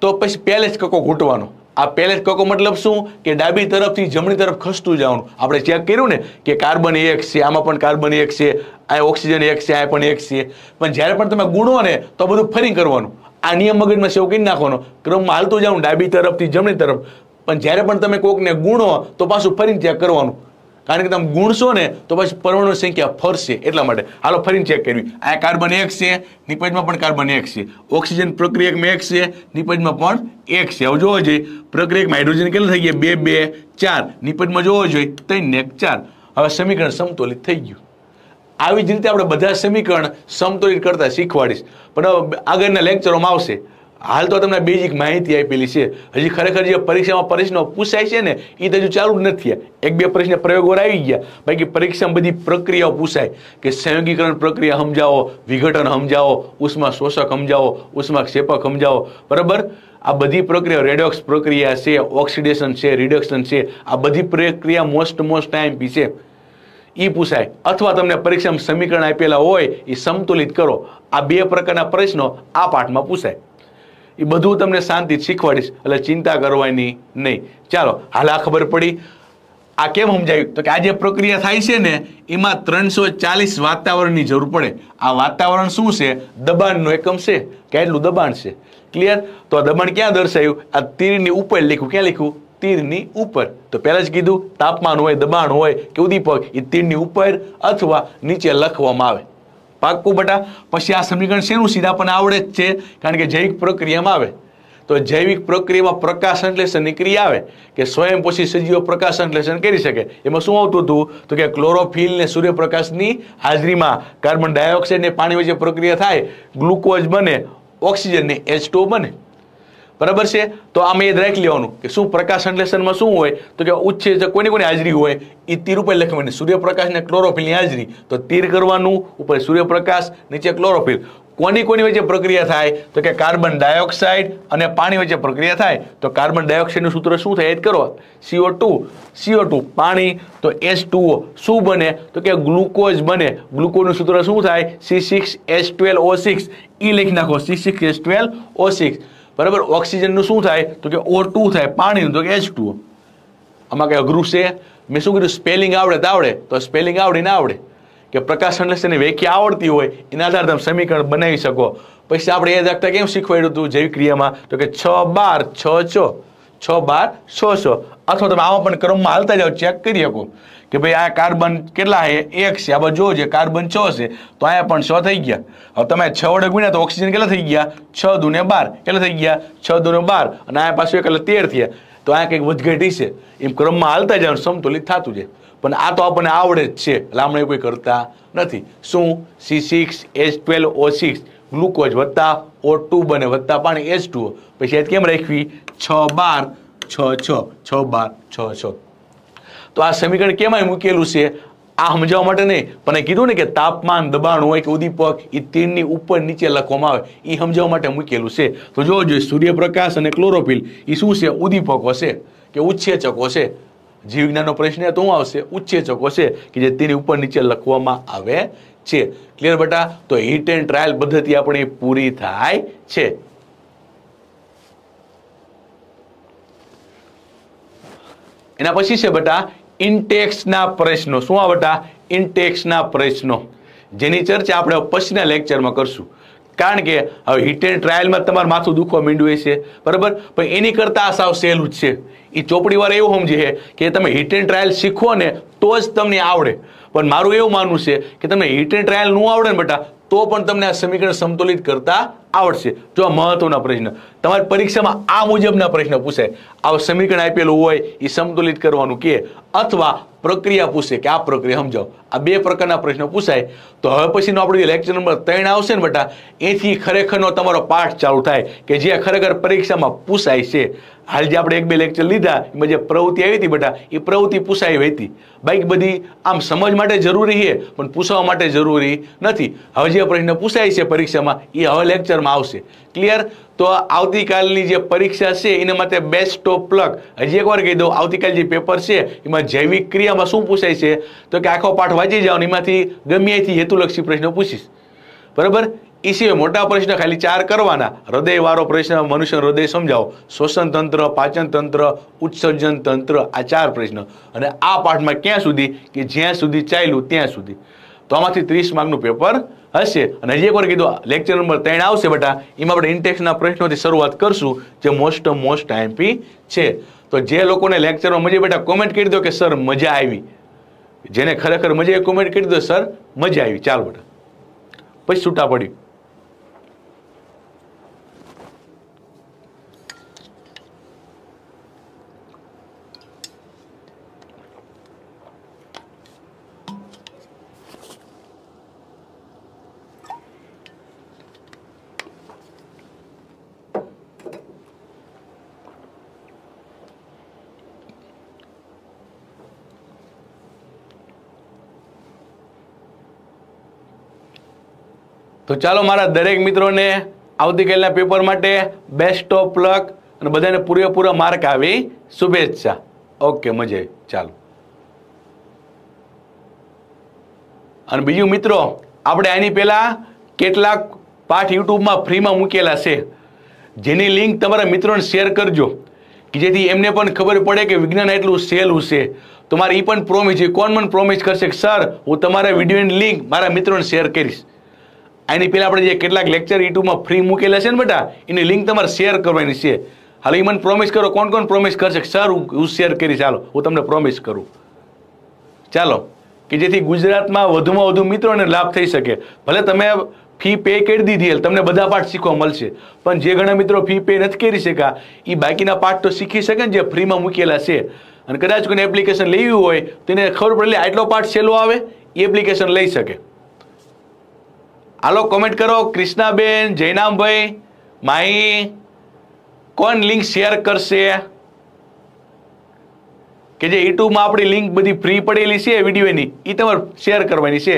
તો પછી પહેલે જ કકો ઘૂંટવાનો આ પહેલે જ કકો મતલબ શું કે ડાબી તરફથી જમણી તરફ ખસતું જવાનું આપણે ચેક કર્યું ને કે કાર્બન એક છે આમાં પણ કાર્બન એક છે આ ઓક્સિજન એક છે આ પણ એક છે પણ જ્યારે પણ તમે ગુણો ને તો બધું ફરી કરવાનું આ નિયમ મગજમાં સેવ કરી નાખવાનો ક્રમમાં હાલતું જવાનું ડાબી તરફથી જમણી તરફ પણ જ્યારે પણ તમે કોકને ગુણો તો પાછું ફરીને ચેક કરવાનું કારણ કે તમે ગુણશો ને તો પછી પરમાણુ સંખ્યા ફરશે એટલા માટે હાલો ફરીને ચેક કરવી આ કાર્બન એક છે નિપજમાં પણ કાર્બન એક છે ઓક્સિજન પ્રક્રિયકમાં એક છે નિપજમાં પણ એક છે હવે જોવો જોઈએ પ્રક્રિયકમાં હાઇડ્રોજન કેટલું થઈ ગયા બે બે ચાર નિપજમાં જોવો જોઈએ ત્રણ ને ચાર હવે સમીકરણ સમતોલિત થઈ ગયું આવી જ રીતે આપણે બધા સમીકરણ સમતોલિત કરતા શીખવાડીશ પણ આગળના લેક્ચરોમાં આવશે હાલ તો તમને બેઝિક માહિતી આપેલી છે હજી ખરેખર જે પરીક્ષામાં પ્રશ્નો પૂછાય છે ને એ તો હજુ ચાલુ જ નથી એક બે પ્રશ્ન પ્રયોગો આવી ગયા બાકી પરીક્ષામાં બધી પ્રક્રિયાઓ પૂછાય કે સંયોગીકરણ પ્રક્રિયા સમજાવો વિઘટન સમજાવો ઉષ્મા શોષક સમજાવો ઉષ્મા ક્ષેપક સમજાવો બરાબર આ બધી પ્રક્રિયા રેડોક્સ પ્રક્રિયા છે ઓક્સિડેશન છે રિડક્શન છે આ બધી પ્રક્રિયા મોસ્ટ મોસ્ટ ટાઈમ પી છે એ પૂછાય અથવા તમને પરીક્ષામાં સમીકરણ આપેલા હોય એ સંતુલિત કરો આ બે પ્રકારના પ્રશ્નો આ પાઠમાં પૂછાય એ બધું તમને શાંતિ શીખવાડીશ એટલે ચિંતા કરવાની નહીં ચાલો હાલ આ ખબર પડી આ કેમ સમજાયું તો કે આ જે પ્રક્રિયા થાય છે ને એમાં ત્રણસો ચાલીસ વાતાવરણની જરૂર પડે આ વાતાવરણ શું છે દબાણનું એકમ છે કેટલું દબાણ છે ક્લિયર તો આ દબાણ ક્યાં દર્શાયું આ તીરની ઉપર લખ્યું ક્યાં લખ્યું તીરની ઉપર તો પહેલાં જ કીધું તાપમાન હોય દબાણ હોય કે ઉદીપક એ તીરની ઉપર અથવા નીચે લખવામાં આવે પાક્કું બટા પછી આ સમીકરણ શેનું સીધા પણ આવડે જ છે કારણ કે જૈવિક પ્રક્રિયામાં આવે તો જૈવિક પ્રક્રિયામાં પ્રકાશસંશ્લેષણની નીકળી આવે કે સ્વયં સ્વયંપોષી સજીવો પ્રકાશસંશ્લેષણ કરી શકે એમાં શું આવતું હતું તો કે ક્લોરોફિલ ને સૂર્યપ્રકાશની હાજરીમાં કાર્બન ડાયોક્સાઇડ ને પાણી વચ્ચે પ્રક્રિયા થાય ગ્લુકોઝ બને ઓક્સિજન ને એચ બને બરાબર છે તો આમાં યાદ રાખી લેવાનું કે શું પ્રકાશ સંશ્લેષણમાં શું હોય તો કે ઉચ્છેચક કોની કોની હાજરી હોય એ તીર ઉપર લખવાની સૂર્યપ્રકાશ ને ક્લોરોફિલની હાજરી તો તીર કરવાનું ઉપર સૂર્યપ્રકાશ નીચે ક્લોરોફિલ કોની કોની વચ્ચે પ્રક્રિયા થાય તો કે કાર્બન ડાયોક્સાઇડ અને પાણી વચ્ચે પ્રક્રિયા થાય તો કાર્બન ડાયોક્સાઇડનું સૂત્ર શું થાય એ જ કરો સીઓ ટુ સીઓ ટુ પાણી તો એસ ટુઓ શું બને તો કે ગ્લુકોઝ બને ગ્લુકોઝનું સૂત્ર શું થાય C six S twelve O six એ લખી નાખો C six S twelve O six બરાબર ઓક્સિજનનું શું થાય તો કે ઓ ટુ થાય પાણીનું તો કે એચ ટુ આમાં કંઈ અઘરું છે મેં શું કર્યું સ્પેલિંગ આવડે તો આવડે તો સ્પેલિંગ આવડે ને આવડે કે પ્રકાશ સંશ્લેષણની વ્યાખ્યા આવડતી હોય એના આધારે તમે સમીકરણ બનાવી શકો પછી આપણે એ રાખતા કેમ શીખવાડ્યું હતું જૈવિક ક્રિયામાં તો કે છ બાર છ છ છ બાર છ છ અથવા તમે આમાં પણ ક્રમમાં હાલતા જાઓ ચેક કરી શકો કે ભાઈ આ કાર્બન કેટલા છે એક છે આ બધું જોવો છે કાર્બન છ છે તો અહીંયા પણ છ થઈ ગયા હવે તમે છ વડે ગુણ્યા તો ઓક્સિજન કેટલા થઈ ગયા છ દુને બાર કેટલા થઈ ગયા છ દુને બાર અને અહીંયા પાછું એક એટલે તેર થયા તો અહીંયા કંઈક વધઘેટી છે એમ ક્રમમાં હાલતા જવાનું સમતુલિત થતું છે પણ આ તો આપણને આવડે જ છે એટલે આપણે કોઈ કરતા નથી શું C six H twelve O six glucose વત્તા ઓ ટુ બને વત્તા પાણી એચ ટુ પછી કેમ રાખવી છ બાર છ છ છ બાર છ છ તો આ સમીકરણ કેમાં મૂકેલું છે આ સમજાવવા માટે નહીં પણ કીધું ને કે તાપમાન દબાણ હોય કે ઉદીપક એ તીરની ઉપર નીચે લખવામાં આવે એ સમજાવવા માટે મૂકેલું છે તો જો જોઈએ સૂર્યપ્રકાશ અને ક્લોરોફિલ એ શું છે ઉદીપકો છે કે ઉચ્છેચકો છે જીવવિજ્ઞાનનો પ્રશ્ન તો શું આવશે ઉચ્છેચકો છે કે જે તેની ઉપર નીચે લખવામાં આવે છે ક્લિયર બેટા તો હિટ એન્ડ ટ્રાયલ પદ્ધતિ આપણી પૂરી થાય છે એના પછી છે બેટા ઇન્ટેક્સના પ્રશ્નો શું આ ઇન્ટેક્સના પ્રશ્નો જેની ચર્ચા આપણે પછીના લેક્ચરમાં કરશું કારણ કે હવે હિટ એન્ડ ટ્રાયલમાં તમારું માથું દુખવા માંડ્યું છે બરાબર પણ એની કરતાં આ સાવ સહેલું જ છે એ ચોપડીવાર એવું સમજે કે તમે હિટ એન્ડ ટ્રાયલ શીખો ને તો જ તમને આવડે પણ મારું એવું માનવું છે કે તમે હિટ એન્ડ ટ્રાયલ નું આવડે ને બેટા તો પણ તમને આ સમીકરણ સંતુલિત કરતા આવડશે જો આ મહત્વના પ્રશ્ન તમારી પરીક્ષામાં આ મુજબના પ્રશ્ન પૂછાય આ સમીકરણ આપેલું હોય એ સંતુલિત કરવાનું કે અથવા પ્રક્રિયા પૂછે કે આ પ્રક્રિયા સમજાવો આ બે પ્રકારના પ્રશ્ન પૂછાય તો હવે પછીનો આપણો લેક્ચર નંબર ત્રણ આવશે ને બેટા એથી ખરેખરનો તમારો પાઠ ચાલુ થાય કે જે ખરેખર પરીક્ષામાં પૂછાય છે હાલ જે આપણે એક બે લેક્ચર લીધા એમાં જે પ્રવૃત્તિ આવી હતી બેટા એ પ્રવૃત્તિ પૂછાઈ હતી બાઈક બધી આમ સમજ માટે જરૂરી છે પણ પૂછવા માટે જરૂરી નથી હવે જે પ્રશ્ન પૂછાય છે પરીક્ષામાં એ હવે લેક્ચરમાં આવશે ક્લિયર તો આવતીકાલની જે પરીક્ષા છે એના માટે બેસ્ટ ઓફ લક હજી એકવાર કહી દઉં આવતીકાલ જે પેપર છે એમાં જૈવિક ક્રિયામાં શું પૂછાય છે તો કે આખો પાઠ વાંચી જાઓ એમાંથી ગમે એથી હેતુલક્ષી પ્રશ્ન પૂછીશ બરાબર એ સિવાય મોટા પ્રશ્ન ખાલી ચાર કરવાના હૃદયવાળો પ્રશ્ન મનુષ્ય હૃદય સમજાવો શ્વસન તંત્ર પાચન તંત્ર ઉત્સર્જન તંત્ર આ ચાર પ્રશ્ન અને આ પાઠમાં ક્યાં સુધી કે જ્યાં સુધી ચાલ્યું ત્યાં સુધી તો આમાંથી ત્રીસ માર્કનું પેપર હશે અને હજી એકવાર કીધું લેક્ચર નંબર ત્રણ આવશે બેટા એમાં આપણે ઇન્ટેક્સના પ્રશ્નોથી શરૂઆત કરશું જે મોસ્ટ મોસ્ટ આઈએમપી છે તો જે લોકોને લેક્ચરમાં મજા બેટા કોમેન્ટ કરી દો કે સર મજા આવી જેને ખરેખર મજા કોમેન્ટ કરી દો સર મજા આવી ચાલ બેટા પછી છૂટા પડ્યું તો ચાલો મારા દરેક મિત્રોને આવતીકાલના પેપર માટે બેસ્ટ ઓફ લક અને બધાને પૂરેપૂરા માર્ક આવી શુભેચ્છા ઓકે મજે ચાલો અને બીજું મિત્રો આપણે આની પહેલાં કેટલાક પાઠ યુટ્યુબમાં ફ્રીમાં મૂકેલા છે જેની લિંક તમારા મિત્રોને શેર કરજો કે જેથી એમને પણ ખબર પડે કે વિજ્ઞાન એટલું સહેલું છે તો મારે એ પણ પ્રોમિસ કોણ મને પ્રોમિસ કરશે કે સર હું તમારા વિડીયોની લિંક મારા મિત્રોને શેર કરીશ એની પહેલાં આપણે જે કેટલાક લેક્ચર યુટ્યુબમાં ફ્રી મૂકેલા છે ને બેટા એની લિંક તમારે શેર કરવાની છે હાલ એ મને પ્રોમિસ કરો કોણ કોણ પ્રોમિસ કરશે સર હું શેર કરીશ ચાલો હું તમને પ્રોમિસ કરું ચાલો કે જેથી ગુજરાતમાં વધુમાં વધુ મિત્રોને લાભ થઈ શકે ભલે તમે ફી પે કરી દીધી તમને બધા પાઠ શીખવા મળશે પણ જે ઘણા મિત્રો ફી પે નથી કરી શક્યા એ બાકીના પાઠ તો શીખી શકે ને જે ફ્રીમાં મૂકેલા છે અને કદાચ કોઈને એપ્લિકેશન લેવી હોય તેને ખબર પડે આટલો પાઠ સહેલો આવે એ એપ્લિકેશન લઈ શકે હાલો કોમેન્ટ કરો ક્રિષ્નાબેન જયનામભાઈ માહી કોણ લિંક શેર કરશે કે જે યુટ્યુબમાં આપણી લિંક બધી ફ્રી પડેલી છે વિડીયોની એ તમારે શેર કરવાની છે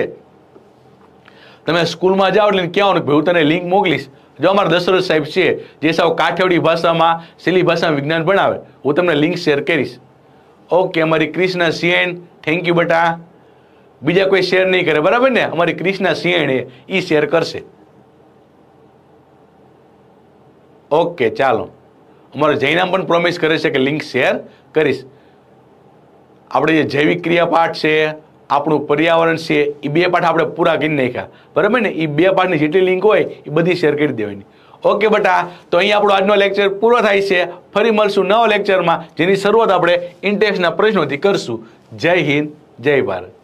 તમે સ્કૂલમાં જાઓ એટલે કહેવાનું ભાઈ હું તને લિંક મોકલીશ જો અમારા દશરથ સાહેબ છે જે સાવ કાઠિયાવાડી ભાષામાં સેલી ભાષામાં વિજ્ઞાન ભણાવે હું તમને લિંક શેર કરીશ ઓકે અમારી ક્રિષ્ના સીએન થેન્ક યુ બટા બીજા કોઈ શેર નહીં કરે બરાબર ને અમારી ક્રિષ્ના સિંહણે એ શેર કરશે ઓકે ચાલો અમારો જૈનામ પણ પ્રોમિસ કરે છે કે લિંક શેર કરીશ આપણે જે જૈવિક ક્રિયાપાઠ છે આપણું પર્યાવરણ છે એ બે પાઠ આપણે પૂરા કરી નાખ્યા બરાબર ને એ બે પાઠની જેટલી લિંક હોય એ બધી શેર કરી દેવાની ઓકે બટા તો અહીં આપણો આજનો લેક્ચર પૂરો થાય છે ફરી મળશું નવા લેક્ચરમાં જેની શરૂઆત આપણે ઇન્ટેક્સના પ્રશ્નોથી કરશું જય હિન્દ જય ભારત